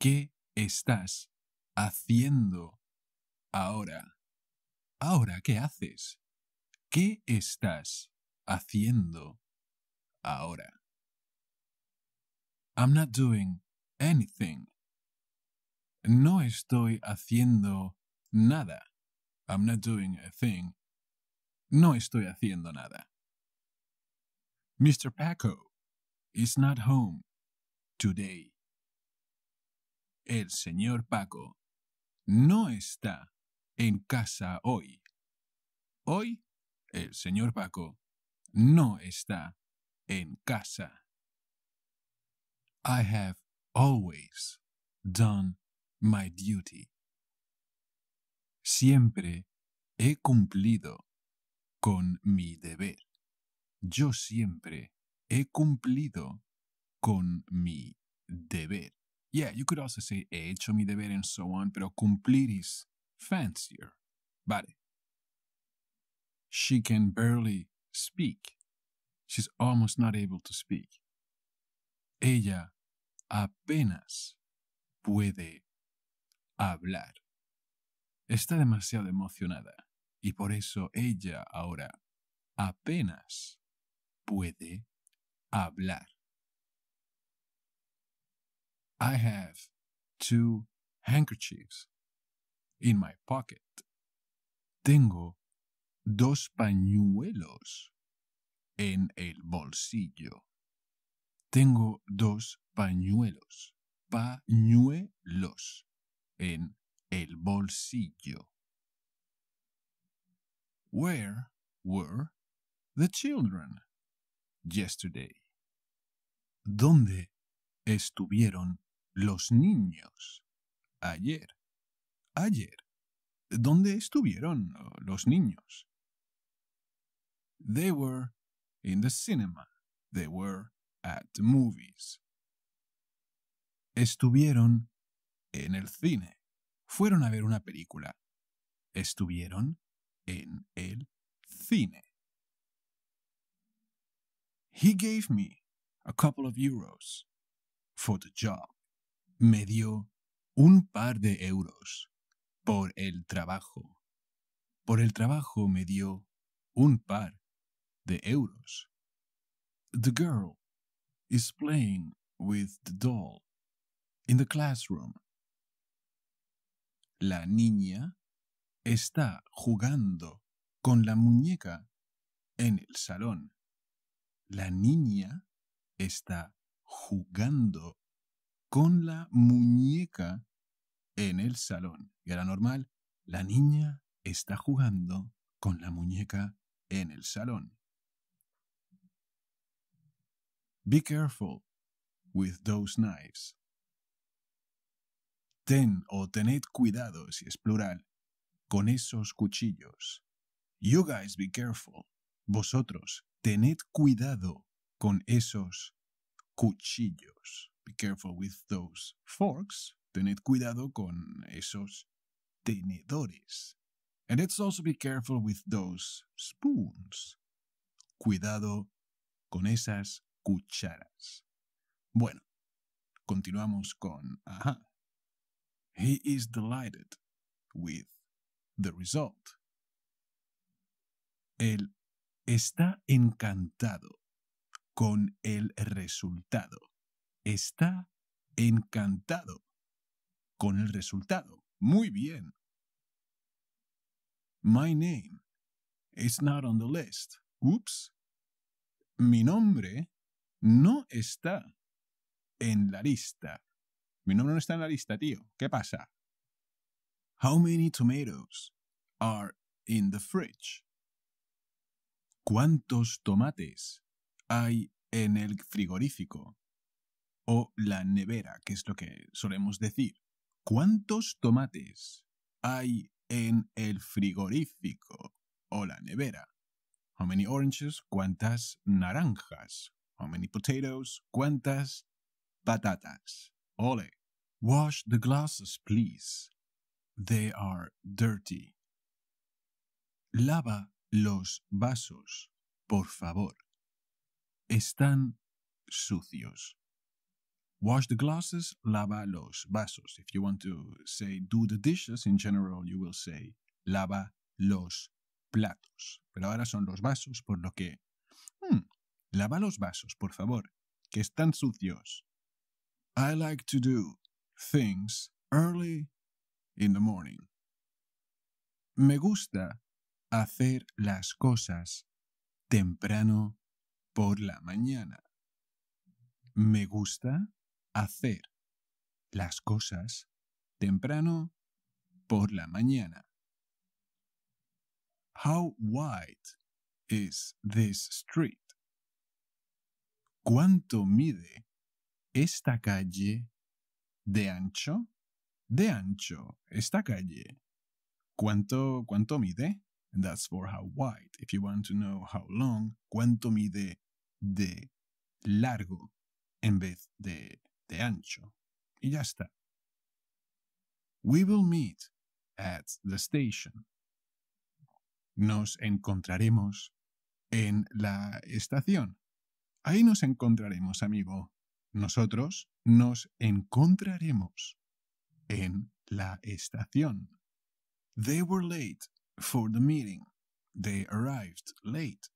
¿Qué estás haciendo ahora? Ahora, ¿qué haces? ¿Qué estás haciendo ahora. I'm not doing anything. No estoy haciendo nada. I'm not doing a thing. No estoy haciendo nada. Mr. Paco is not home today. El señor Paco no está en casa hoy. Hoy el señor Paco no está en casa. I have always done my duty. Siempre he cumplido con mi deber. Yo siempre he cumplido con mi deber. Yeah, you could also say he hecho mi deber and so on, pero cumplir is fancier. Vale. She can barely speak. She's almost not able to speak. Ella apenas puede hablar. Está demasiado emocionada y por eso ella ahora apenas puede hablar. I have two handkerchiefs in my pocket. Tengo dos pañuelos en el bolsillo. Tengo dos pañuelos, pañuelos, en el bolsillo. Where were the children yesterday? ¿Dónde estuvieron los niños ayer? Ayer. ¿Dónde estuvieron los niños? They were in the cinema. They were at the movies. Estuvieron en el cine. Fueron a ver una película. Estuvieron en el cine. He gave me a couple of euros for the job. Me dio un par de euros por el trabajo. Por el trabajo me dio un par euros. The girl is playing with the doll in the classroom. La niña está jugando con la muñeca en el salón. La niña está jugando con la muñeca en el salón. Y era normal, la niña está jugando con la muñeca en el salón. Be careful with those knives. Ten o tened cuidado si es plural con esos cuchillos. You guys be careful. Vosotros tened cuidado con esos cuchillos. Be careful with those forks. Tened cuidado con esos tenedores. And let's also be careful with those spoons. Cuidado con esas Bueno, continuamos con Aha. He is delighted with the result. Él está encantado con el resultado. Está encantado con el resultado. Muy bien. My name is not on the list. Oops. Mi nombre no está en la lista. Mi nombre no está en la lista, tío. ¿Qué pasa? How many tomatoes are in the fridge? ¿Cuántos tomates hay en el frigorífico? O la nevera, que es lo que solemos decir. ¿Cuántos tomates hay en el frigorífico o la nevera? How many oranges? ¿Cuántas naranjas? How many potatoes? Cuantas? Patatas. Ole. Wash the glasses, please. They are dirty. Lava los vasos, por favor. Están sucios. Wash the glasses, lava los vasos. If you want to say do the dishes in general, you will say lava los platos. Pero ahora son los vasos, por lo que hmm, Lava los vasos, por favor, que están sucios. I like to do things early in the morning. Me gusta hacer las cosas temprano por la mañana. Me gusta hacer las cosas temprano por la mañana. How wide is this street? ¿Cuánto mide esta calle de ancho? De ancho, esta calle. ¿Cuánto, cuánto mide? that's for how wide. If you want to know how long, ¿cuánto mide de largo en vez de, de ancho? Y ya está. We will meet at the station. Nos encontraremos en la estación. Ahí nos encontraremos, amigo. Nosotros nos encontraremos en la estación. They were late for the meeting. They arrived late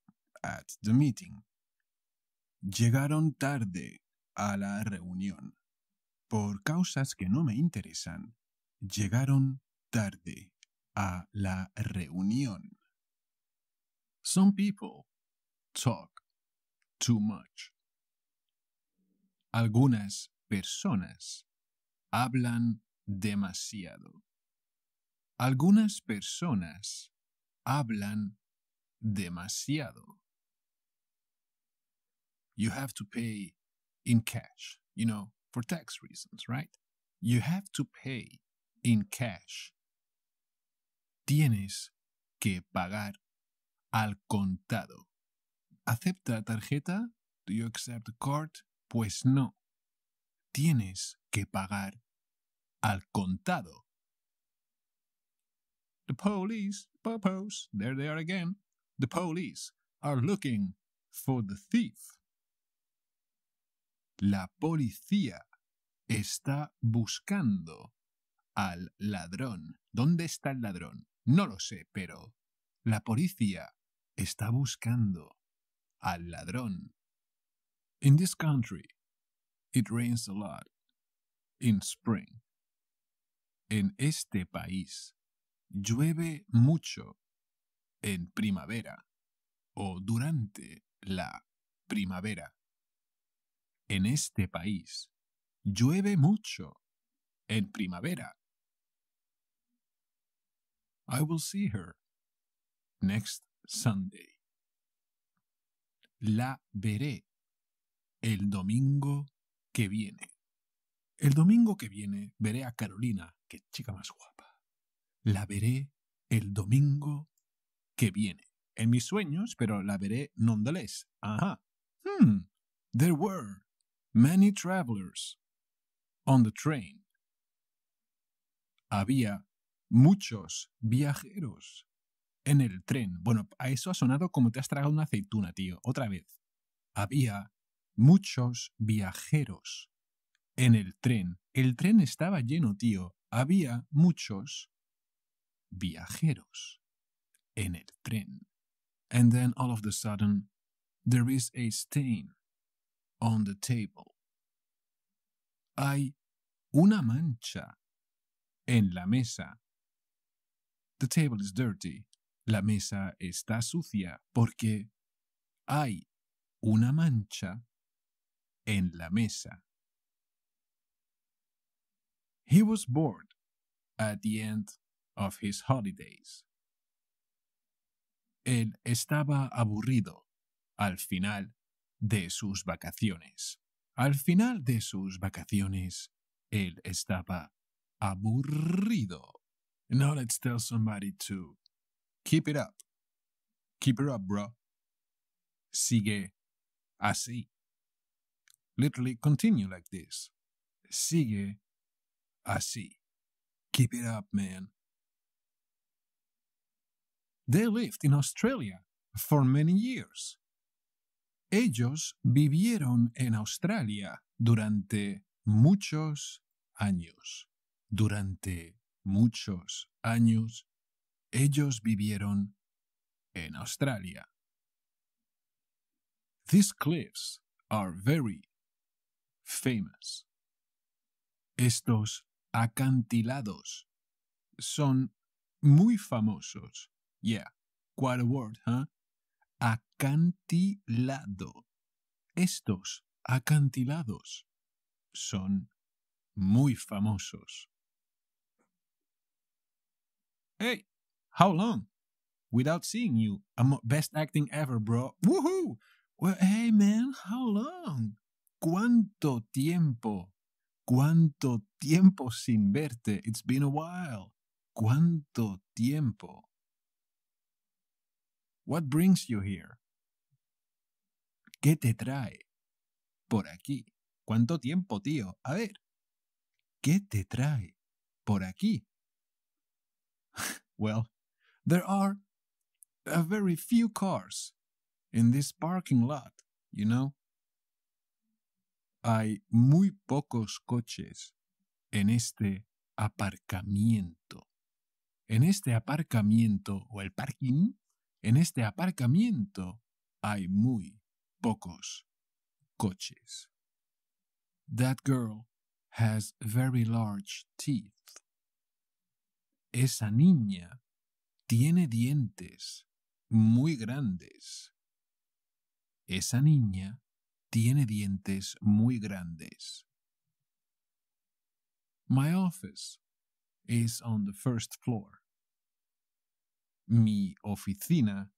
at the meeting. Llegaron tarde a la reunión. Por causas que no me interesan, llegaron tarde a la reunión. Some people talk too much. Algunas personas hablan demasiado. Algunas personas hablan demasiado. You have to pay in cash, you know, for tax reasons, right? You have to pay in cash. Tienes que pagar al contado. ¿Acepta tarjeta? ¿Do you accept card? Pues no. Tienes que pagar al contado. The police, there they are again. The police are looking for the thief. La policía está buscando al ladrón. ¿Dónde está el ladrón? No lo sé, pero la policía está buscando al ladrón. In this country, it rains a lot in spring. En este país, llueve mucho en primavera o durante la primavera. En este país, llueve mucho en primavera. I will see her next Sunday la veré el domingo que viene. El domingo que viene veré a Carolina, que chica más guapa. La veré el domingo que viene. En mis sueños, pero la veré nonetheless. Ajá. Hmm. There were many travelers on the train. Había muchos viajeros en el tren. Bueno, a eso ha sonado como te has tragado una aceituna, tío. Otra vez. Había muchos viajeros en el tren. El tren estaba lleno, tío. Había muchos viajeros en el tren. And then all of a sudden, there is a stain on the table. Hay una mancha en la mesa. The table is dirty. La mesa está sucia porque hay una mancha en la mesa. He was bored at the end of his holidays. Él estaba aburrido al final de sus vacaciones. Al final de sus vacaciones, él estaba aburrido. Now let's tell somebody to Keep it up. Keep it up, bro. Sigue así. Literally continue like this. Sigue así. Keep it up, man. They lived in Australia for many years. Ellos vivieron en Australia durante muchos años. Durante muchos años Ellos vivieron en Australia. These cliffs are very famous. Estos acantilados son muy famosos. Yeah, quite a word, huh? Acantilado. Estos acantilados son muy famosos. ¡Hey! How long? Without seeing you. I'm best acting ever, bro. Woohoo! Well, hey, man, how long? ¿Cuánto tiempo? ¿Cuánto tiempo sin verte? It's been a while. ¿Cuánto tiempo? What brings you here? ¿Qué te trae por aquí? ¿Cuánto tiempo, tío? A ver, ¿qué te trae por aquí? *laughs* well, There are a very few cars in this parking lot, you know? Hay muy pocos coches en este aparcamiento. En este aparcamiento o el parking, en este aparcamiento hay muy pocos coches. That girl has very large teeth. Esa niña tiene dientes muy grandes. Esa niña tiene dientes muy grandes. My office is on the first floor. Mi oficina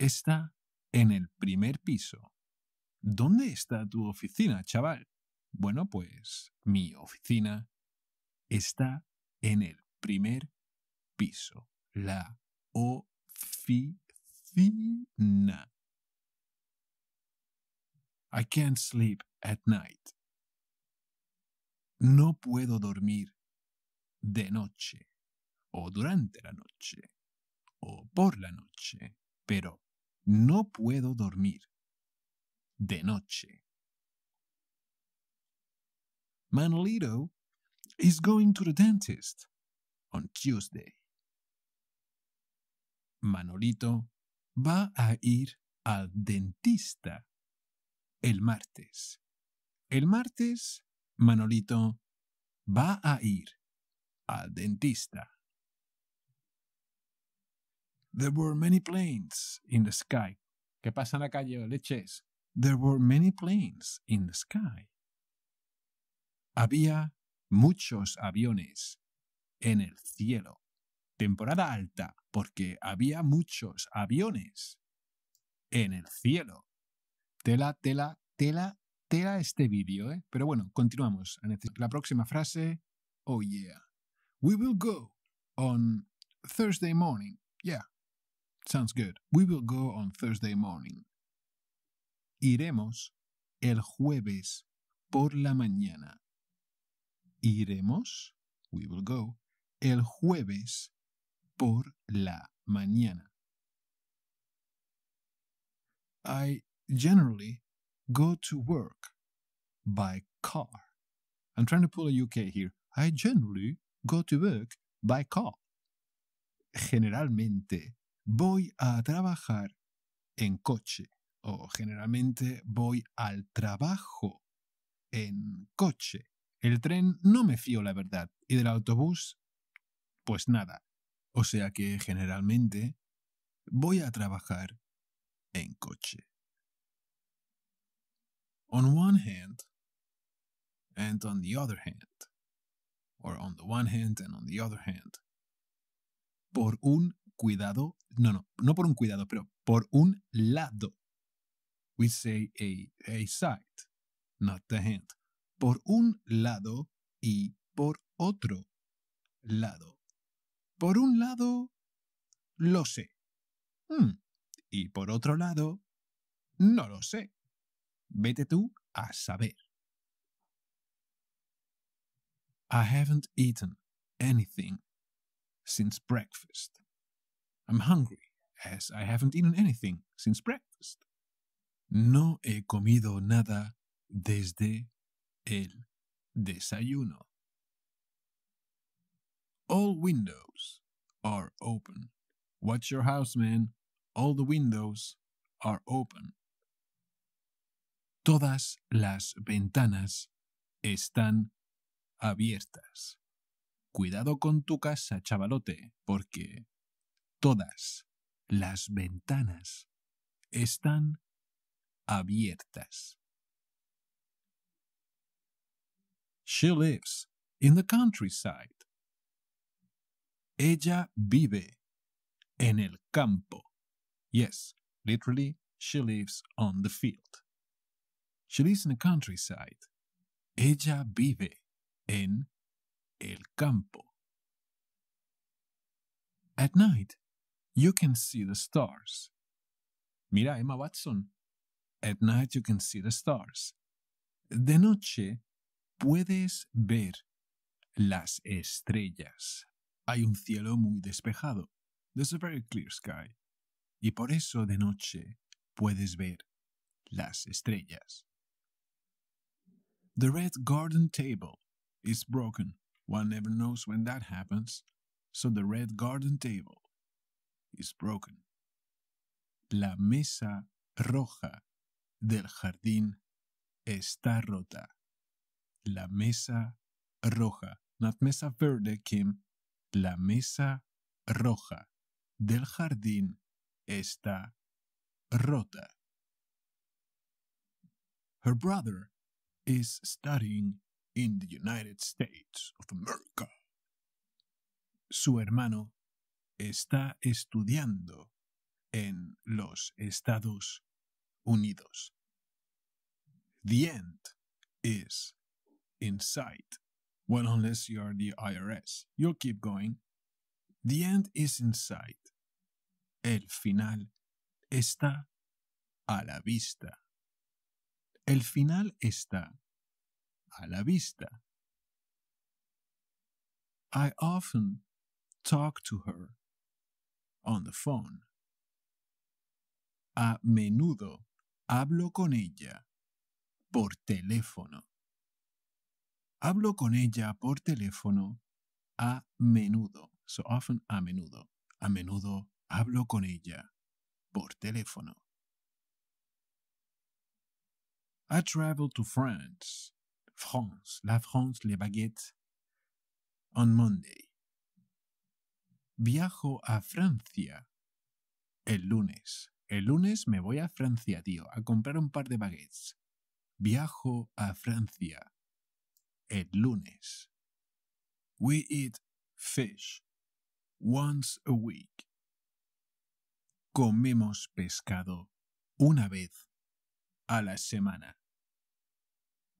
está en el primer piso. ¿Dónde está tu oficina, chaval? Bueno, pues mi oficina está en el primer piso. La oficina. I can't sleep at night. No puedo dormir de noche o durante la noche o por la noche, pero no puedo dormir de noche. Manolito is going to the dentist on Tuesday. Manolito va a ir al dentista el martes. El martes, Manolito va a ir al dentista. There were many planes in the sky. ¿Qué pasa en la calle leches? There were many planes in the sky. Había muchos aviones en el cielo temporada alta, porque había muchos aviones en el cielo. Tela, tela, tela, tela este vídeo, ¿eh? Pero bueno, continuamos. Este- la próxima frase, oh yeah. We will go on Thursday morning. Yeah, sounds good. We will go on Thursday morning. Iremos el jueves por la mañana. Iremos, we will go, el jueves por la mañana. I generally go to work by car. I'm trying to pull a UK here. I generally go to work by car. Generalmente voy a trabajar en coche o generalmente voy al trabajo en coche. El tren no me fío, la verdad. Y del autobús, pues nada. O sea que generalmente voy a trabajar en coche. On one hand and on the other hand. Or on the one hand and on the other hand. Por un cuidado, no, no, no por un cuidado, pero por un lado. We say a, a side, not the hand. Por un lado y por otro lado. Por un lado, lo sé. Mm. Y por otro lado, no lo sé. Vete tú a saber. I haven't eaten anything since breakfast. I'm hungry, as I haven't eaten anything since breakfast. No he comido nada desde el desayuno. All windows are open. Watch your house, man. All the windows are open. Todas las ventanas están abiertas. Cuidado con tu casa, chavalote, porque todas las ventanas están abiertas. She lives in the countryside. Ella vive en el campo. Yes, literally, she lives on the field. She lives in the countryside. Ella vive en el campo. At night, you can see the stars. Mira, Emma Watson. At night, you can see the stars. De noche, puedes ver las estrellas. Hay un cielo muy despejado. There's a very clear sky. Y por eso de noche puedes ver las estrellas. The red garden table is broken. One never knows when that happens. So the red garden table is broken. La mesa roja del jardín está rota. La mesa roja. Not mesa verde, Kim. La mesa roja del jardín está rota. Her brother is studying in the United States of America. Su hermano está estudiando en los Estados Unidos. The end is in sight. Well, unless you are the IRS. You'll keep going. The end is in sight. El final está a la vista. El final está a la vista. I often talk to her on the phone. A menudo hablo con ella por teléfono. Hablo con ella por teléfono a menudo. So often a menudo. A menudo hablo con ella por teléfono. I travel to France. France, la France, les baguettes, on Monday. Viajo a Francia el lunes. El lunes me voy a Francia, tío, a comprar un par de baguettes. Viajo a Francia el lunes. We eat fish once a week. Comemos pescado una vez a la semana.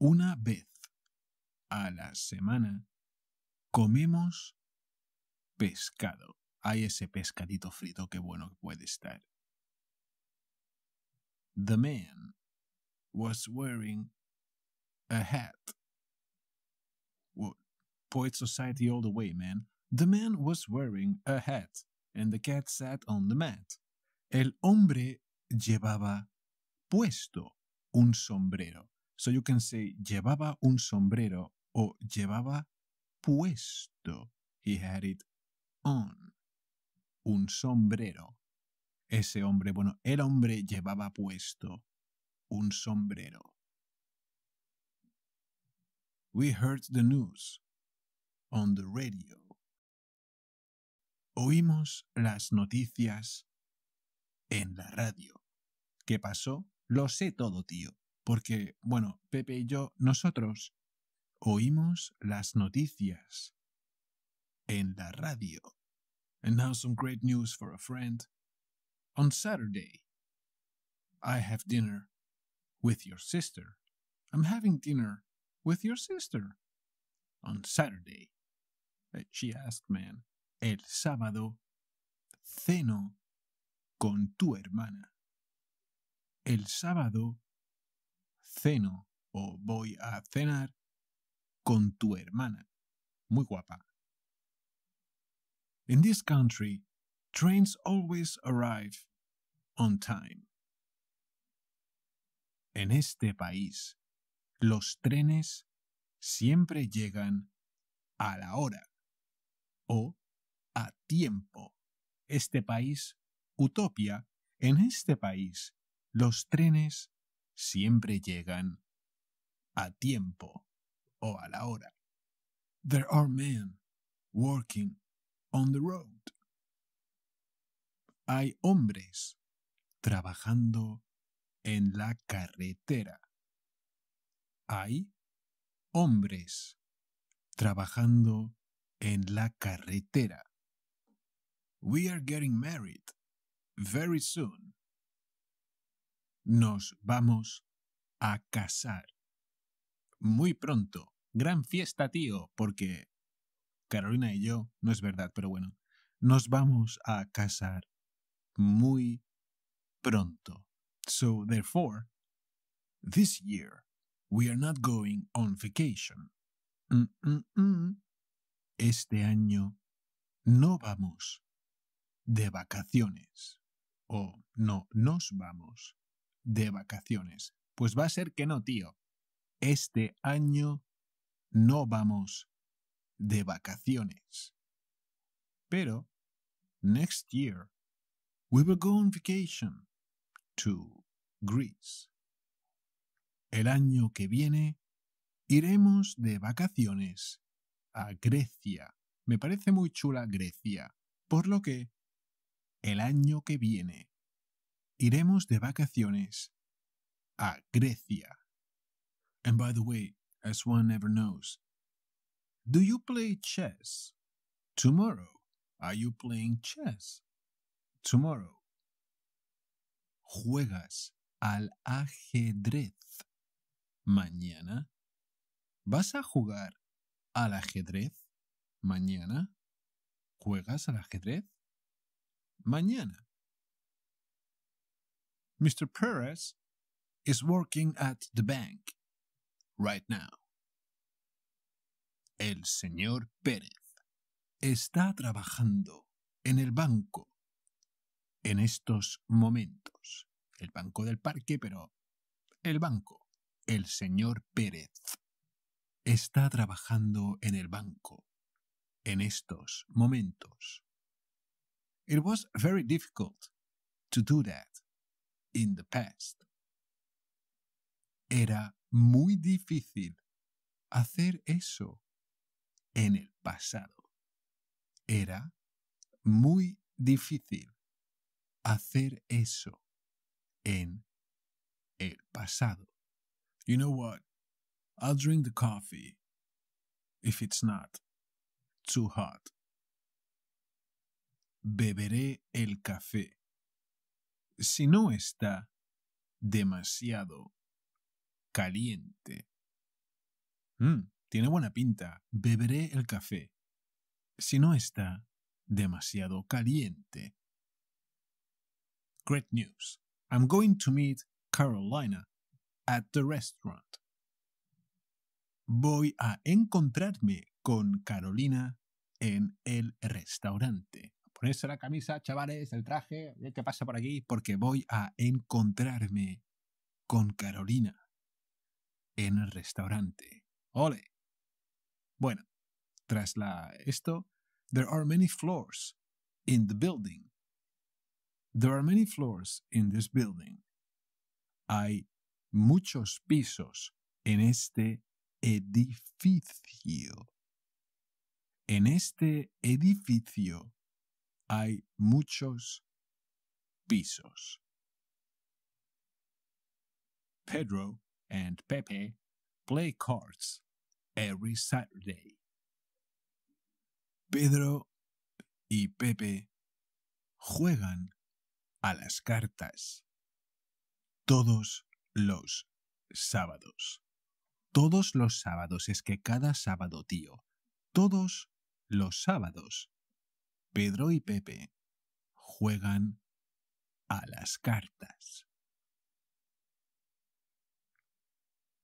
Una vez a la semana comemos pescado. Hay ese pescadito frito que bueno puede estar. The man was wearing a hat Poet Society all the way, man. The man was wearing a hat, and the cat sat on the mat. El hombre llevaba puesto un sombrero. So you can say llevaba un sombrero o llevaba puesto. He had it on. Un sombrero. Ese hombre, bueno, el hombre llevaba puesto un sombrero. We heard the news on the radio. Oímos las noticias en la radio. ¿Qué pasó? Lo sé todo, tío. Porque, bueno, Pepe y yo, nosotros, oímos las noticias en la radio. And now some great news for a friend. On Saturday, I have dinner with your sister. I'm having dinner with your sister on Saturday. Eh, she Asked Man, el sábado, ceno con tu hermana. El sábado, ceno o voy a cenar con tu hermana. Muy guapa. In this country, trains always arrive on time. En este país, los trenes siempre llegan a la hora o a tiempo. Este país, utopia, en este país, los trenes siempre llegan a tiempo o a la hora. There are men working on the road. Hay hombres trabajando en la carretera. Hay hombres trabajando en la carretera. We are getting married very soon. Nos vamos a casar. Muy pronto. Gran fiesta, tío, porque Carolina y yo, no es verdad, pero bueno, nos vamos a casar muy pronto. So, therefore, this year we are not going on vacation. Mm, mm, mm este año no vamos de vacaciones o no nos vamos de vacaciones. Pues va a ser que no, tío. Este año no vamos de vacaciones. Pero, next year, we will go on vacation to Greece. El año que viene, iremos de vacaciones a Grecia. Me parece muy chula Grecia, por lo que el año que viene iremos de vacaciones a Grecia. And by the way, as one never knows, do you play chess? Tomorrow, are you playing chess? Tomorrow. ¿Juegas al ajedrez mañana? ¿Vas a jugar al ajedrez mañana? ¿Juegas al ajedrez? Mañana. Mr. Perez is working at the bank right now. El señor Pérez está trabajando en el banco en estos momentos. El banco del parque, pero el banco. El señor Pérez está trabajando en el banco en estos momentos. It was very difficult to do that in the past. Era muy difícil hacer eso en el pasado. Era muy difícil hacer eso en el pasado. You know what? I'll drink the coffee if it's not too hot. Beberé el café si no está demasiado caliente. Mm, tiene buena pinta. Beberé el café si no está demasiado caliente. Great news. I'm going to meet Carolina at the restaurant voy a encontrarme con Carolina en el restaurante. Ponerse la camisa, chavales, el traje, eh, ¿Qué pasa por aquí, porque voy a encontrarme con Carolina en el restaurante. ¡Ole! Bueno, tras la, esto, there are many floors in the building. There are many floors in this building. Hay muchos pisos en este edificio. En este edificio hay muchos pisos. Pedro and Pepe play cards every Saturday. Pedro y Pepe juegan a las cartas todos los sábados. Todos los sábados, es que cada sábado, tío. Todos los sábados. Pedro y Pepe juegan a las cartas.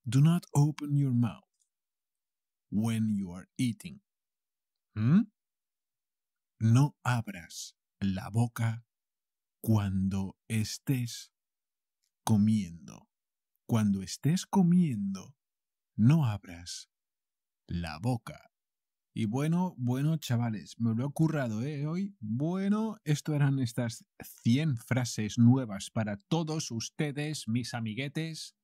Do not open your mouth when you are eating. ¿Mm? No abras la boca cuando estés comiendo. Cuando estés comiendo, no abras la boca. Y bueno, bueno, chavales, me lo he currado, ¿eh? Hoy, bueno, esto eran estas 100 frases nuevas para todos ustedes, mis amiguetes.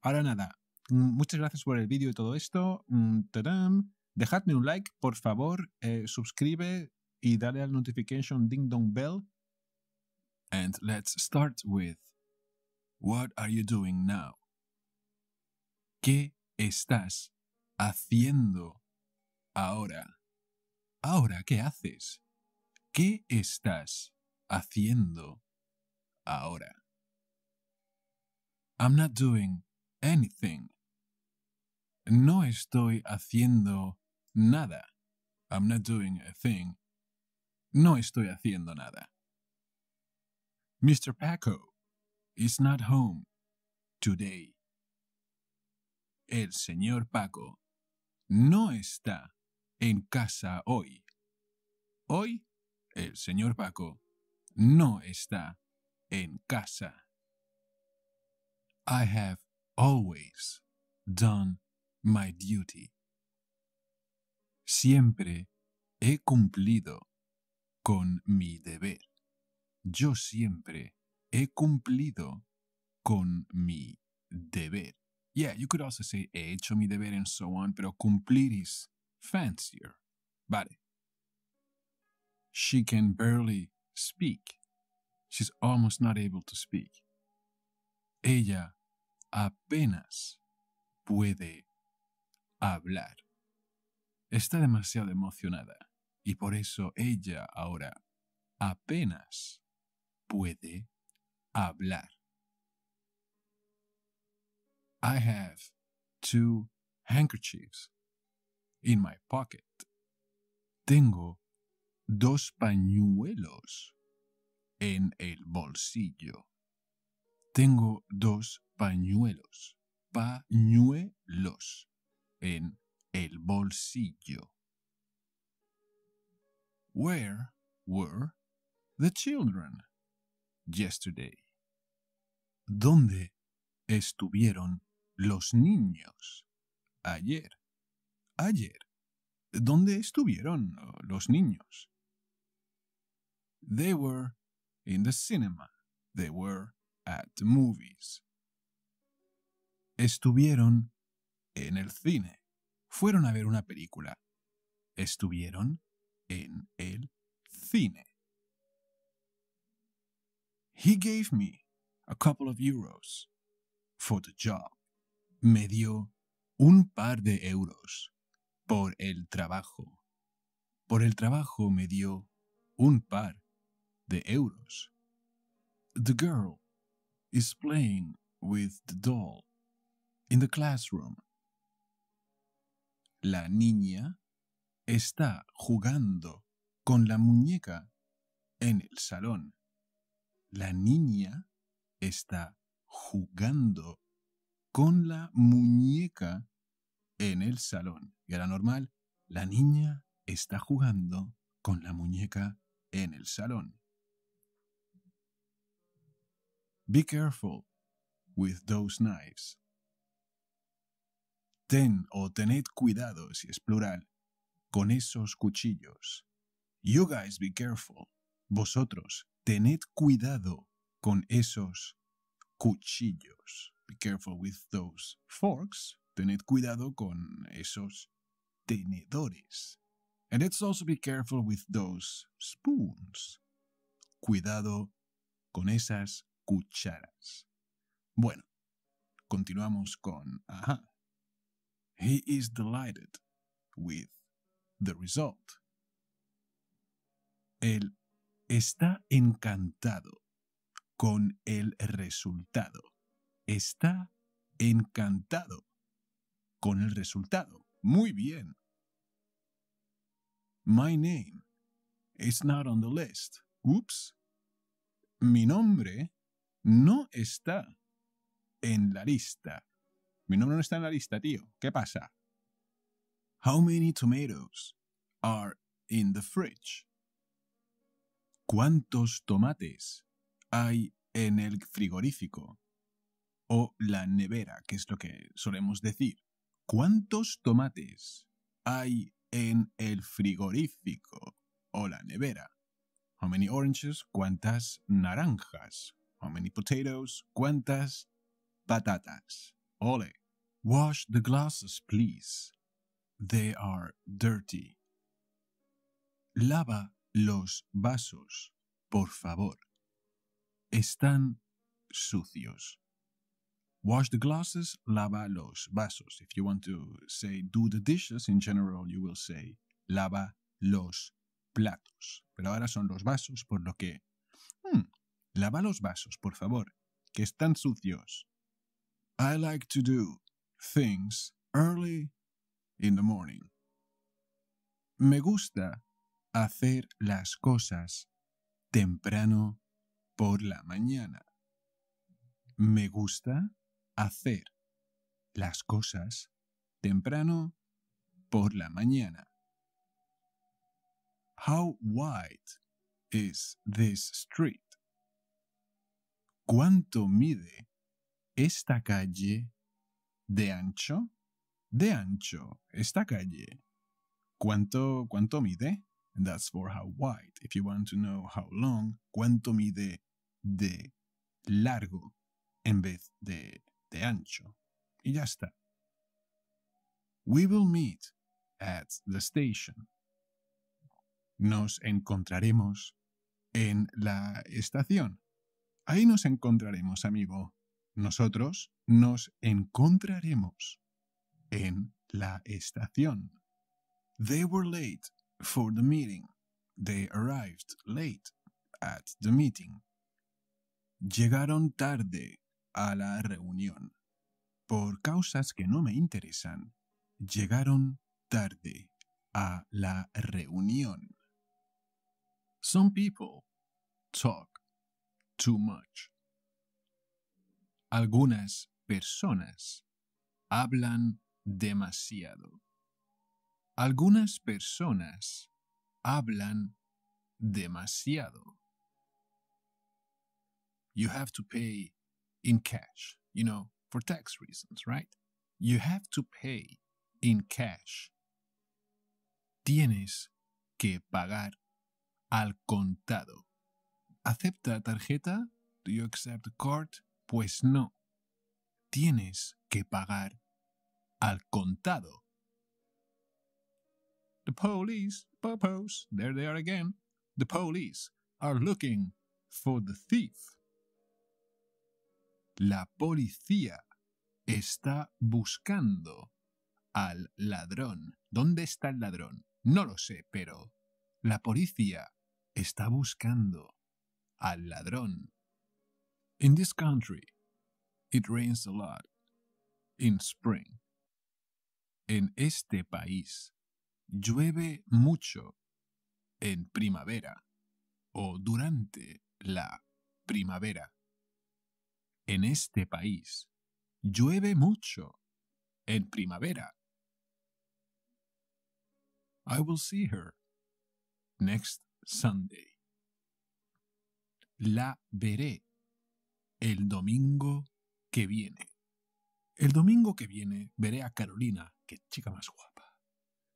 Ahora nada, mm, muchas gracias por el vídeo y todo esto. Mm, ¡Tadam! Dejadme un like, por favor, eh, suscribe y dale al notification ding dong bell. And let's start with What are you doing now? ¿Qué estás haciendo ahora? Ahora, ¿qué haces? ¿Qué estás haciendo ahora? I'm not doing anything. No estoy haciendo nada. I'm not doing a thing. No estoy haciendo nada. Mr. Paco is not home today el señor Paco no está en casa hoy. Hoy el señor Paco no está en casa. I have always done my duty. Siempre he cumplido con mi deber. Yo siempre he cumplido con mi deber. Yeah, you could also say he hecho mi deber and so on, pero cumplir is fancier. Vale. She can barely speak. She's almost not able to speak. Ella apenas puede hablar. Está demasiado emocionada y por eso ella ahora apenas puede hablar. I have two handkerchiefs in my pocket. Tengo dos pañuelos en el bolsillo. Tengo dos pañuelos. Pañuelos en el bolsillo. Where were the children yesterday? ¿Dónde estuvieron los niños. Ayer. Ayer. ¿Dónde estuvieron los niños? They were in the cinema. They were at the movies. Estuvieron en el cine. Fueron a ver una película. Estuvieron en el cine. He gave me a couple of euros for the job me dio un par de euros por el trabajo. Por el trabajo me dio un par de euros. The girl is playing with the doll in the classroom. La niña está jugando con la muñeca en el salón. La niña está jugando con la muñeca en el salón. Y era normal, la niña está jugando con la muñeca en el salón. Be careful with those knives. Ten o tened cuidado, si es plural, con esos cuchillos. You guys be careful. Vosotros, tened cuidado con esos cuchillos. Be careful with those forks. Tened cuidado con esos tenedores. And let's also be careful with those spoons. Cuidado con esas cucharas. Bueno, continuamos con ajá. He is delighted with the result. Él está encantado con el resultado está encantado con el resultado. Muy bien. My name is not on the list. Oops. Mi nombre no está en la lista. Mi nombre no está en la lista, tío. ¿Qué pasa? How many tomatoes are in the fridge? ¿Cuántos tomates hay en el frigorífico? o la nevera, que es lo que solemos decir. ¿Cuántos tomates hay en el frigorífico o la nevera? How many oranges? ¿Cuántas naranjas? How many potatoes? ¿Cuántas patatas? Ole. Wash the glasses, please. They are dirty. Lava los vasos, por favor. Están sucios wash the glasses, lava los vasos. If you want to say do the dishes in general, you will say lava los platos. Pero ahora son los vasos, por lo que... Hmm, lava los vasos, por favor, que están sucios. I like to do things early in the morning. Me gusta hacer las cosas temprano por la mañana. Me gusta hacer las cosas temprano por la mañana. How wide is this street? ¿Cuánto mide esta calle de ancho? De ancho, esta calle. ¿Cuánto, cuánto mide? that's for how wide. If you want to know how long, ¿cuánto mide de largo en vez de este ancho. Y ya está. We will meet at the station. Nos encontraremos en la estación. Ahí nos encontraremos, amigo. Nosotros nos encontraremos en la estación. They were late for the meeting. They arrived late at the meeting. Llegaron tarde a la reunión. Por causas que no me interesan, llegaron tarde a la reunión. Some people talk too much. Algunas personas hablan demasiado. Algunas personas hablan demasiado. You have to pay in cash, you know, for tax reasons, right? You have to pay in cash. Tienes que pagar al contado. ¿Acepta tarjeta? Do you accept card? Pues no. Tienes que pagar al contado. The police, popos, there they are again. The police are looking for the thief. La policía está buscando al ladrón. ¿Dónde está el ladrón? No lo sé, pero la policía está buscando al ladrón. In this country, it rains a lot in spring. En este país, llueve mucho en primavera o durante la primavera. En este país llueve mucho en primavera. I will see her next Sunday. La veré el domingo que viene. El domingo que viene veré a Carolina, que chica más guapa.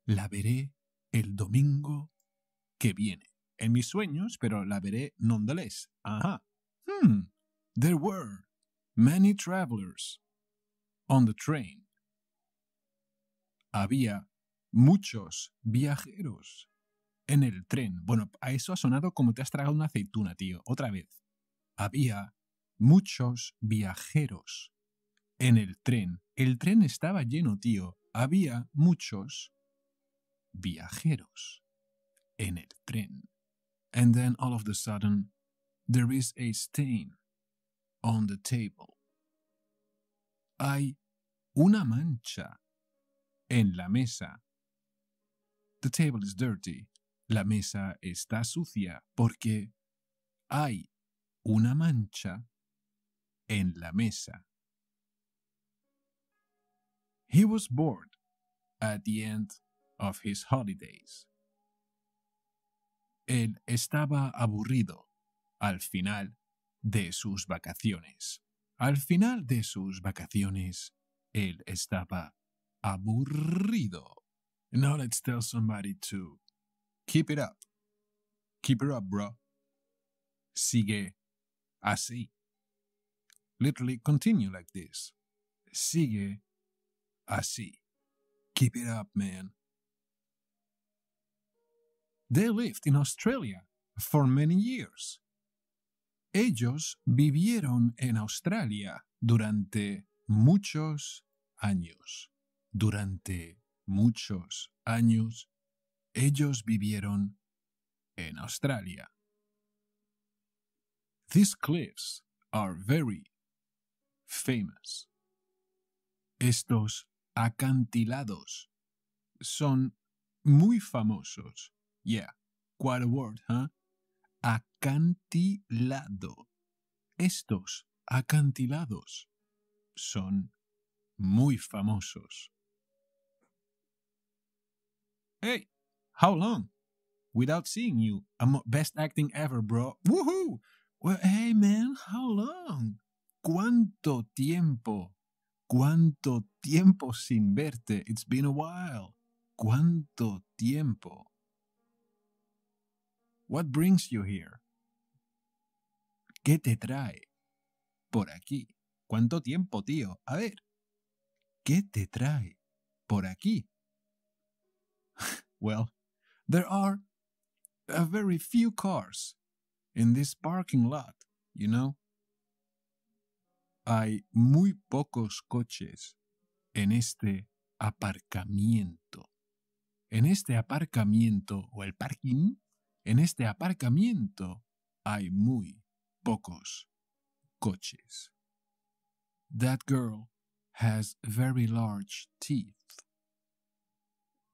La veré el domingo que viene. En mis sueños, pero la veré nonetheless. Ajá. Hmm. There were Many travelers on the train. Había muchos viajeros en el tren. Bueno, a eso ha sonado como te has tragado una aceituna, tío. Otra vez. Había muchos viajeros en el tren. El tren estaba lleno, tío. Había muchos viajeros en el tren. And then all of a sudden, there is a stain on the table. Hay una mancha en la mesa. The table is dirty. La mesa está sucia porque hay una mancha en la mesa. He was bored at the end of his holidays. Él estaba aburrido al final de sus vacaciones. Al final de sus vacaciones, él estaba aburrido. Now let's tell somebody to keep it up. Keep it up, bro. Sigue así. Literally continue like this. Sigue así. Keep it up, man. They lived in Australia for many years. Ellos vivieron en Australia durante muchos años. Durante muchos años, ellos vivieron en Australia. These cliffs are very famous. Estos acantilados son muy famosos. Yeah, quite a word, huh? acantilado. Estos acantilados son muy famosos. Hey, how long? Without seeing you. I'm best acting ever, bro. Woohoo! Well, hey man, how long? ¿Cuánto tiempo? ¿Cuánto tiempo sin verte? It's been a while. ¿Cuánto tiempo? What brings you here? ¿Qué te trae por aquí? ¿Cuánto tiempo, tío? A ver, ¿qué te trae por aquí? *laughs* well, there are a very few cars in this parking lot, you know? Hay muy pocos coches en este aparcamiento. En este aparcamiento o el parking en este aparcamiento hay muy pocos coches. That girl has very large teeth.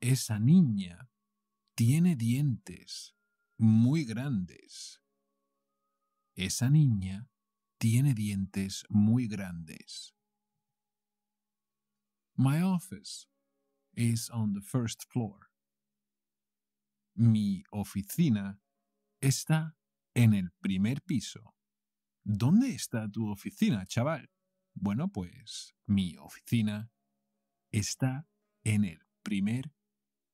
Esa niña tiene dientes muy grandes. Esa niña tiene dientes muy grandes. My office is on the first floor. Mi oficina está en el primer piso. ¿Dónde está tu oficina, chaval? Bueno, pues mi oficina está en el primer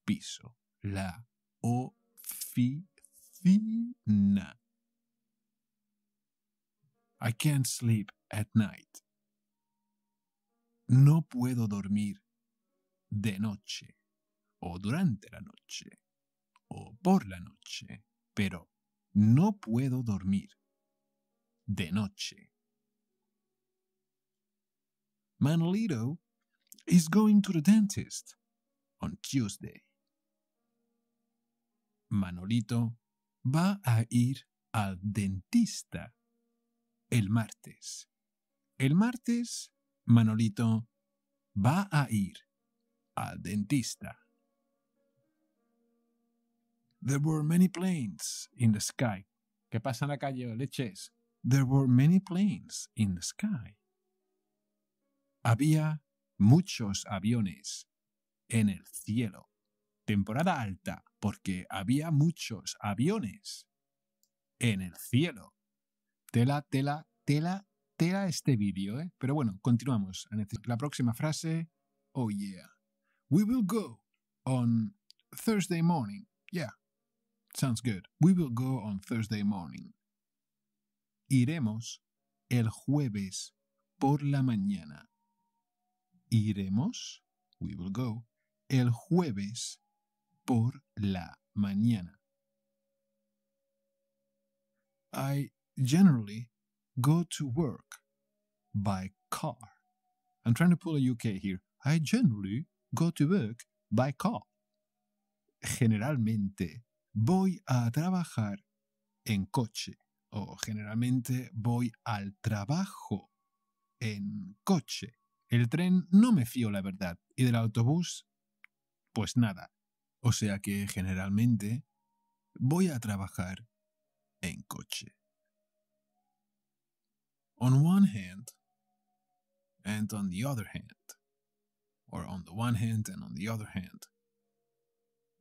piso. La oficina. I can't sleep at night. No puedo dormir de noche o durante la noche o por la noche, pero no puedo dormir de noche. Manolito is going to the dentist on Tuesday. Manolito va a ir al dentista el martes. El martes, Manolito va a ir al dentista. There were many planes in the sky. ¿Qué pasa en la calle, leches? There were many planes in the sky. Había muchos aviones en el cielo. Temporada alta, porque había muchos aviones en el cielo. Tela, tela, tela, tela este vídeo, ¿eh? Pero bueno, continuamos. Este, la próxima frase. Oh yeah. We will go on Thursday morning. Yeah. Sounds good. We will go on Thursday morning. Iremos el jueves por la mañana. Iremos, we will go, el jueves por la mañana. I generally go to work by car. I'm trying to pull a UK here. I generally go to work by car. Generalmente voy a trabajar en coche o generalmente voy al trabajo en coche. El tren no me fío, la verdad. Y del autobús, pues nada. O sea que generalmente voy a trabajar en coche. On one hand, and on the other hand, or on the one hand and on the other hand,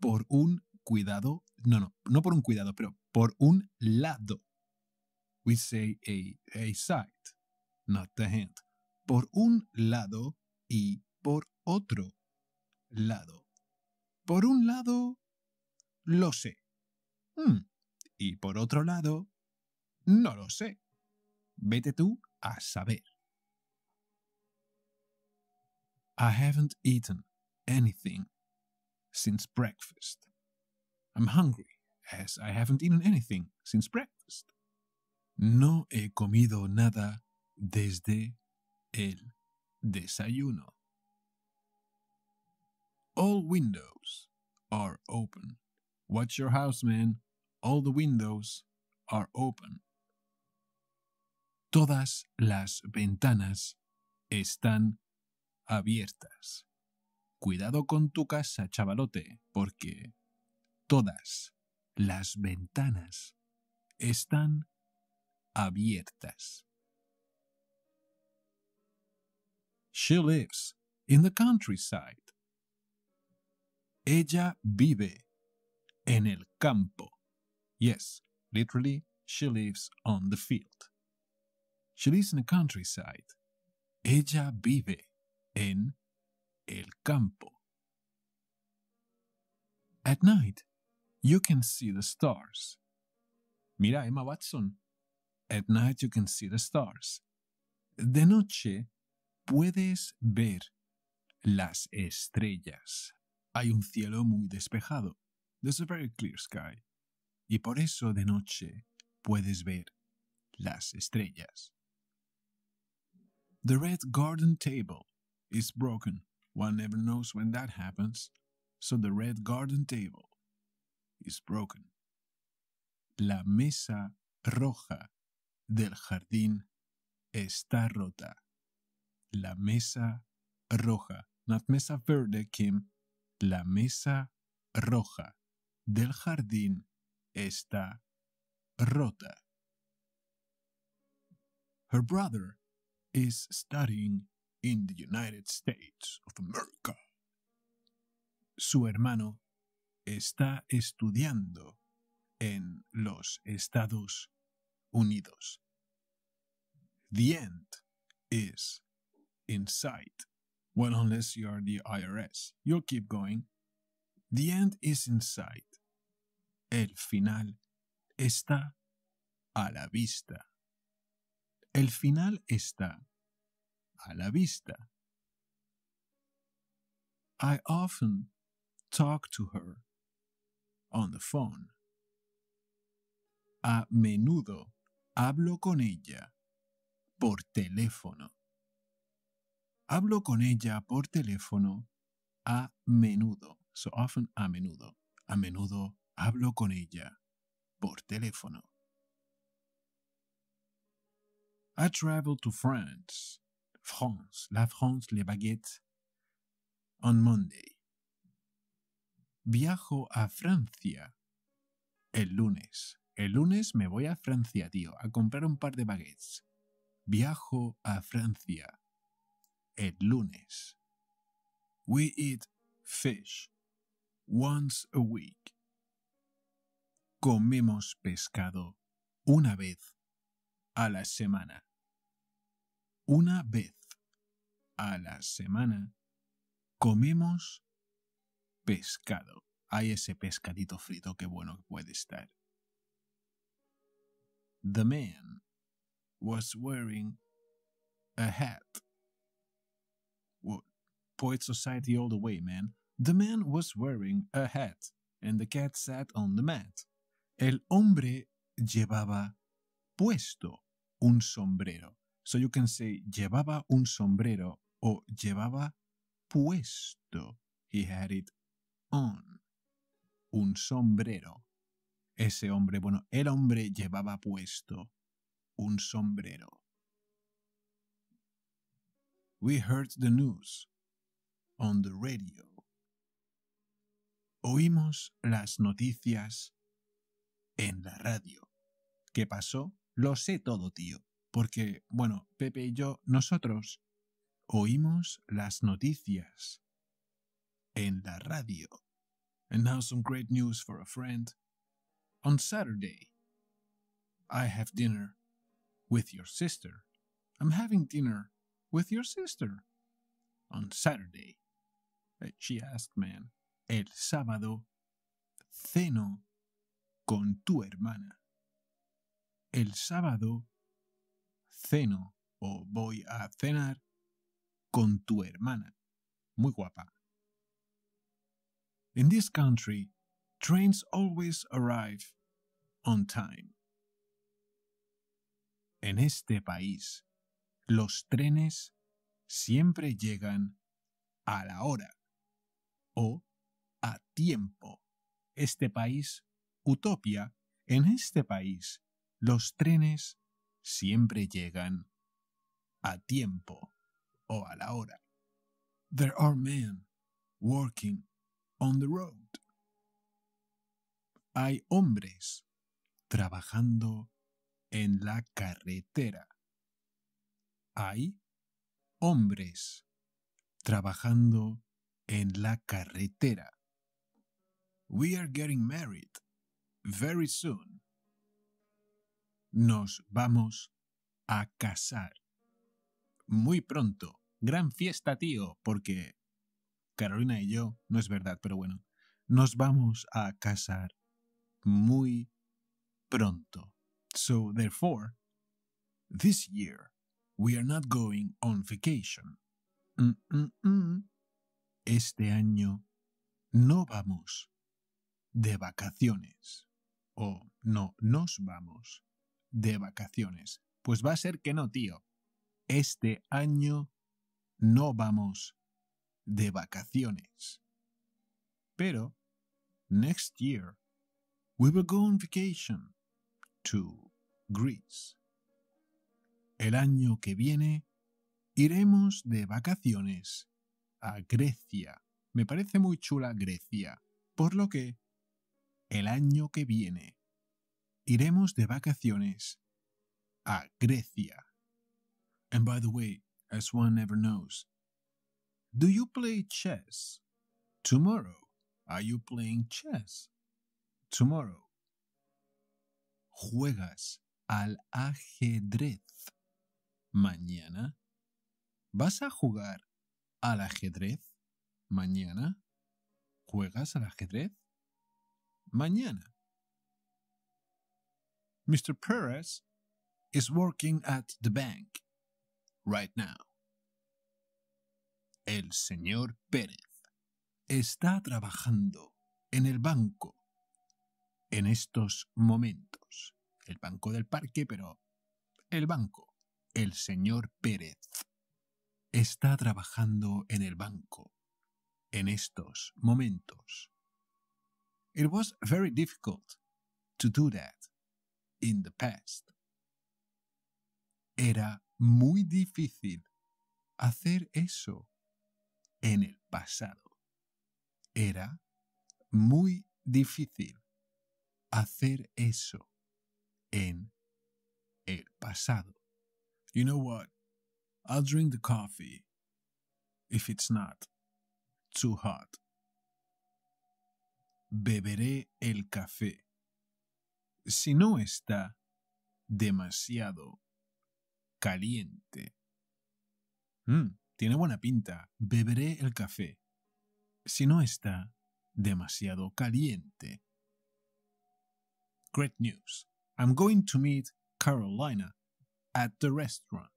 por un cuidado, no, no, no por un cuidado, pero por un lado. We say a, a side, not the hand. Por un lado y por otro lado. Por un lado, lo sé. Hmm. Y por otro lado, no lo sé. Vete tú a saber. I haven't eaten anything since breakfast. I'm hungry, as I haven't eaten anything since breakfast. No he comido nada desde el desayuno. All windows are open. Watch your house, man. All the windows are open. Todas las ventanas están abiertas. Cuidado con tu casa, chavalote, porque Todas las ventanas están abiertas. She lives in the countryside. Ella vive en el campo. Yes, literally, she lives on the field. She lives in the countryside. Ella vive en el campo. At night, you can see the stars. Mira, Emma Watson, at night you can see the stars. De noche puedes ver las estrellas. Hay un cielo muy despejado. There's a very clear sky. Y por eso de noche puedes ver las estrellas. The red garden table is broken. One never knows when that happens. So the red garden table is broken. La mesa roja del jardín está rota. La mesa roja, not mesa verde, Kim. La mesa roja del jardín está rota. Her brother is studying in the United States of America. Su hermano está estudiando en los Estados Unidos. The end is in sight. Well, unless you are the IRS, you'll keep going. The end is in sight. El final está a la vista. El final está a la vista. I often talk to her on the phone. A menudo hablo con ella por teléfono. Hablo con ella por teléfono a menudo. So often a menudo. A menudo hablo con ella por teléfono. I travel to France, France, La France, Les Baguettes, on Monday viajo a Francia el lunes. El lunes me voy a Francia, tío, a comprar un par de baguettes. Viajo a Francia el lunes. We eat fish once a week. Comemos pescado una vez a la semana. Una vez a la semana comemos pescado. Hay ese pescadito frito que bueno puede estar. The man was wearing a hat. Poet Society all the way, man. The man was wearing a hat, and the cat sat on the mat. El hombre llevaba puesto un sombrero. So you can say llevaba un sombrero o llevaba puesto. He had it un sombrero. Ese hombre, bueno, el hombre llevaba puesto un sombrero. We heard the news on the radio. Oímos las noticias en la radio. ¿Qué pasó? Lo sé todo, tío. Porque, bueno, Pepe y yo, nosotros, oímos las noticias en la radio. And now some great news for a friend. On Saturday, I have dinner with your sister. I'm having dinner with your sister on Saturday. Eh, she asked, man, el sábado ceno con tu hermana. El sábado ceno o voy a cenar con tu hermana. Muy guapa. In this country, trains always arrive on time. En este país, los trenes siempre llegan a la hora o a tiempo. Este país, utopia, en este país, los trenes siempre llegan a tiempo o a la hora. There are men working on the road. Hay hombres trabajando en la carretera. Hay hombres trabajando en la carretera. We are getting married very soon. Nos vamos a casar. Muy pronto. Gran fiesta, tío, porque Carolina y yo, no es verdad, pero bueno, nos vamos a casar muy pronto. So, therefore, this year we are not going on vacation. Mm, mm, mm. Este año no vamos de vacaciones. O no nos vamos de vacaciones. Pues va a ser que no, tío. Este año no vamos de vacaciones. Pero, next year, we will go on vacation to Greece. El año que viene, iremos de vacaciones a Grecia. Me parece muy chula Grecia, por lo que, el año que viene, iremos de vacaciones a Grecia. And by the way, as one never knows, Do you play chess? Tomorrow. Are you playing chess? Tomorrow. Juegas al ajedrez. Mañana. ¿Vas a jugar al ajedrez? Mañana. ¿Juegas al ajedrez? Mañana. Mr. Perez is working at the bank right now. El señor Pérez está trabajando en el banco en estos momentos. El banco del parque, pero el banco. El señor Pérez está trabajando en el banco en estos momentos. It was very difficult to do that in the past. Era muy difícil hacer eso en el pasado. Era muy difícil hacer eso en el pasado. You know what? I'll drink the coffee if it's not too hot. Beberé el café si no está demasiado caliente. Hmm. Tiene buena pinta. Beberé el café. Si no está demasiado caliente. Great news. I'm going to meet Carolina at the restaurant.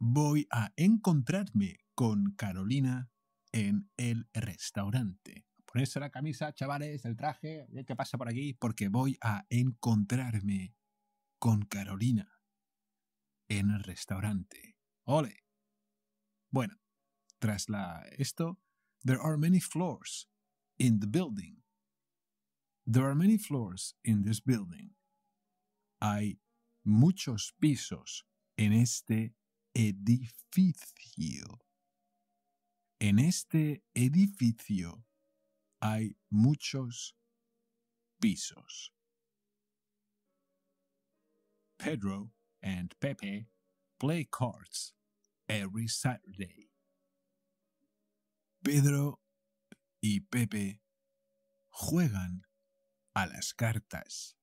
Voy a encontrarme con Carolina en el restaurante. Ponerse la camisa, chavales, el traje, eh, ¿qué pasa por aquí? Porque voy a encontrarme con Carolina en el restaurante. ¡Ole! Bueno, tras la, esto, there are many floors in the building. There are many floors in this building. Hay muchos pisos en este edificio. En este edificio hay muchos pisos. Pedro and Pepe play cards every Saturday. Pedro y Pepe juegan a las cartas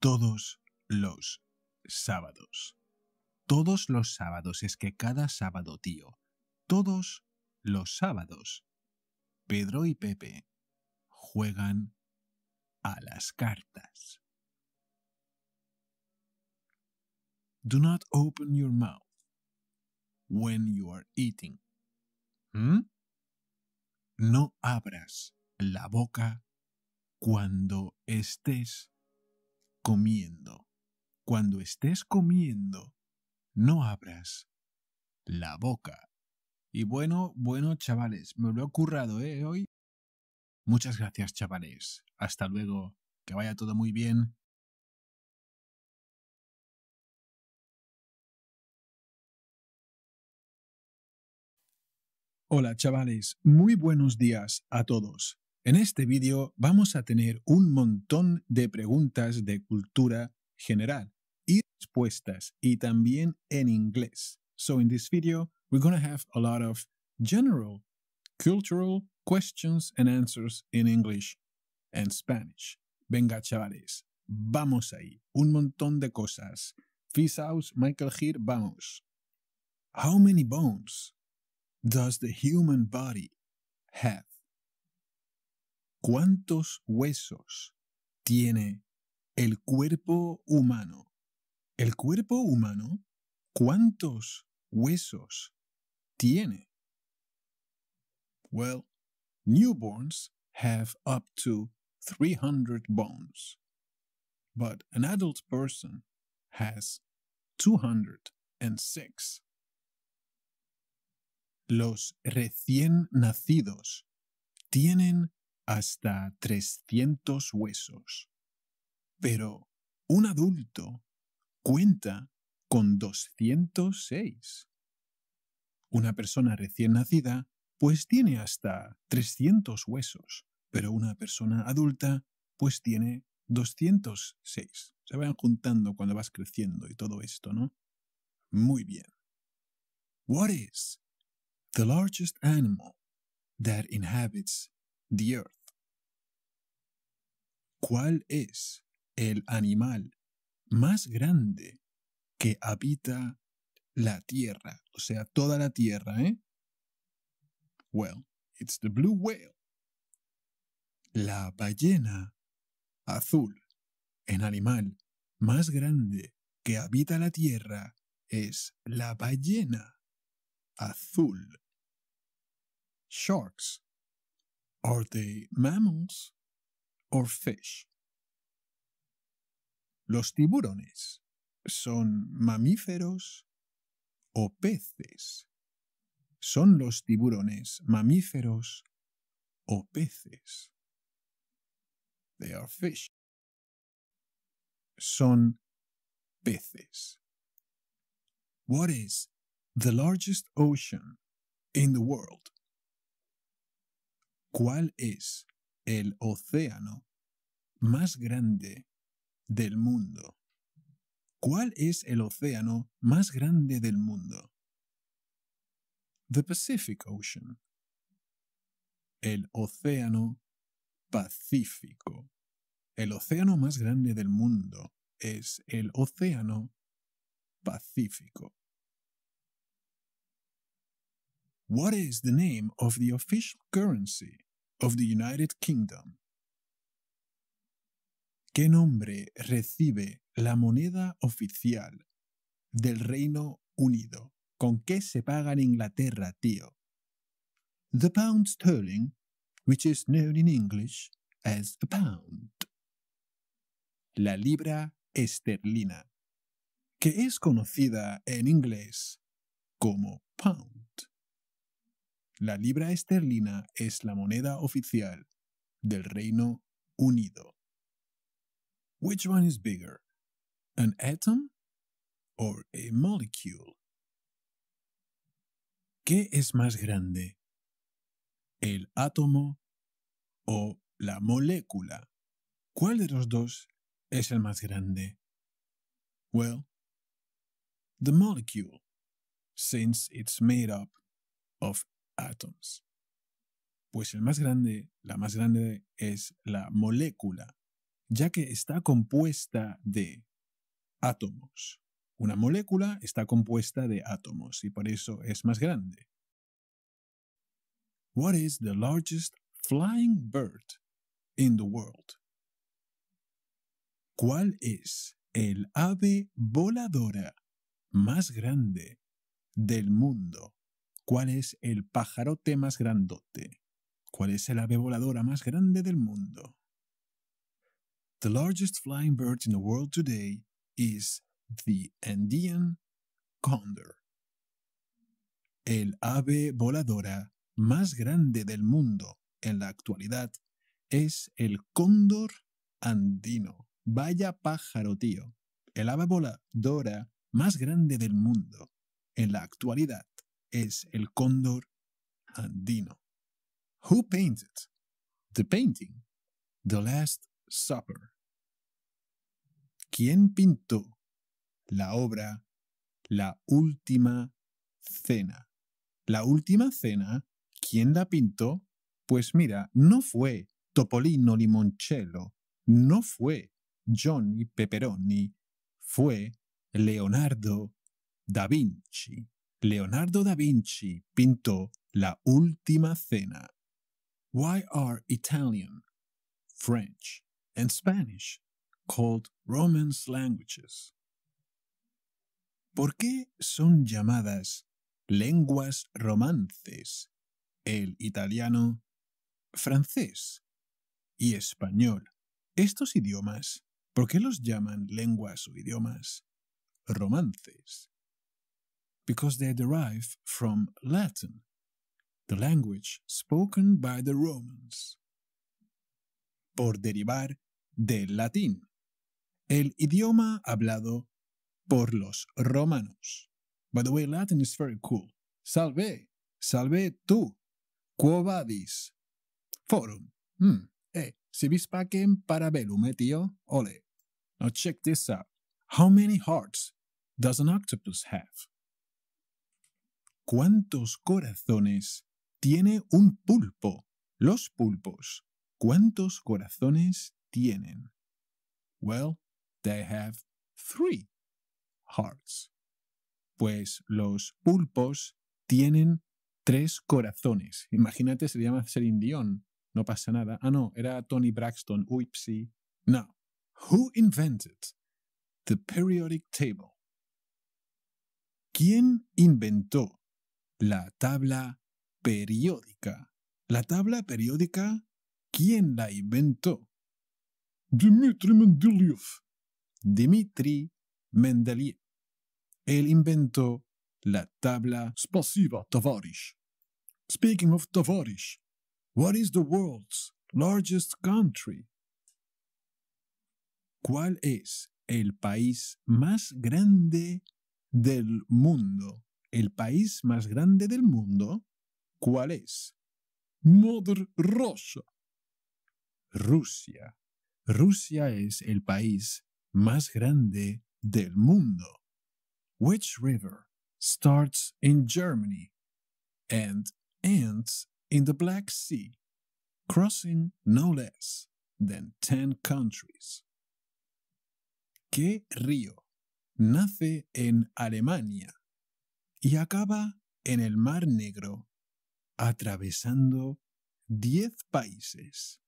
todos los sábados. Todos los sábados, es que cada sábado, tío. Todos los sábados. Pedro y Pepe juegan a las cartas. Do not open your mouth when you are eating. ¿Mm? No abras la boca cuando estés comiendo. Cuando estés comiendo, no abras la boca. Y bueno, bueno, chavales, me lo he currado, ¿eh? Hoy. Muchas gracias, chavales. Hasta luego. Que vaya todo muy bien. Hola chavales, muy buenos días a todos. En este vídeo vamos a tener un montón de preguntas de cultura general y respuestas y también en inglés. So in this video, we're going to have a lot of general cultural questions and answers in English and Spanish. Venga chavales, vamos ahí, un montón de cosas. Fisaus, Michael here vamos. How many bones does the human body have? ¿Cuántos huesos tiene el cuerpo humano? El cuerpo humano, ¿cuántos huesos tiene? Well, newborns have up to 300 bones, but an adult person has 206. los recién nacidos tienen hasta 300 huesos, pero un adulto cuenta con 206. Una persona recién nacida pues tiene hasta 300 huesos, pero una persona adulta pues tiene 206. Se van juntando cuando vas creciendo y todo esto, ¿no? Muy bien. What is the largest animal that inhabits the earth. ¿Cuál es el animal más grande que habita la tierra? O sea, toda la tierra, ¿eh? Well, it's the blue whale. La ballena azul, el animal más grande que habita la tierra, es la ballena azul. sharks? Are they mammals or fish? Los tiburones son mamíferos o peces. Son los tiburones mamíferos o peces. They are fish. Son peces. What is the largest ocean in the world? ¿Cuál es el océano más grande del mundo? ¿Cuál es el océano más grande del mundo? The Pacific Ocean. El océano Pacífico. El océano más grande del mundo es el océano Pacífico. What is the name of the official currency United Kingdom. ¿Qué nombre recibe la moneda oficial del Reino Unido? ¿Con qué se paga en Inglaterra, tío? The pound sterling, which is known in English as a pound. La libra esterlina, que es conocida en inglés como pound. La libra esterlina es la moneda oficial del Reino Unido. Which one is bigger, an atom or a molecule? ¿Qué es más grande, el átomo o la molécula? ¿Cuál de los dos es el más grande? Well, the molecule, since it's made up of átomos? Pues el más grande, la más grande es la molécula, ya que está compuesta de átomos. Una molécula está compuesta de átomos y por eso es más grande. What is the largest flying bird in the world? ¿Cuál es el ave voladora más grande del mundo? ¿Cuál es el pájaro más grandote? ¿Cuál es el ave voladora más grande del mundo? The largest flying bird in the world today is the Andean condor. El ave voladora más grande del mundo en la actualidad es el cóndor andino. Vaya pájaro, tío. El ave voladora más grande del mundo en la actualidad es el cóndor andino. Who painted the painting The Last Supper? ¿Quién pintó la obra La Última Cena? La Última Cena, ¿quién la pintó? Pues mira, no fue Topolino Limoncello, no fue Johnny Pepperoni, fue Leonardo da Vinci. Leonardo da Vinci pintó La Última Cena. Why are Italian, French, and Spanish called Romance languages? ¿Por qué son llamadas lenguas romances el italiano, francés y español? Estos idiomas, ¿por qué los llaman lenguas o idiomas romances? because they derive from Latin, the language spoken by the Romans. Por derivar del latín, el idioma hablado por los romanos. By the way, Latin is very cool. Salve, salve tu, quo vadis, forum, mm. eh, si vis pacem parabellum, eh, tio, ole. Now check this out. How many hearts does an octopus have? ¿Cuántos corazones tiene un pulpo? Los pulpos. ¿Cuántos corazones tienen? Well, they have three hearts. Pues los pulpos tienen tres corazones. Imagínate, se llama Serindión. No pasa nada. Ah, no, era Tony Braxton. Uy, No. Who invented the periodic table? ¿Quién inventó la tabla periódica. La tabla periódica, ¿quién la inventó? Dmitri Mendeleev. Dmitri Mendeleev. Él inventó la tabla spasiva Tavarish. Speaking of Tavorish, what is the world's largest country? ¿Cuál es el país más grande del mundo? el país más grande del mundo, ¿cuál es? Mother Russia. Rusia. Rusia es el país más grande del mundo. Which river starts in Germany and ends in the Black Sea, crossing no less than 10 countries? ¿Qué río nace en Alemania y acaba en el Mar Negro, atravesando diez países.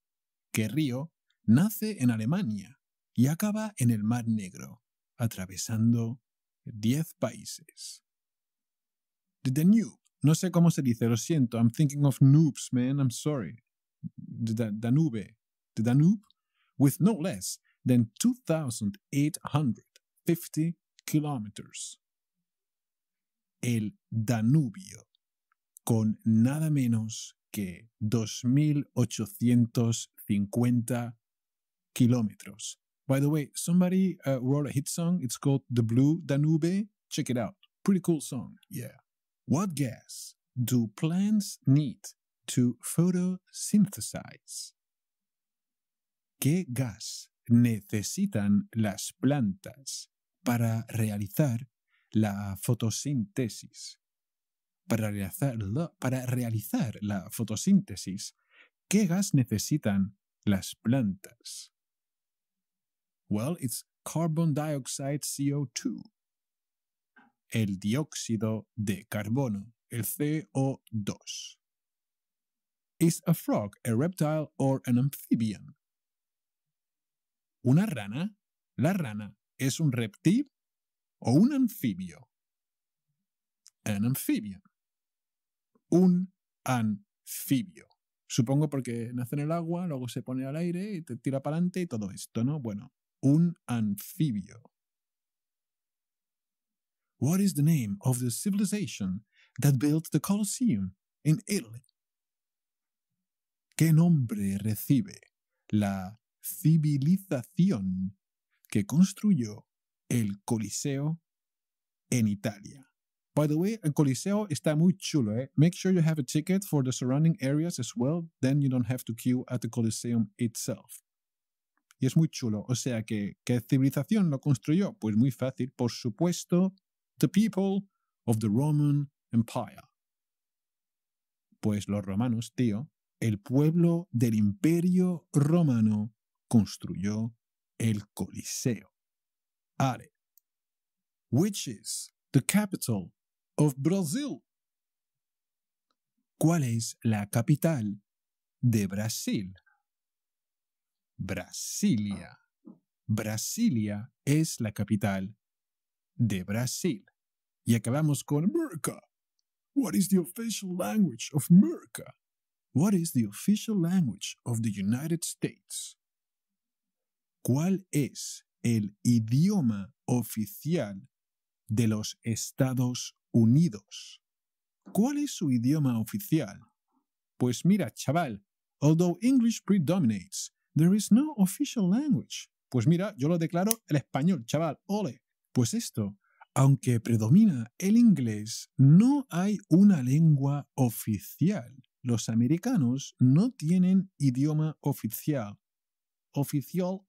Que Río nace en Alemania y acaba en el Mar Negro, atravesando diez países. The Danube. No sé cómo se dice, lo siento. I'm thinking of noobs, man. I'm sorry. The Danube. The Danube, with no less than 2,850 kilometers el Danubio, con nada menos que 2.850 kilómetros. By the way, somebody uh, wrote a hit song. It's called The Blue Danube. Check it out. Pretty cool song. Yeah. What gas do plants need to photosynthesize? ¿Qué gas necesitan las plantas para realizar la fotosíntesis. Para realizar, para realizar la fotosíntesis, ¿qué gas necesitan las plantas? Well, it's carbon dioxide CO2. El dióxido de carbono, el CO2. Is a frog a reptile or an amphibian? ¿Una rana? ¿La rana es un reptil o un anfibio. An amphibian. Un anfibio. Supongo porque nace en el agua, luego se pone al aire y te tira para adelante y todo esto, ¿no? Bueno, un anfibio. What is the name of the civilization that built the Colosseum in Italy? ¿Qué nombre recibe la civilización que construyó el Coliseo en Italia. By the way, el Coliseo está muy chulo. Eh. Make sure you have a ticket for the surrounding areas as well, then you don't have to queue at the Coliseum itself. Y es muy chulo. O sea, que ¿qué civilización lo construyó? Pues muy fácil. Por supuesto, the people of the Roman Empire. Pues los romanos, tío, el pueblo del imperio romano construyó el Coliseo. Are, which is the capital of Brazil? ¿Cuál es la capital de Brasil? Brasilia. Brasilia es la capital de Brasil. Y acabamos con America. What is the official language of America? What is the official language of the United States? ¿Cuál es el idioma oficial de los Estados Unidos. ¿Cuál es su idioma oficial? Pues mira, chaval, although English predominates, there is no official language. Pues mira, yo lo declaro el español, chaval, ole. Pues esto, aunque predomina el inglés, no hay una lengua oficial. Los americanos no tienen idioma oficial oficial.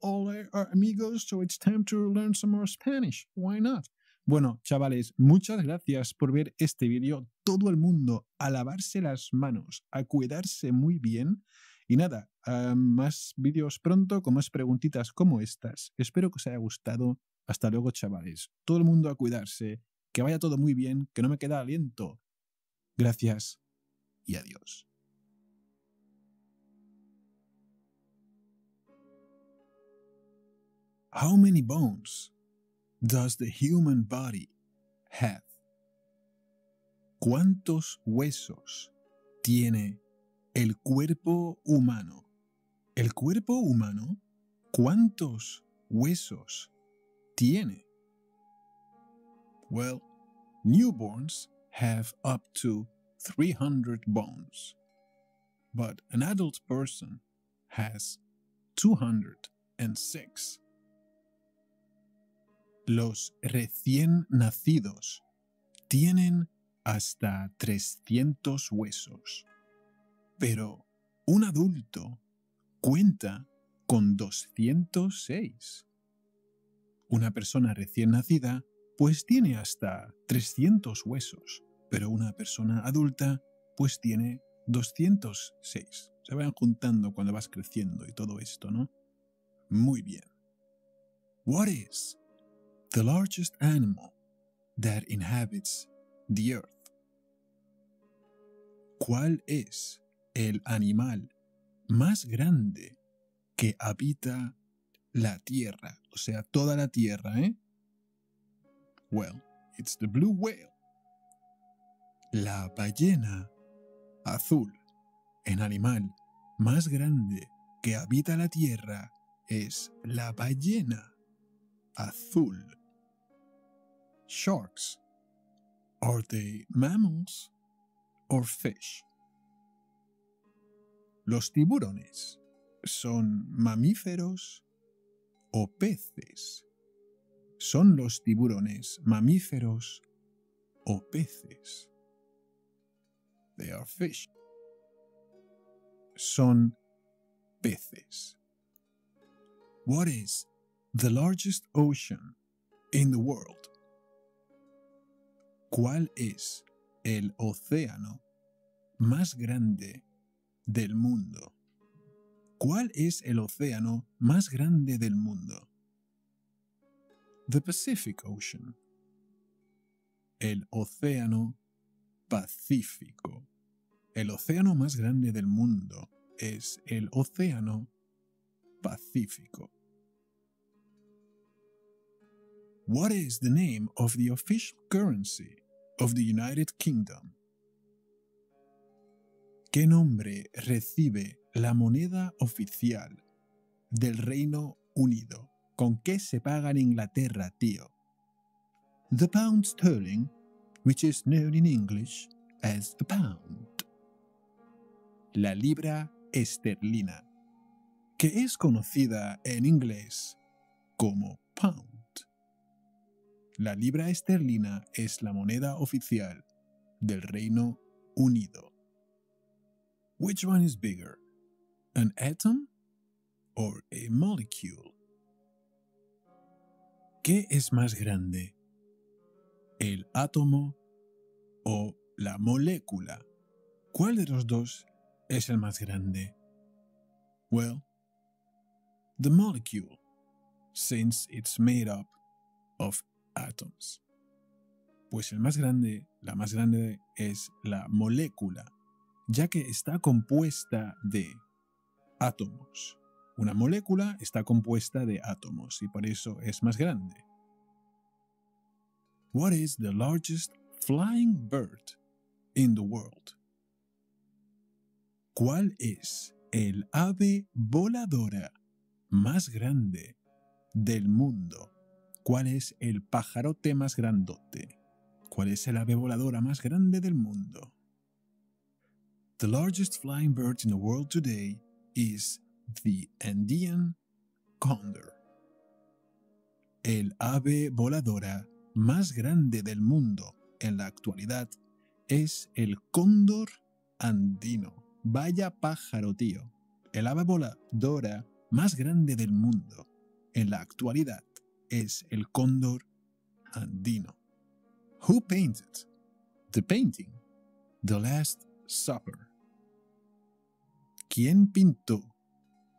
amigos, so it's time to learn some more Spanish. Why not? Bueno, chavales, muchas gracias por ver este vídeo. Todo el mundo a lavarse las manos, a cuidarse muy bien. Y nada, más vídeos pronto con más preguntitas como estas. Espero que os haya gustado. Hasta luego, chavales. Todo el mundo a cuidarse. Que vaya todo muy bien, que no me queda aliento. Gracias y adiós. How many bones does the human body have? ¿Cuántos huesos tiene el cuerpo humano? El cuerpo humano, ¿cuántos huesos tiene? Well, newborns have up to 300 bones, but an adult person has 206. los recién nacidos tienen hasta 300 huesos, pero un adulto cuenta con 206. Una persona recién nacida pues tiene hasta 300 huesos, pero una persona adulta pues tiene 206. Se van juntando cuando vas creciendo y todo esto, ¿no? Muy bien. What is the largest animal that inhabits the earth. ¿Cuál es el animal más grande que habita la Tierra? O sea, toda la Tierra, ¿eh? Well, it's the blue whale. La ballena azul, el animal más grande que habita la Tierra, es la ballena azul. Sharks, are they mammals or fish? Los tiburones son mamíferos o peces. Son los tiburones mamíferos o peces. They are fish. Son peces. What is the largest ocean in the world? ¿Cuál es el océano más grande del mundo? ¿Cuál es el océano más grande del mundo? The Pacific Ocean. El océano Pacífico. El océano más grande del mundo es el océano Pacífico. What is the name of the official currency of the United Kingdom? ¿Qué nombre recibe la moneda oficial del Reino Unido? ¿Con qué se paga en Inglaterra, tío? The pound sterling, which is known in English as the pound. La libra esterlina, que es conocida en inglés como pound. La libra esterlina es la moneda oficial del Reino Unido. Which one is bigger, an atom or a molecule? ¿Qué es más grande? ¿El átomo o la molécula? ¿Cuál de los dos es el más grande? Well, the molecule, since it's made up of átomos. Pues el más grande, la más grande es la molécula, ya que está compuesta de átomos. Una molécula está compuesta de átomos y por eso es más grande. What is the largest flying bird in the world? ¿Cuál es el ave voladora más grande del mundo? ¿Cuál es el pajarote más grandote? ¿Cuál es el ave voladora más grande del mundo? The largest flying bird in the world today is the Andean condor. El ave voladora más grande del mundo en la actualidad es el cóndor andino. Vaya pájaro, tío. El ave voladora más grande del mundo en la actualidad es el cóndor andino. Who painted the painting The Last Supper? ¿Quién pintó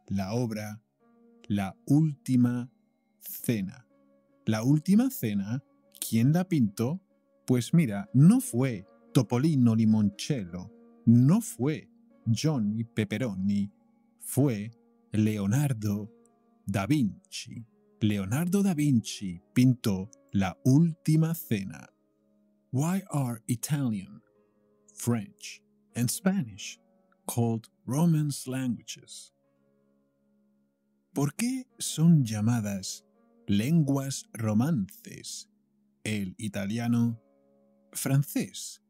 la obra La Última Cena? La Última Cena, ¿quién la pintó? Pues mira, no fue Topolino Limoncello, no fue Johnny Pepperoni, fue Leonardo da Vinci. Leonardo da Vinci pintó La Última Cena. Why are Italian, French, and Spanish called Romance languages? ¿Por qué son llamadas lenguas romances el italiano, francés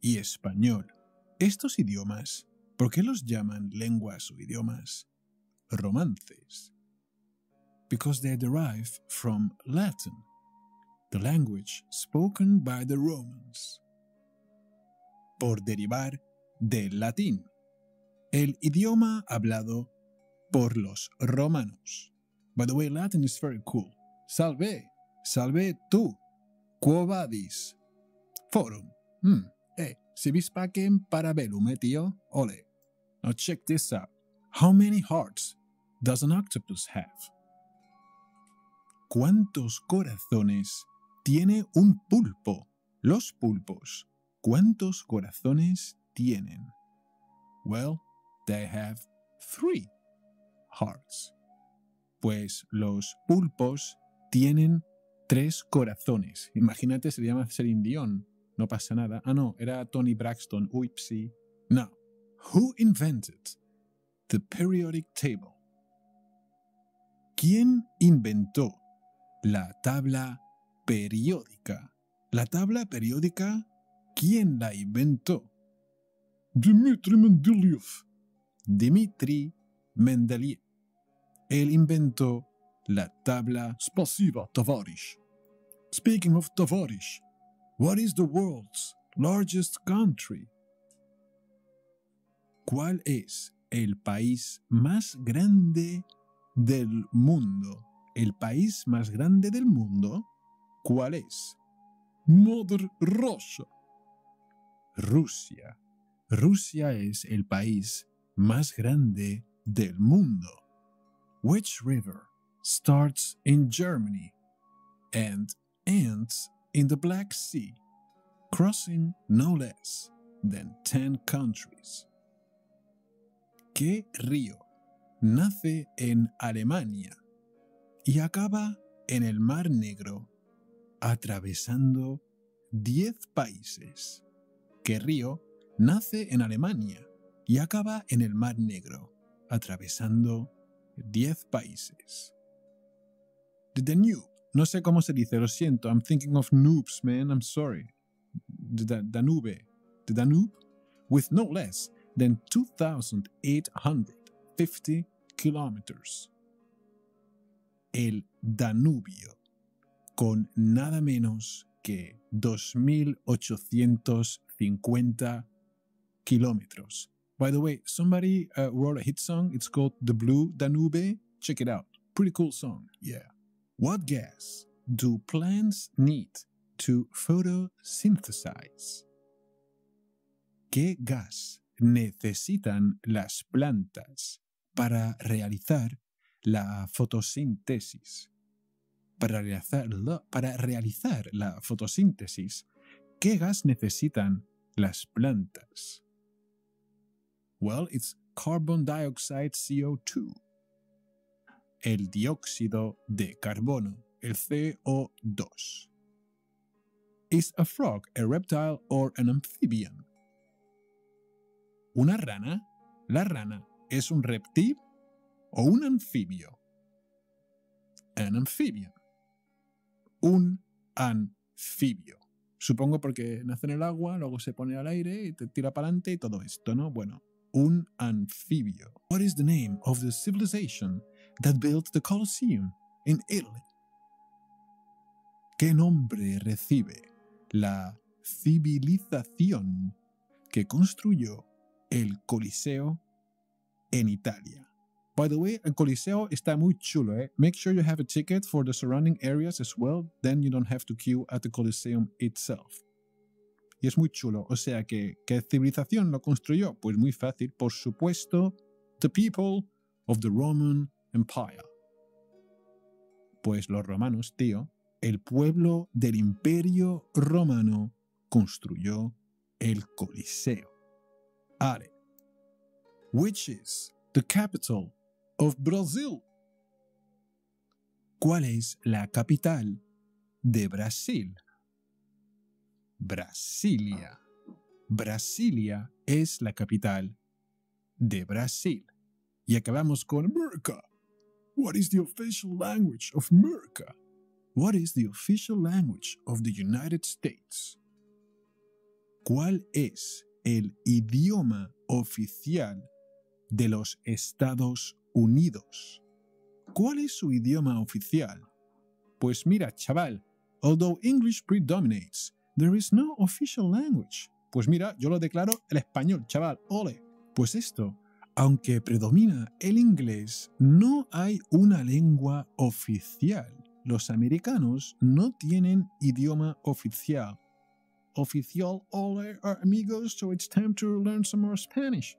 y español? Estos idiomas, ¿por qué los llaman lenguas o idiomas romances? because they derive from Latin, the language spoken by the Romans. Por derivar del latín, el idioma hablado por los romanos. By the way, Latin is very cool. Salve, salve tu, quo vadis, forum. Hmm. Eh. si vis pacem para velum, eh, tío? Ole. Now check this out. How many hearts does an octopus have? ¿Cuántos corazones tiene un pulpo? Los pulpos. ¿Cuántos corazones tienen? Well, they have three hearts. Pues los pulpos tienen tres corazones. Imagínate, se llama Celine No pasa nada. Ah, no, era Tony Braxton. Uipsi. No. Who invented the periodic table? ¿Quién inventó la tabla periódica. La tabla periódica, ¿quién la inventó? Dmitri Mendeleev. Dmitri Mendeleev. Él inventó la tabla. spasiva, Tavarish. Speaking of Tavarish, what is the world's largest country? ¿Cuál es el país más grande del mundo? el país más grande del mundo, ¿cuál es? Mother Russia. Rusia. Rusia es el país más grande del mundo. Which river starts in Germany and ends in the Black Sea, crossing no less than 10 countries? ¿Qué río nace en Alemania y acaba en el Mar Negro, atravesando 10 países. Que Río nace en Alemania y acaba en el Mar Negro, atravesando 10 países. The Danube. No sé cómo se dice, lo siento. I'm thinking of noobs, man. I'm sorry. The Danube. The Danube, with no less than 2,850 kilometers el Danubio, con nada menos que 2.850 kilómetros. By the way, somebody uh, wrote a hit song. It's called The Blue Danube. Check it out. Pretty cool song. Yeah. What gas do plants need to photosynthesize? ¿Qué gas necesitan las plantas para realizar la fotosíntesis. Para realizar, la fotosíntesis, ¿qué gas necesitan las plantas? Well, it's carbon dioxide CO2. El dióxido de carbono, el CO2. Is a frog a reptile or an amphibian? ¿Una rana? ¿La rana es un reptil o un anfibio. An anfibio. Un anfibio. Supongo porque nace en el agua, luego se pone al aire y te tira para adelante y todo esto, ¿no? Bueno, un anfibio. What is the name of the civilization that built the Colosseum in Italy? ¿Qué nombre recibe la civilización que construyó el Coliseo en Italia? By the way, el Coliseo está muy chulo, eh. Make sure you have a ticket for the surrounding areas as well, then you don't have to queue at the Coliseum itself. Y es muy chulo, o sea que, ¿qué civilización lo construyó? Pues muy fácil, por supuesto, the people of the Roman Empire. Pues los romanos, tío, el pueblo del imperio romano construyó el Coliseo. Are, which is the capital of Brazil? ¿Cuál es la capital de Brasil? Brasilia. Brasilia es la capital de Brasil. Y acabamos con America. What is the official language of America? What is the official language of the United States? ¿Cuál es el idioma oficial de los Estados Unidos. ¿Cuál es su idioma oficial? Pues mira, chaval, although English predominates, there is no official language. Pues mira, yo lo declaro el español, chaval, ole. Pues esto, aunque predomina el inglés, no hay una lengua oficial. Los americanos no tienen idioma oficial. Oficial, ole, amigos, so it's time to learn some more Spanish.